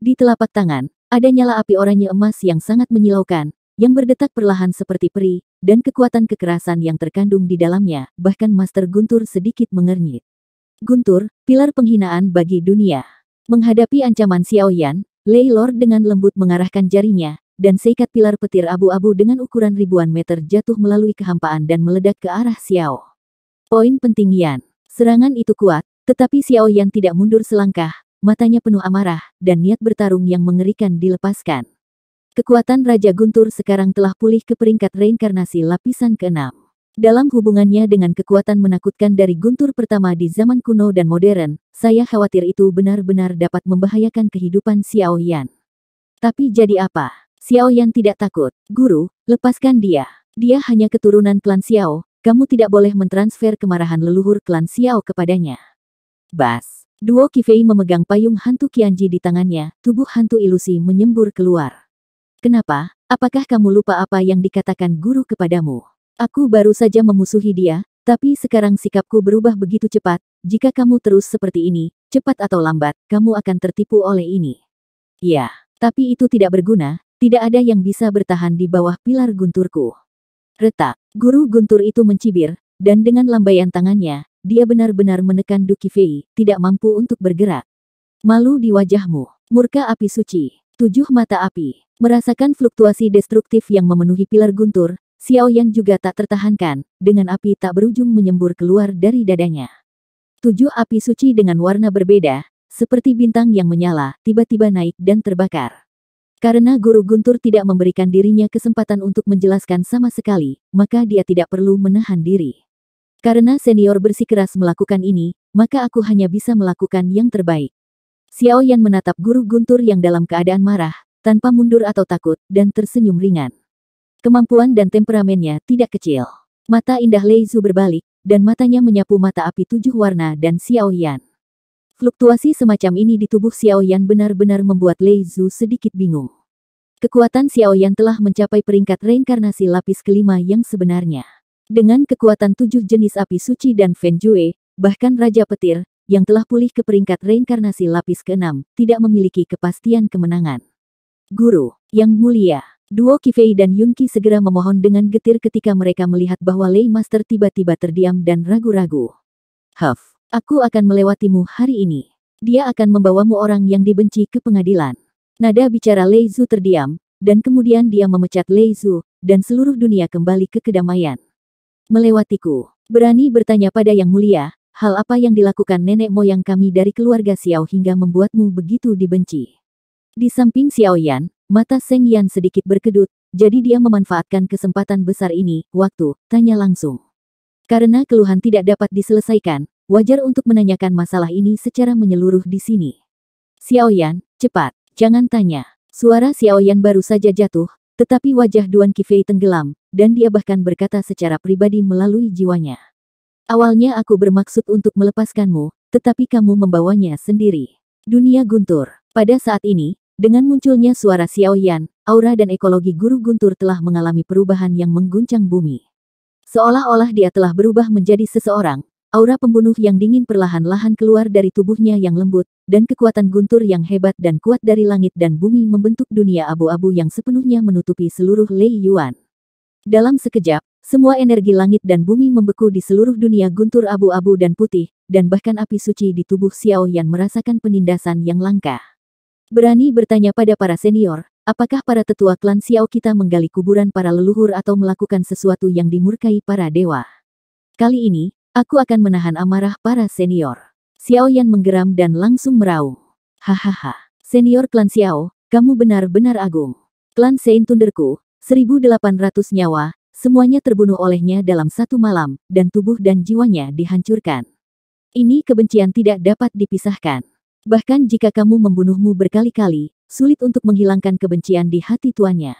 A: Di telapak tangan, ada nyala api oranye emas yang sangat menyilaukan, yang berdetak perlahan seperti peri, dan kekuatan kekerasan yang terkandung di dalamnya, bahkan Master Guntur sedikit mengernyit. Guntur, pilar penghinaan bagi dunia. Menghadapi ancaman Xiao Xiaoyan, Lord dengan lembut mengarahkan jarinya, dan seikat pilar petir abu-abu dengan ukuran ribuan meter jatuh melalui kehampaan dan meledak ke arah Xiao. Poin penting Yan. Serangan itu kuat, tetapi Xiao Yan tidak mundur selangkah, matanya penuh amarah, dan niat bertarung yang mengerikan dilepaskan. Kekuatan Raja Guntur sekarang telah pulih ke peringkat reinkarnasi lapisan ke-6. Dalam hubungannya dengan kekuatan menakutkan dari Guntur pertama di zaman kuno dan modern, saya khawatir itu benar-benar dapat membahayakan kehidupan Xiao Yan. Tapi jadi apa? Xiao Yan tidak takut. Guru, lepaskan dia. Dia hanya keturunan klan Xiao, kamu tidak boleh mentransfer kemarahan leluhur klan Xiao kepadanya. Bas. Duo Kifei memegang payung hantu Kianji di tangannya, tubuh hantu ilusi menyembur keluar. Kenapa? Apakah kamu lupa apa yang dikatakan guru kepadamu? Aku baru saja memusuhi dia, tapi sekarang sikapku berubah begitu cepat. Jika kamu terus seperti ini, cepat atau lambat, kamu akan tertipu oleh ini. Ya, tapi itu tidak berguna, tidak ada yang bisa bertahan di bawah pilar gunturku. Retak, guru guntur itu mencibir, dan dengan lambaian tangannya, dia benar-benar menekan Duki Fei, tidak mampu untuk bergerak. Malu di wajahmu, murka api suci, tujuh mata api, merasakan fluktuasi destruktif yang memenuhi pilar guntur, Xiao Yang juga tak tertahankan, dengan api tak berujung menyembur keluar dari dadanya. Tujuh api suci dengan warna berbeda, seperti bintang yang menyala, tiba-tiba naik dan terbakar. Karena Guru Guntur tidak memberikan dirinya kesempatan untuk menjelaskan sama sekali, maka dia tidak perlu menahan diri. Karena senior bersikeras melakukan ini, maka aku hanya bisa melakukan yang terbaik. Xiao Yan menatap Guru Guntur yang dalam keadaan marah, tanpa mundur atau takut, dan tersenyum ringan. Kemampuan dan temperamennya tidak kecil. Mata indah Lei Leizu berbalik, dan matanya menyapu mata api tujuh warna dan Xiao Yan. Fluktuasi semacam ini di tubuh Xiaoyan benar-benar membuat Lei Zhu sedikit bingung. Kekuatan Xiaoyan telah mencapai peringkat reinkarnasi lapis kelima yang sebenarnya. Dengan kekuatan tujuh jenis api suci dan Feng Jue, bahkan Raja Petir, yang telah pulih ke peringkat reinkarnasi lapis keenam, tidak memiliki kepastian kemenangan. Guru, yang mulia, duo Kifei dan Yunki segera memohon dengan getir ketika mereka melihat bahwa Lei Master tiba-tiba terdiam dan ragu-ragu. Huff. Aku akan melewatimu hari ini. Dia akan membawamu orang yang dibenci ke pengadilan. Nada bicara Lei Zu terdiam, dan kemudian dia memecat Lei Zu, dan seluruh dunia kembali ke kedamaian. Melewatiku, berani bertanya pada Yang Mulia, hal apa yang dilakukan nenek moyang kami dari keluarga Xiao hingga membuatmu begitu dibenci. Di samping Xiao Yan, mata Seng Yan sedikit berkedut, jadi dia memanfaatkan kesempatan besar ini, waktu, tanya langsung. Karena keluhan tidak dapat diselesaikan, Wajar untuk menanyakan masalah ini secara menyeluruh di sini. Xiaoyan, cepat, jangan tanya. Suara Xiaoyan baru saja jatuh, tetapi wajah Duan Kifei tenggelam, dan dia bahkan berkata secara pribadi melalui jiwanya. Awalnya aku bermaksud untuk melepaskanmu, tetapi kamu membawanya sendiri. Dunia guntur. Pada saat ini, dengan munculnya suara Xiaoyan, aura dan ekologi guru guntur telah mengalami perubahan yang mengguncang bumi. Seolah-olah dia telah berubah menjadi seseorang, Aura pembunuh yang dingin perlahan-lahan keluar dari tubuhnya yang lembut, dan kekuatan guntur yang hebat dan kuat dari langit dan bumi membentuk dunia abu-abu yang sepenuhnya menutupi seluruh Lei Yuan. Dalam sekejap, semua energi langit dan bumi membeku di seluruh dunia guntur abu-abu dan putih, dan bahkan api suci di tubuh Xiao Yan merasakan penindasan yang langka. Berani bertanya pada para senior, apakah para tetua klan Xiao kita menggali kuburan para leluhur atau melakukan sesuatu yang dimurkai para dewa? Kali ini, Aku akan menahan amarah para senior. Xiao Yan menggeram dan langsung meraung. Hahaha, senior klan Xiao, kamu benar-benar agung. Klan Sein Tunderku, 1800 nyawa, semuanya terbunuh olehnya dalam satu malam, dan tubuh dan jiwanya dihancurkan. Ini kebencian tidak dapat dipisahkan. Bahkan jika kamu membunuhmu berkali-kali, sulit untuk menghilangkan kebencian di hati tuannya.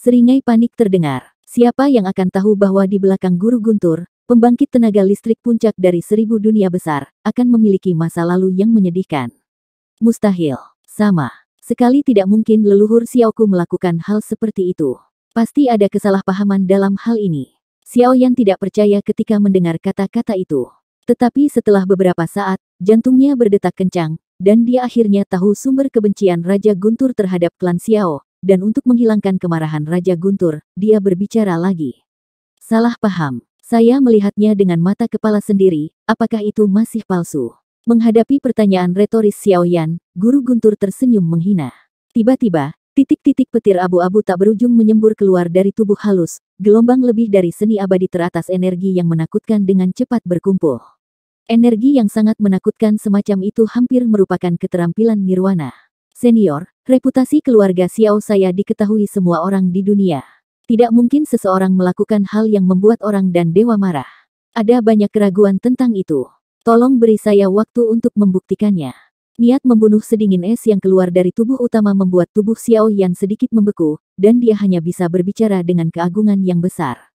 A: Seringai panik terdengar. Siapa yang akan tahu bahwa di belakang guru guntur, pembangkit tenaga listrik puncak dari seribu dunia besar, akan memiliki masa lalu yang menyedihkan. Mustahil. Sama. Sekali tidak mungkin leluhur Xiaoku melakukan hal seperti itu. Pasti ada kesalahpahaman dalam hal ini. Xiao Yan tidak percaya ketika mendengar kata-kata itu. Tetapi setelah beberapa saat, jantungnya berdetak kencang, dan dia akhirnya tahu sumber kebencian Raja Guntur terhadap klan Xiao, dan untuk menghilangkan kemarahan Raja Guntur, dia berbicara lagi. Salah paham. Saya melihatnya dengan mata kepala sendiri, apakah itu masih palsu? Menghadapi pertanyaan retoris Xiao Yan, guru Guntur tersenyum menghina. Tiba-tiba, titik-titik petir abu-abu tak berujung menyembur keluar dari tubuh halus, gelombang lebih dari seni abadi teratas energi yang menakutkan dengan cepat berkumpul. Energi yang sangat menakutkan semacam itu hampir merupakan keterampilan nirwana. Senior, reputasi keluarga Xiao saya diketahui semua orang di dunia. Tidak mungkin seseorang melakukan hal yang membuat orang dan dewa marah. Ada banyak keraguan tentang itu. Tolong beri saya waktu untuk membuktikannya. Niat membunuh sedingin es yang keluar dari tubuh utama membuat tubuh Xiao Yan sedikit membeku, dan dia hanya bisa berbicara dengan keagungan yang besar.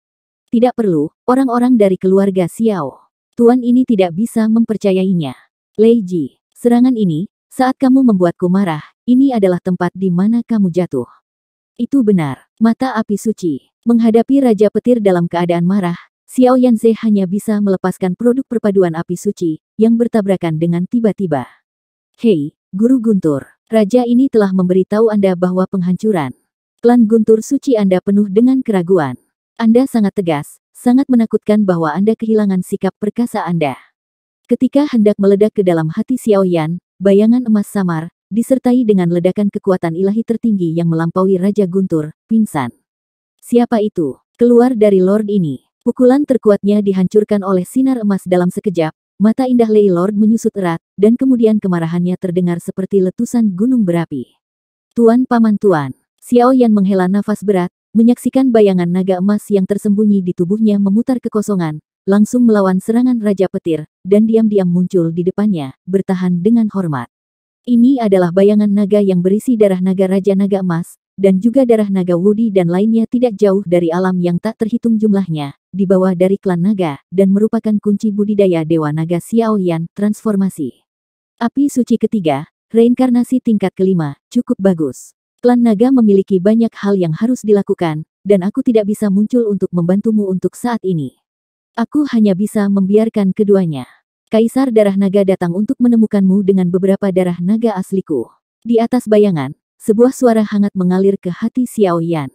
A: Tidak perlu, orang-orang dari keluarga Xiao. Tuan ini tidak bisa mempercayainya. Lei Ji, serangan ini, saat kamu membuatku marah, ini adalah tempat di mana kamu jatuh. Itu benar. Mata api suci. Menghadapi Raja Petir dalam keadaan marah, Xiao Yanze hanya bisa melepaskan produk perpaduan api suci, yang bertabrakan dengan tiba-tiba. Hei, Guru Guntur, Raja ini telah memberitahu Anda bahwa penghancuran. Klan Guntur suci Anda penuh dengan keraguan. Anda sangat tegas, sangat menakutkan bahwa Anda kehilangan sikap perkasa Anda. Ketika hendak meledak ke dalam hati Xiao Yan, bayangan emas samar, disertai dengan ledakan kekuatan ilahi tertinggi yang melampaui Raja Guntur, pingsan. Siapa itu? Keluar dari Lord ini. Pukulan terkuatnya dihancurkan oleh sinar emas dalam sekejap, mata indah Lei Lord menyusut erat, dan kemudian kemarahannya terdengar seperti letusan gunung berapi. Tuan Paman Tuan, Xiao Yan menghela nafas berat, menyaksikan bayangan naga emas yang tersembunyi di tubuhnya memutar kekosongan, langsung melawan serangan Raja Petir, dan diam-diam muncul di depannya, bertahan dengan hormat. Ini adalah bayangan naga yang berisi darah naga Raja Naga Emas, dan juga darah naga Wudi dan lainnya tidak jauh dari alam yang tak terhitung jumlahnya, di bawah dari klan naga, dan merupakan kunci budidaya Dewa Naga Xiaoyan, transformasi. Api suci ketiga, reinkarnasi tingkat kelima, cukup bagus. Klan naga memiliki banyak hal yang harus dilakukan, dan aku tidak bisa muncul untuk membantumu untuk saat ini. Aku hanya bisa membiarkan keduanya. Kaisar Darah Naga datang untuk menemukanmu dengan beberapa darah naga asliku. Di atas bayangan, sebuah suara hangat mengalir ke hati Xiao Yan.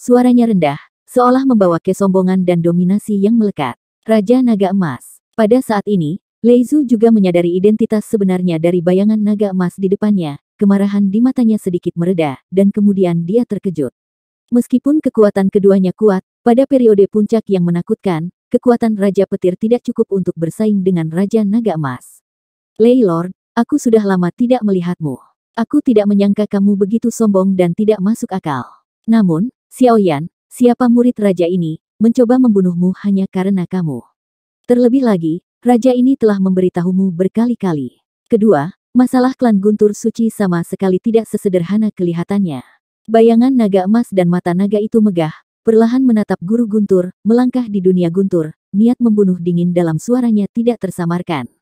A: Suaranya rendah, seolah membawa kesombongan dan dominasi yang melekat. Raja Naga Emas. Pada saat ini, Lei Zu juga menyadari identitas sebenarnya dari bayangan naga emas di depannya, kemarahan di matanya sedikit mereda, dan kemudian dia terkejut. Meskipun kekuatan keduanya kuat, pada periode puncak yang menakutkan, kekuatan Raja Petir tidak cukup untuk bersaing dengan Raja Naga Emas. Leylord, aku sudah lama tidak melihatmu. Aku tidak menyangka kamu begitu sombong dan tidak masuk akal. Namun, Xiaoyan, siapa murid raja ini, mencoba membunuhmu hanya karena kamu. Terlebih lagi, raja ini telah memberitahumu berkali-kali. Kedua, masalah klan Guntur Suci sama sekali tidak sesederhana kelihatannya. Bayangan naga emas dan mata naga itu megah, Perlahan menatap guru guntur, melangkah di dunia guntur, niat membunuh dingin dalam suaranya tidak tersamarkan.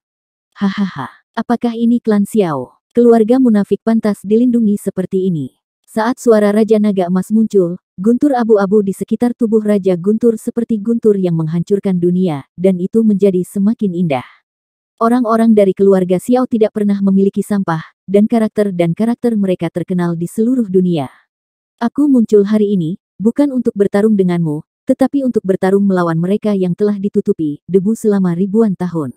A: Hahaha, apakah ini klan Xiao? Keluarga munafik pantas dilindungi seperti ini. Saat suara Raja Naga Emas muncul, guntur abu-abu di sekitar tubuh Raja Guntur seperti guntur yang menghancurkan dunia, dan itu menjadi semakin indah. Orang-orang dari keluarga Xiao tidak pernah memiliki sampah, dan karakter dan karakter mereka terkenal di seluruh dunia. Aku muncul hari ini, Bukan untuk bertarung denganmu, tetapi untuk bertarung melawan mereka yang telah ditutupi debu selama ribuan tahun.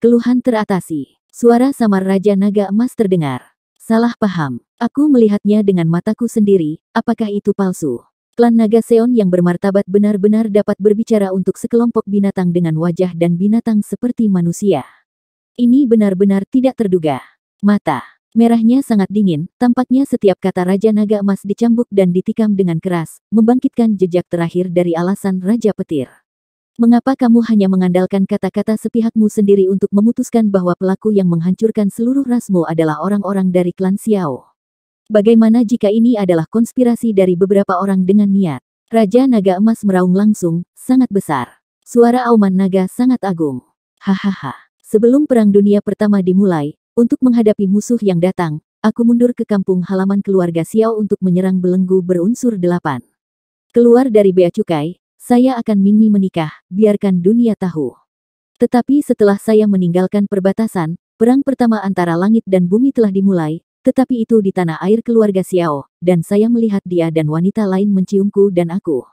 A: Keluhan teratasi. Suara samar Raja Naga Emas terdengar. Salah paham. Aku melihatnya dengan mataku sendiri, apakah itu palsu? Klan Naga Seon yang bermartabat benar-benar dapat berbicara untuk sekelompok binatang dengan wajah dan binatang seperti manusia. Ini benar-benar tidak terduga. Mata. Merahnya sangat dingin, tampaknya setiap kata Raja Naga Emas dicambuk dan ditikam dengan keras, membangkitkan jejak terakhir dari alasan Raja Petir. Mengapa kamu hanya mengandalkan kata-kata sepihakmu sendiri untuk memutuskan bahwa pelaku yang menghancurkan seluruh rasmu adalah orang-orang dari klan Xiao? Bagaimana jika ini adalah konspirasi dari beberapa orang dengan niat? Raja Naga Emas meraung langsung, sangat besar. Suara auman naga sangat agung. Hahaha. Sebelum Perang Dunia Pertama dimulai, untuk menghadapi musuh yang datang, aku mundur ke kampung halaman keluarga Xiao untuk menyerang belenggu berunsur delapan. Keluar dari bea cukai, saya akan Mingmi menikah, biarkan dunia tahu. Tetapi setelah saya meninggalkan perbatasan, perang pertama antara langit dan bumi telah dimulai, tetapi itu di tanah air keluarga Xiao, dan saya melihat dia dan wanita lain menciumku dan aku.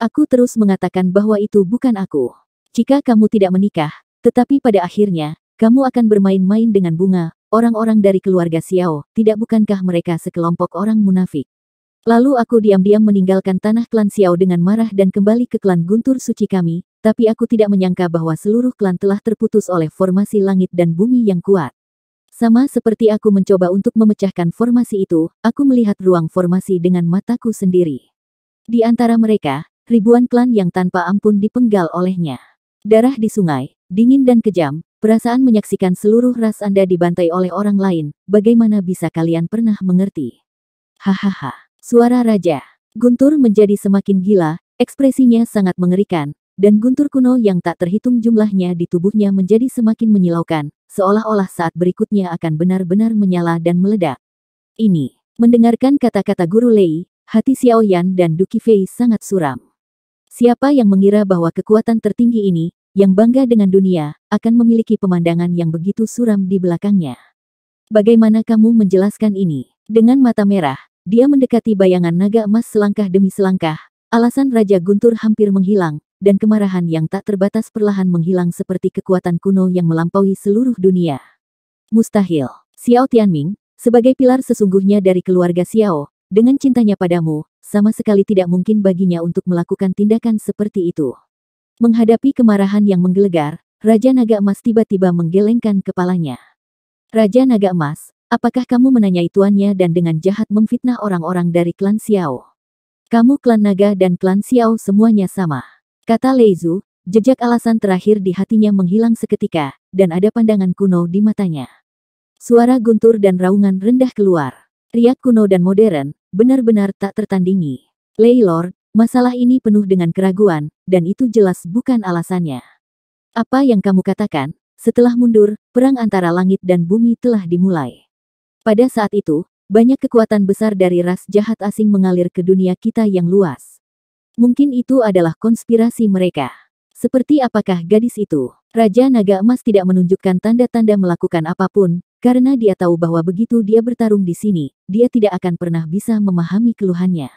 A: Aku terus mengatakan bahwa itu bukan aku. Jika kamu tidak menikah, tetapi pada akhirnya, kamu akan bermain-main dengan bunga, orang-orang dari keluarga Xiao, tidak bukankah mereka sekelompok orang munafik? Lalu aku diam-diam meninggalkan tanah klan Xiao dengan marah dan kembali ke klan Guntur Suci kami, tapi aku tidak menyangka bahwa seluruh klan telah terputus oleh formasi langit dan bumi yang kuat. Sama seperti aku mencoba untuk memecahkan formasi itu, aku melihat ruang formasi dengan mataku sendiri. Di antara mereka, ribuan klan yang tanpa ampun dipenggal olehnya. Darah di sungai, dingin dan kejam, perasaan menyaksikan seluruh ras Anda dibantai oleh orang lain, bagaimana bisa kalian pernah mengerti? Hahaha, suara raja. Guntur menjadi semakin gila, ekspresinya sangat mengerikan, dan guntur kuno yang tak terhitung jumlahnya di tubuhnya menjadi semakin menyilaukan, seolah-olah saat berikutnya akan benar-benar menyala dan meledak. Ini, mendengarkan kata-kata Guru Lei, hati Xiaoyan dan Duki Fei sangat suram. Siapa yang mengira bahwa kekuatan tertinggi ini, yang bangga dengan dunia, akan memiliki pemandangan yang begitu suram di belakangnya. Bagaimana kamu menjelaskan ini? Dengan mata merah, dia mendekati bayangan naga emas selangkah demi selangkah, alasan Raja Guntur hampir menghilang, dan kemarahan yang tak terbatas perlahan menghilang seperti kekuatan kuno yang melampaui seluruh dunia. Mustahil, Xiao Tianming, sebagai pilar sesungguhnya dari keluarga Xiao, dengan cintanya padamu, sama sekali tidak mungkin baginya untuk melakukan tindakan seperti itu. Menghadapi kemarahan yang menggelegar, Raja Naga Emas tiba-tiba menggelengkan kepalanya. Raja Naga Emas, apakah kamu menanyai tuannya dan dengan jahat memfitnah orang-orang dari klan Xiao? Kamu klan Naga dan klan Xiao semuanya sama. Kata Leizu, jejak alasan terakhir di hatinya menghilang seketika, dan ada pandangan kuno di matanya. Suara guntur dan raungan rendah keluar riak kuno dan modern, benar-benar tak tertandingi. Leilor, masalah ini penuh dengan keraguan, dan itu jelas bukan alasannya. Apa yang kamu katakan? Setelah mundur, perang antara langit dan bumi telah dimulai. Pada saat itu, banyak kekuatan besar dari ras jahat asing mengalir ke dunia kita yang luas. Mungkin itu adalah konspirasi mereka. Seperti apakah gadis itu? Raja Naga Emas tidak menunjukkan tanda-tanda melakukan apapun, karena dia tahu bahwa begitu dia bertarung di sini, dia tidak akan pernah bisa memahami keluhannya.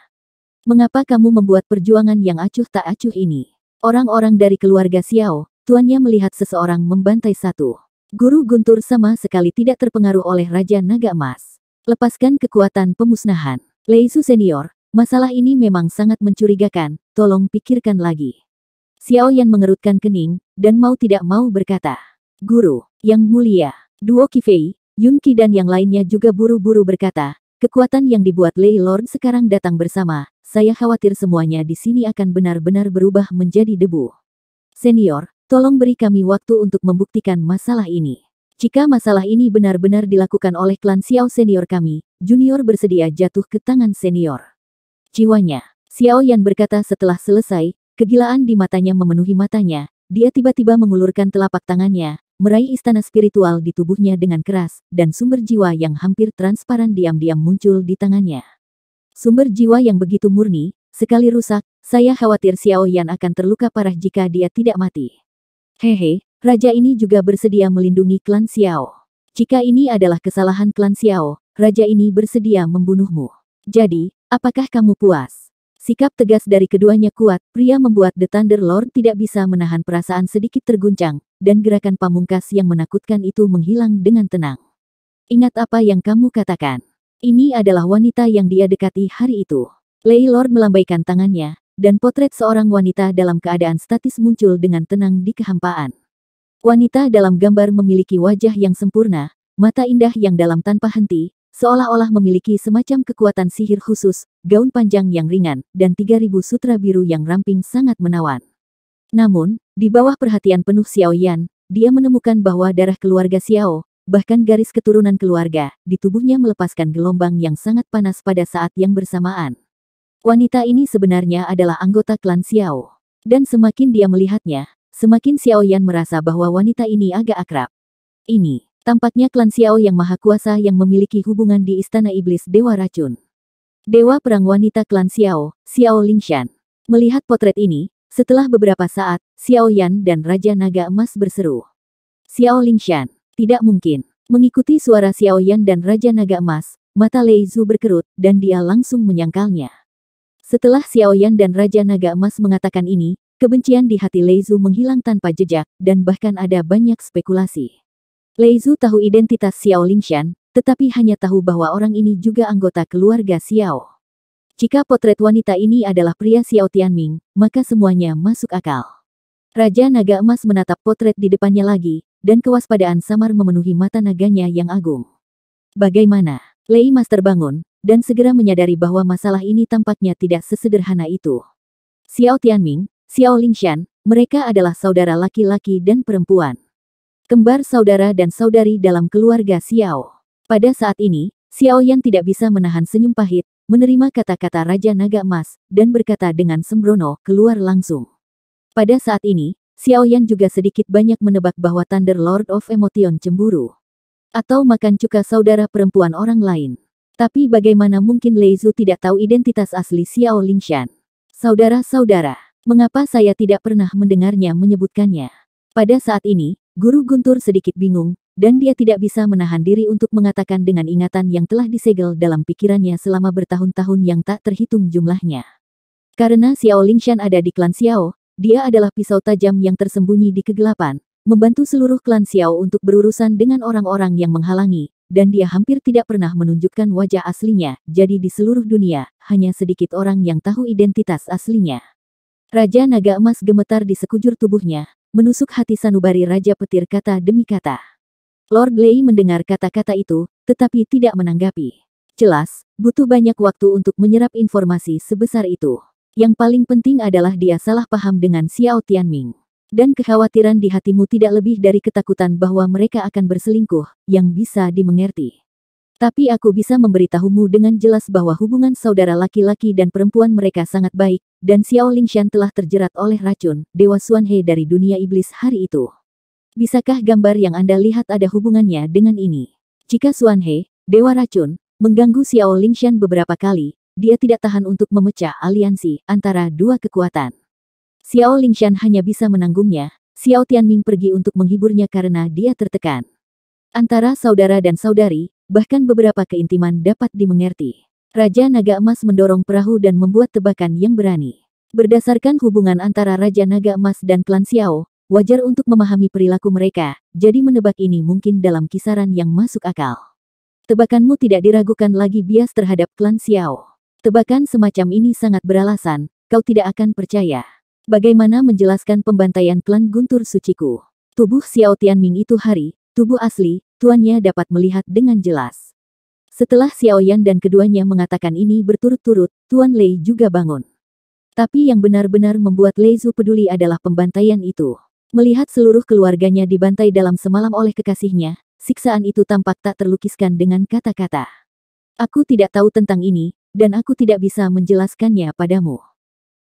A: Mengapa kamu membuat perjuangan yang acuh tak acuh ini? Orang-orang dari keluarga Xiao, tuannya melihat seseorang membantai satu. Guru Guntur sama sekali tidak terpengaruh oleh Raja Naga Emas. Lepaskan kekuatan pemusnahan. Leisu Senior, masalah ini memang sangat mencurigakan, tolong pikirkan lagi. Xiao Yan mengerutkan kening, dan mau tidak mau berkata, Guru, yang mulia, Duo Kifei, Yun Qi dan yang lainnya juga buru-buru berkata, kekuatan yang dibuat Lei Lord sekarang datang bersama, saya khawatir semuanya di sini akan benar-benar berubah menjadi debu. Senior, tolong beri kami waktu untuk membuktikan masalah ini. Jika masalah ini benar-benar dilakukan oleh klan Xiao senior kami, junior bersedia jatuh ke tangan senior. Jiwanya, Xiao Yan berkata setelah selesai, Kegilaan di matanya memenuhi matanya, dia tiba-tiba mengulurkan telapak tangannya, meraih istana spiritual di tubuhnya dengan keras, dan sumber jiwa yang hampir transparan diam-diam muncul di tangannya. Sumber jiwa yang begitu murni, sekali rusak, saya khawatir Xiao Yan akan terluka parah jika dia tidak mati. Hehe, raja ini juga bersedia melindungi klan Xiao. Jika ini adalah kesalahan klan Xiao, raja ini bersedia membunuhmu. Jadi, apakah kamu puas? Sikap tegas dari keduanya kuat, pria membuat The Lord tidak bisa menahan perasaan sedikit terguncang, dan gerakan pamungkas yang menakutkan itu menghilang dengan tenang. Ingat apa yang kamu katakan. Ini adalah wanita yang dia dekati hari itu. Lei Lord melambaikan tangannya, dan potret seorang wanita dalam keadaan statis muncul dengan tenang di kehampaan. Wanita dalam gambar memiliki wajah yang sempurna, mata indah yang dalam tanpa henti, seolah-olah memiliki semacam kekuatan sihir khusus gaun panjang yang ringan, dan 3000 sutra biru yang ramping sangat menawan. Namun, di bawah perhatian penuh Xiao Yan, dia menemukan bahwa darah keluarga Xiao, bahkan garis keturunan keluarga, di tubuhnya melepaskan gelombang yang sangat panas pada saat yang bersamaan. Wanita ini sebenarnya adalah anggota klan Xiao. Dan semakin dia melihatnya, semakin Xiao Yan merasa bahwa wanita ini agak akrab. Ini, tampaknya klan Xiao yang maha kuasa yang memiliki hubungan di Istana Iblis Dewa Racun. Dewa Perang Wanita Klan Xiao, Xiao Lingshan. Melihat potret ini, setelah beberapa saat, Xiao Yan dan Raja Naga Emas berseru. Xiao Lingshan, tidak mungkin. Mengikuti suara Xiao Yan dan Raja Naga Emas, mata Lei Zu berkerut dan dia langsung menyangkalnya. Setelah Xiao Yan dan Raja Naga Emas mengatakan ini, kebencian di hati Lei Zu menghilang tanpa jejak dan bahkan ada banyak spekulasi. Lei Zu tahu identitas Xiao Lingshan, tetapi hanya tahu bahwa orang ini juga anggota keluarga Xiao. Jika potret wanita ini adalah pria Xiao Tianming, maka semuanya masuk akal. Raja Naga Emas menatap potret di depannya lagi, dan kewaspadaan samar memenuhi mata naganya yang agung. Bagaimana? Lei Mas terbangun, dan segera menyadari bahwa masalah ini tampaknya tidak sesederhana itu. Xiao Tianming, Xiao Lingshan, mereka adalah saudara laki-laki dan perempuan. Kembar saudara dan saudari dalam keluarga Xiao. Pada saat ini, Xiao Yan tidak bisa menahan senyum pahit, menerima kata-kata Raja Naga Emas, dan berkata dengan sembrono, keluar langsung. Pada saat ini, Xiao Yan juga sedikit banyak menebak bahwa Thunder Lord of Emotion cemburu. Atau makan cuka saudara perempuan orang lain. Tapi bagaimana mungkin Lei Zu tidak tahu identitas asli Xiao Lingshan? Saudara-saudara, mengapa saya tidak pernah mendengarnya menyebutkannya? Pada saat ini, Guru Guntur sedikit bingung, dan dia tidak bisa menahan diri untuk mengatakan dengan ingatan yang telah disegel dalam pikirannya selama bertahun-tahun yang tak terhitung jumlahnya. Karena Xiao Lingshan ada di klan Xiao, dia adalah pisau tajam yang tersembunyi di kegelapan, membantu seluruh klan Xiao untuk berurusan dengan orang-orang yang menghalangi, dan dia hampir tidak pernah menunjukkan wajah aslinya, jadi di seluruh dunia, hanya sedikit orang yang tahu identitas aslinya. Raja Naga Emas gemetar di sekujur tubuhnya, menusuk hati sanubari Raja Petir kata demi kata. Lord Lei mendengar kata-kata itu, tetapi tidak menanggapi. Jelas, butuh banyak waktu untuk menyerap informasi sebesar itu. Yang paling penting adalah dia salah paham dengan Xiao Tianming. Dan kekhawatiran di hatimu tidak lebih dari ketakutan bahwa mereka akan berselingkuh, yang bisa dimengerti. Tapi aku bisa memberitahumu dengan jelas bahwa hubungan saudara laki-laki dan perempuan mereka sangat baik, dan Xiao Lingshan telah terjerat oleh racun Dewa Suanhe dari dunia iblis hari itu. Bisakah gambar yang Anda lihat ada hubungannya dengan ini? Jika Suan He, Dewa Racun, mengganggu Xiao Lingshan beberapa kali, dia tidak tahan untuk memecah aliansi antara dua kekuatan. Xiao Lingshan hanya bisa menanggungnya, Xiao Tianming pergi untuk menghiburnya karena dia tertekan. Antara saudara dan saudari, bahkan beberapa keintiman dapat dimengerti. Raja Naga Emas mendorong perahu dan membuat tebakan yang berani. Berdasarkan hubungan antara Raja Naga Emas dan klan Xiao, Wajar untuk memahami perilaku mereka, jadi menebak ini mungkin dalam kisaran yang masuk akal. Tebakanmu tidak diragukan lagi bias terhadap klan Xiao. Tebakan semacam ini sangat beralasan, kau tidak akan percaya. Bagaimana menjelaskan pembantaian klan Guntur Suciku? Tubuh Xiao Tianming itu hari, tubuh asli, tuannya dapat melihat dengan jelas. Setelah Xiao Yan dan keduanya mengatakan ini berturut-turut, Tuan Lei juga bangun. Tapi yang benar-benar membuat Lei Zu peduli adalah pembantaian itu. Melihat seluruh keluarganya dibantai dalam semalam oleh kekasihnya, siksaan itu tampak tak terlukiskan dengan kata-kata. Aku tidak tahu tentang ini, dan aku tidak bisa menjelaskannya padamu.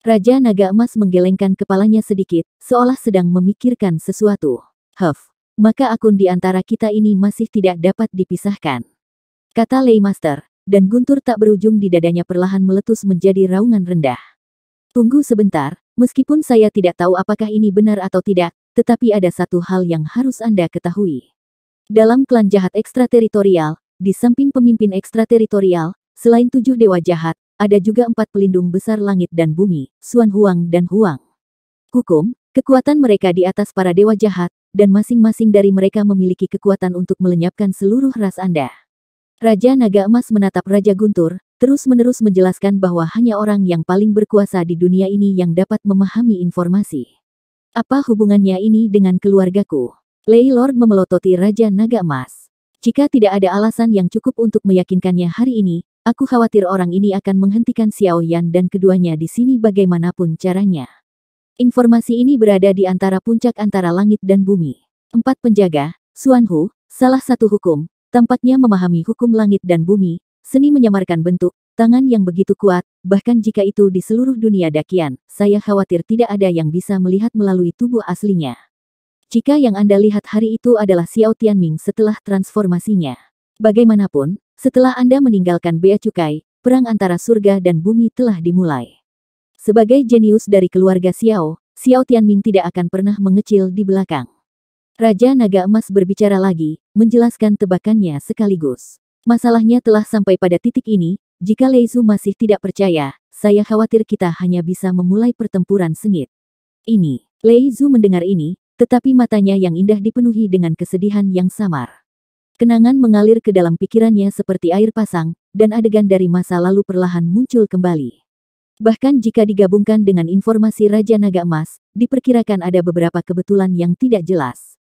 A: Raja Naga Emas menggelengkan kepalanya sedikit, seolah sedang memikirkan sesuatu. Huff, maka akun di antara kita ini masih tidak dapat dipisahkan. Kata Lei Master, dan guntur tak berujung di dadanya perlahan meletus menjadi raungan rendah. Tunggu sebentar, meskipun saya tidak tahu apakah ini benar atau tidak, tetapi ada satu hal yang harus Anda ketahui. Dalam klan jahat ekstrateritorial, di samping pemimpin ekstrateritorial, selain tujuh dewa jahat, ada juga empat pelindung besar langit dan bumi, Suan Huang dan Huang. Hukum, kekuatan mereka di atas para dewa jahat, dan masing-masing dari mereka memiliki kekuatan untuk melenyapkan seluruh ras Anda. Raja Naga Emas menatap Raja Guntur, terus-menerus menjelaskan bahwa hanya orang yang paling berkuasa di dunia ini yang dapat memahami informasi. Apa hubungannya ini dengan keluargaku? Lei Lord memelototi Raja Naga Emas. Jika tidak ada alasan yang cukup untuk meyakinkannya hari ini, aku khawatir orang ini akan menghentikan Xiao Yan dan keduanya di sini bagaimanapun caranya. Informasi ini berada di antara puncak antara langit dan bumi. Empat penjaga, Suan Hu, salah satu hukum, tampaknya memahami hukum langit dan bumi, seni menyamarkan bentuk, tangan yang begitu kuat, bahkan jika itu di seluruh dunia dakian, saya khawatir tidak ada yang bisa melihat melalui tubuh aslinya. Jika yang Anda lihat hari itu adalah Xiao Tianming setelah transformasinya. Bagaimanapun, setelah Anda meninggalkan Bea Cukai, perang antara surga dan bumi telah dimulai. Sebagai jenius dari keluarga Xiao, Xiao Tianming tidak akan pernah mengecil di belakang. Raja Naga Emas berbicara lagi, menjelaskan tebakannya sekaligus. Masalahnya telah sampai pada titik ini, jika Leizu masih tidak percaya, saya khawatir kita hanya bisa memulai pertempuran sengit. Ini, Leizu mendengar ini, tetapi matanya yang indah dipenuhi dengan kesedihan yang samar. Kenangan mengalir ke dalam pikirannya seperti air pasang, dan adegan dari masa lalu perlahan muncul kembali. Bahkan jika digabungkan dengan informasi Raja Naga Emas, diperkirakan ada beberapa kebetulan yang tidak jelas.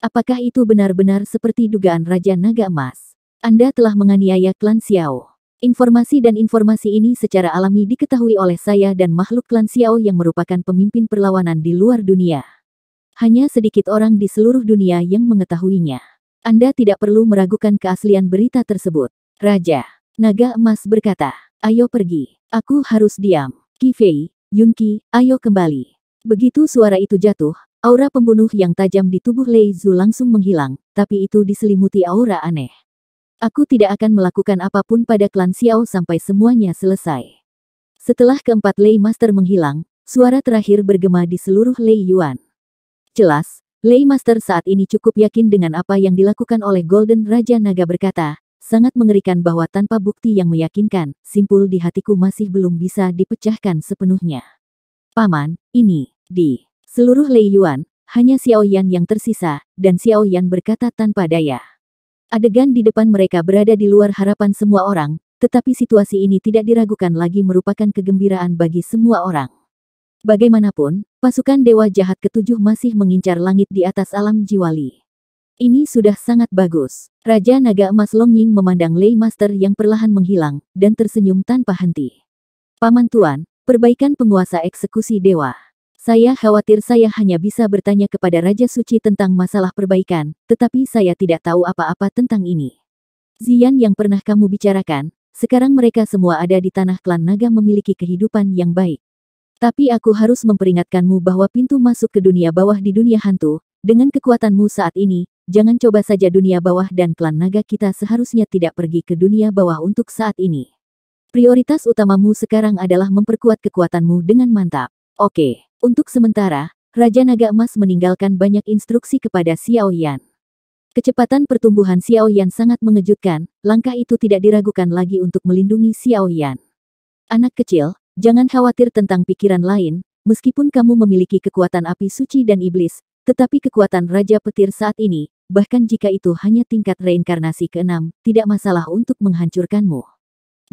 A: Apakah itu benar-benar seperti dugaan Raja Naga Emas? Anda telah menganiaya klan Xiao. Informasi dan informasi ini secara alami diketahui oleh saya dan makhluk klan Xiao yang merupakan pemimpin perlawanan di luar dunia. Hanya sedikit orang di seluruh dunia yang mengetahuinya. Anda tidak perlu meragukan keaslian berita tersebut. Raja, Naga Emas berkata, ayo pergi, aku harus diam. Kifei, Yunki, ayo kembali. Begitu suara itu jatuh, aura pembunuh yang tajam di tubuh Lei Zu langsung menghilang, tapi itu diselimuti aura aneh. Aku tidak akan melakukan apapun pada klan Xiao sampai semuanya selesai. Setelah keempat Lei Master menghilang, suara terakhir bergema di seluruh Lei Yuan. Jelas, Lei Master saat ini cukup yakin dengan apa yang dilakukan oleh Golden Raja Naga berkata, sangat mengerikan bahwa tanpa bukti yang meyakinkan, simpul di hatiku masih belum bisa dipecahkan sepenuhnya. Paman, ini, di seluruh Lei Yuan, hanya Xiao Yan yang tersisa, dan Xiao Yan berkata tanpa daya. Adegan di depan mereka berada di luar harapan semua orang, tetapi situasi ini tidak diragukan lagi merupakan kegembiraan bagi semua orang. Bagaimanapun, pasukan Dewa Jahat ketujuh masih mengincar langit di atas alam Jiwali. Ini sudah sangat bagus. Raja Naga Emas Longying memandang Lei Master yang perlahan menghilang, dan tersenyum tanpa henti. Paman Tuan, perbaikan penguasa eksekusi Dewa. Saya khawatir saya hanya bisa bertanya kepada Raja Suci tentang masalah perbaikan, tetapi saya tidak tahu apa-apa tentang ini. Zian yang pernah kamu bicarakan, sekarang mereka semua ada di tanah klan naga memiliki kehidupan yang baik. Tapi aku harus memperingatkanmu bahwa pintu masuk ke dunia bawah di dunia hantu, dengan kekuatanmu saat ini, jangan coba saja dunia bawah dan klan naga kita seharusnya tidak pergi ke dunia bawah untuk saat ini. Prioritas utamamu sekarang adalah memperkuat kekuatanmu dengan mantap. Oke. Untuk sementara, Raja Naga Emas meninggalkan banyak instruksi kepada Xiao Yan. Kecepatan pertumbuhan Xiao Yan sangat mengejutkan, langkah itu tidak diragukan lagi untuk melindungi Xiao Yan. Anak kecil, jangan khawatir tentang pikiran lain, meskipun kamu memiliki kekuatan api suci dan iblis, tetapi kekuatan Raja Petir saat ini, bahkan jika itu hanya tingkat reinkarnasi keenam, tidak masalah untuk menghancurkanmu.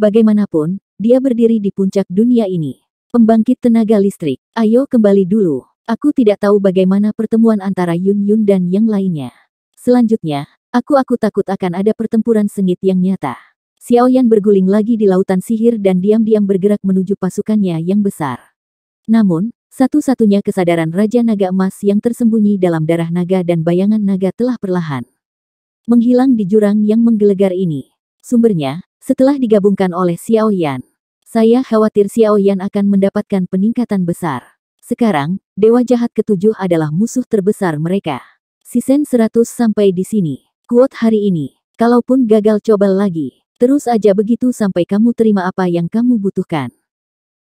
A: Bagaimanapun, dia berdiri di puncak dunia ini. Pembangkit tenaga listrik, ayo kembali dulu. Aku tidak tahu bagaimana pertemuan antara Yun Yun dan yang lainnya. Selanjutnya, aku-aku takut akan ada pertempuran sengit yang nyata. Xiao Yan berguling lagi di lautan sihir dan diam-diam bergerak menuju pasukannya yang besar. Namun, satu-satunya kesadaran Raja Naga Emas yang tersembunyi dalam darah naga dan bayangan naga telah perlahan menghilang di jurang yang menggelegar ini. Sumbernya, setelah digabungkan oleh Xiao Yan. Saya khawatir Xiao Yan akan mendapatkan peningkatan besar. Sekarang, Dewa Jahat ketujuh adalah musuh terbesar mereka. Sisen 100 sampai di sini. Kuot hari ini. Kalaupun gagal coba lagi. Terus aja begitu sampai kamu terima apa yang kamu butuhkan.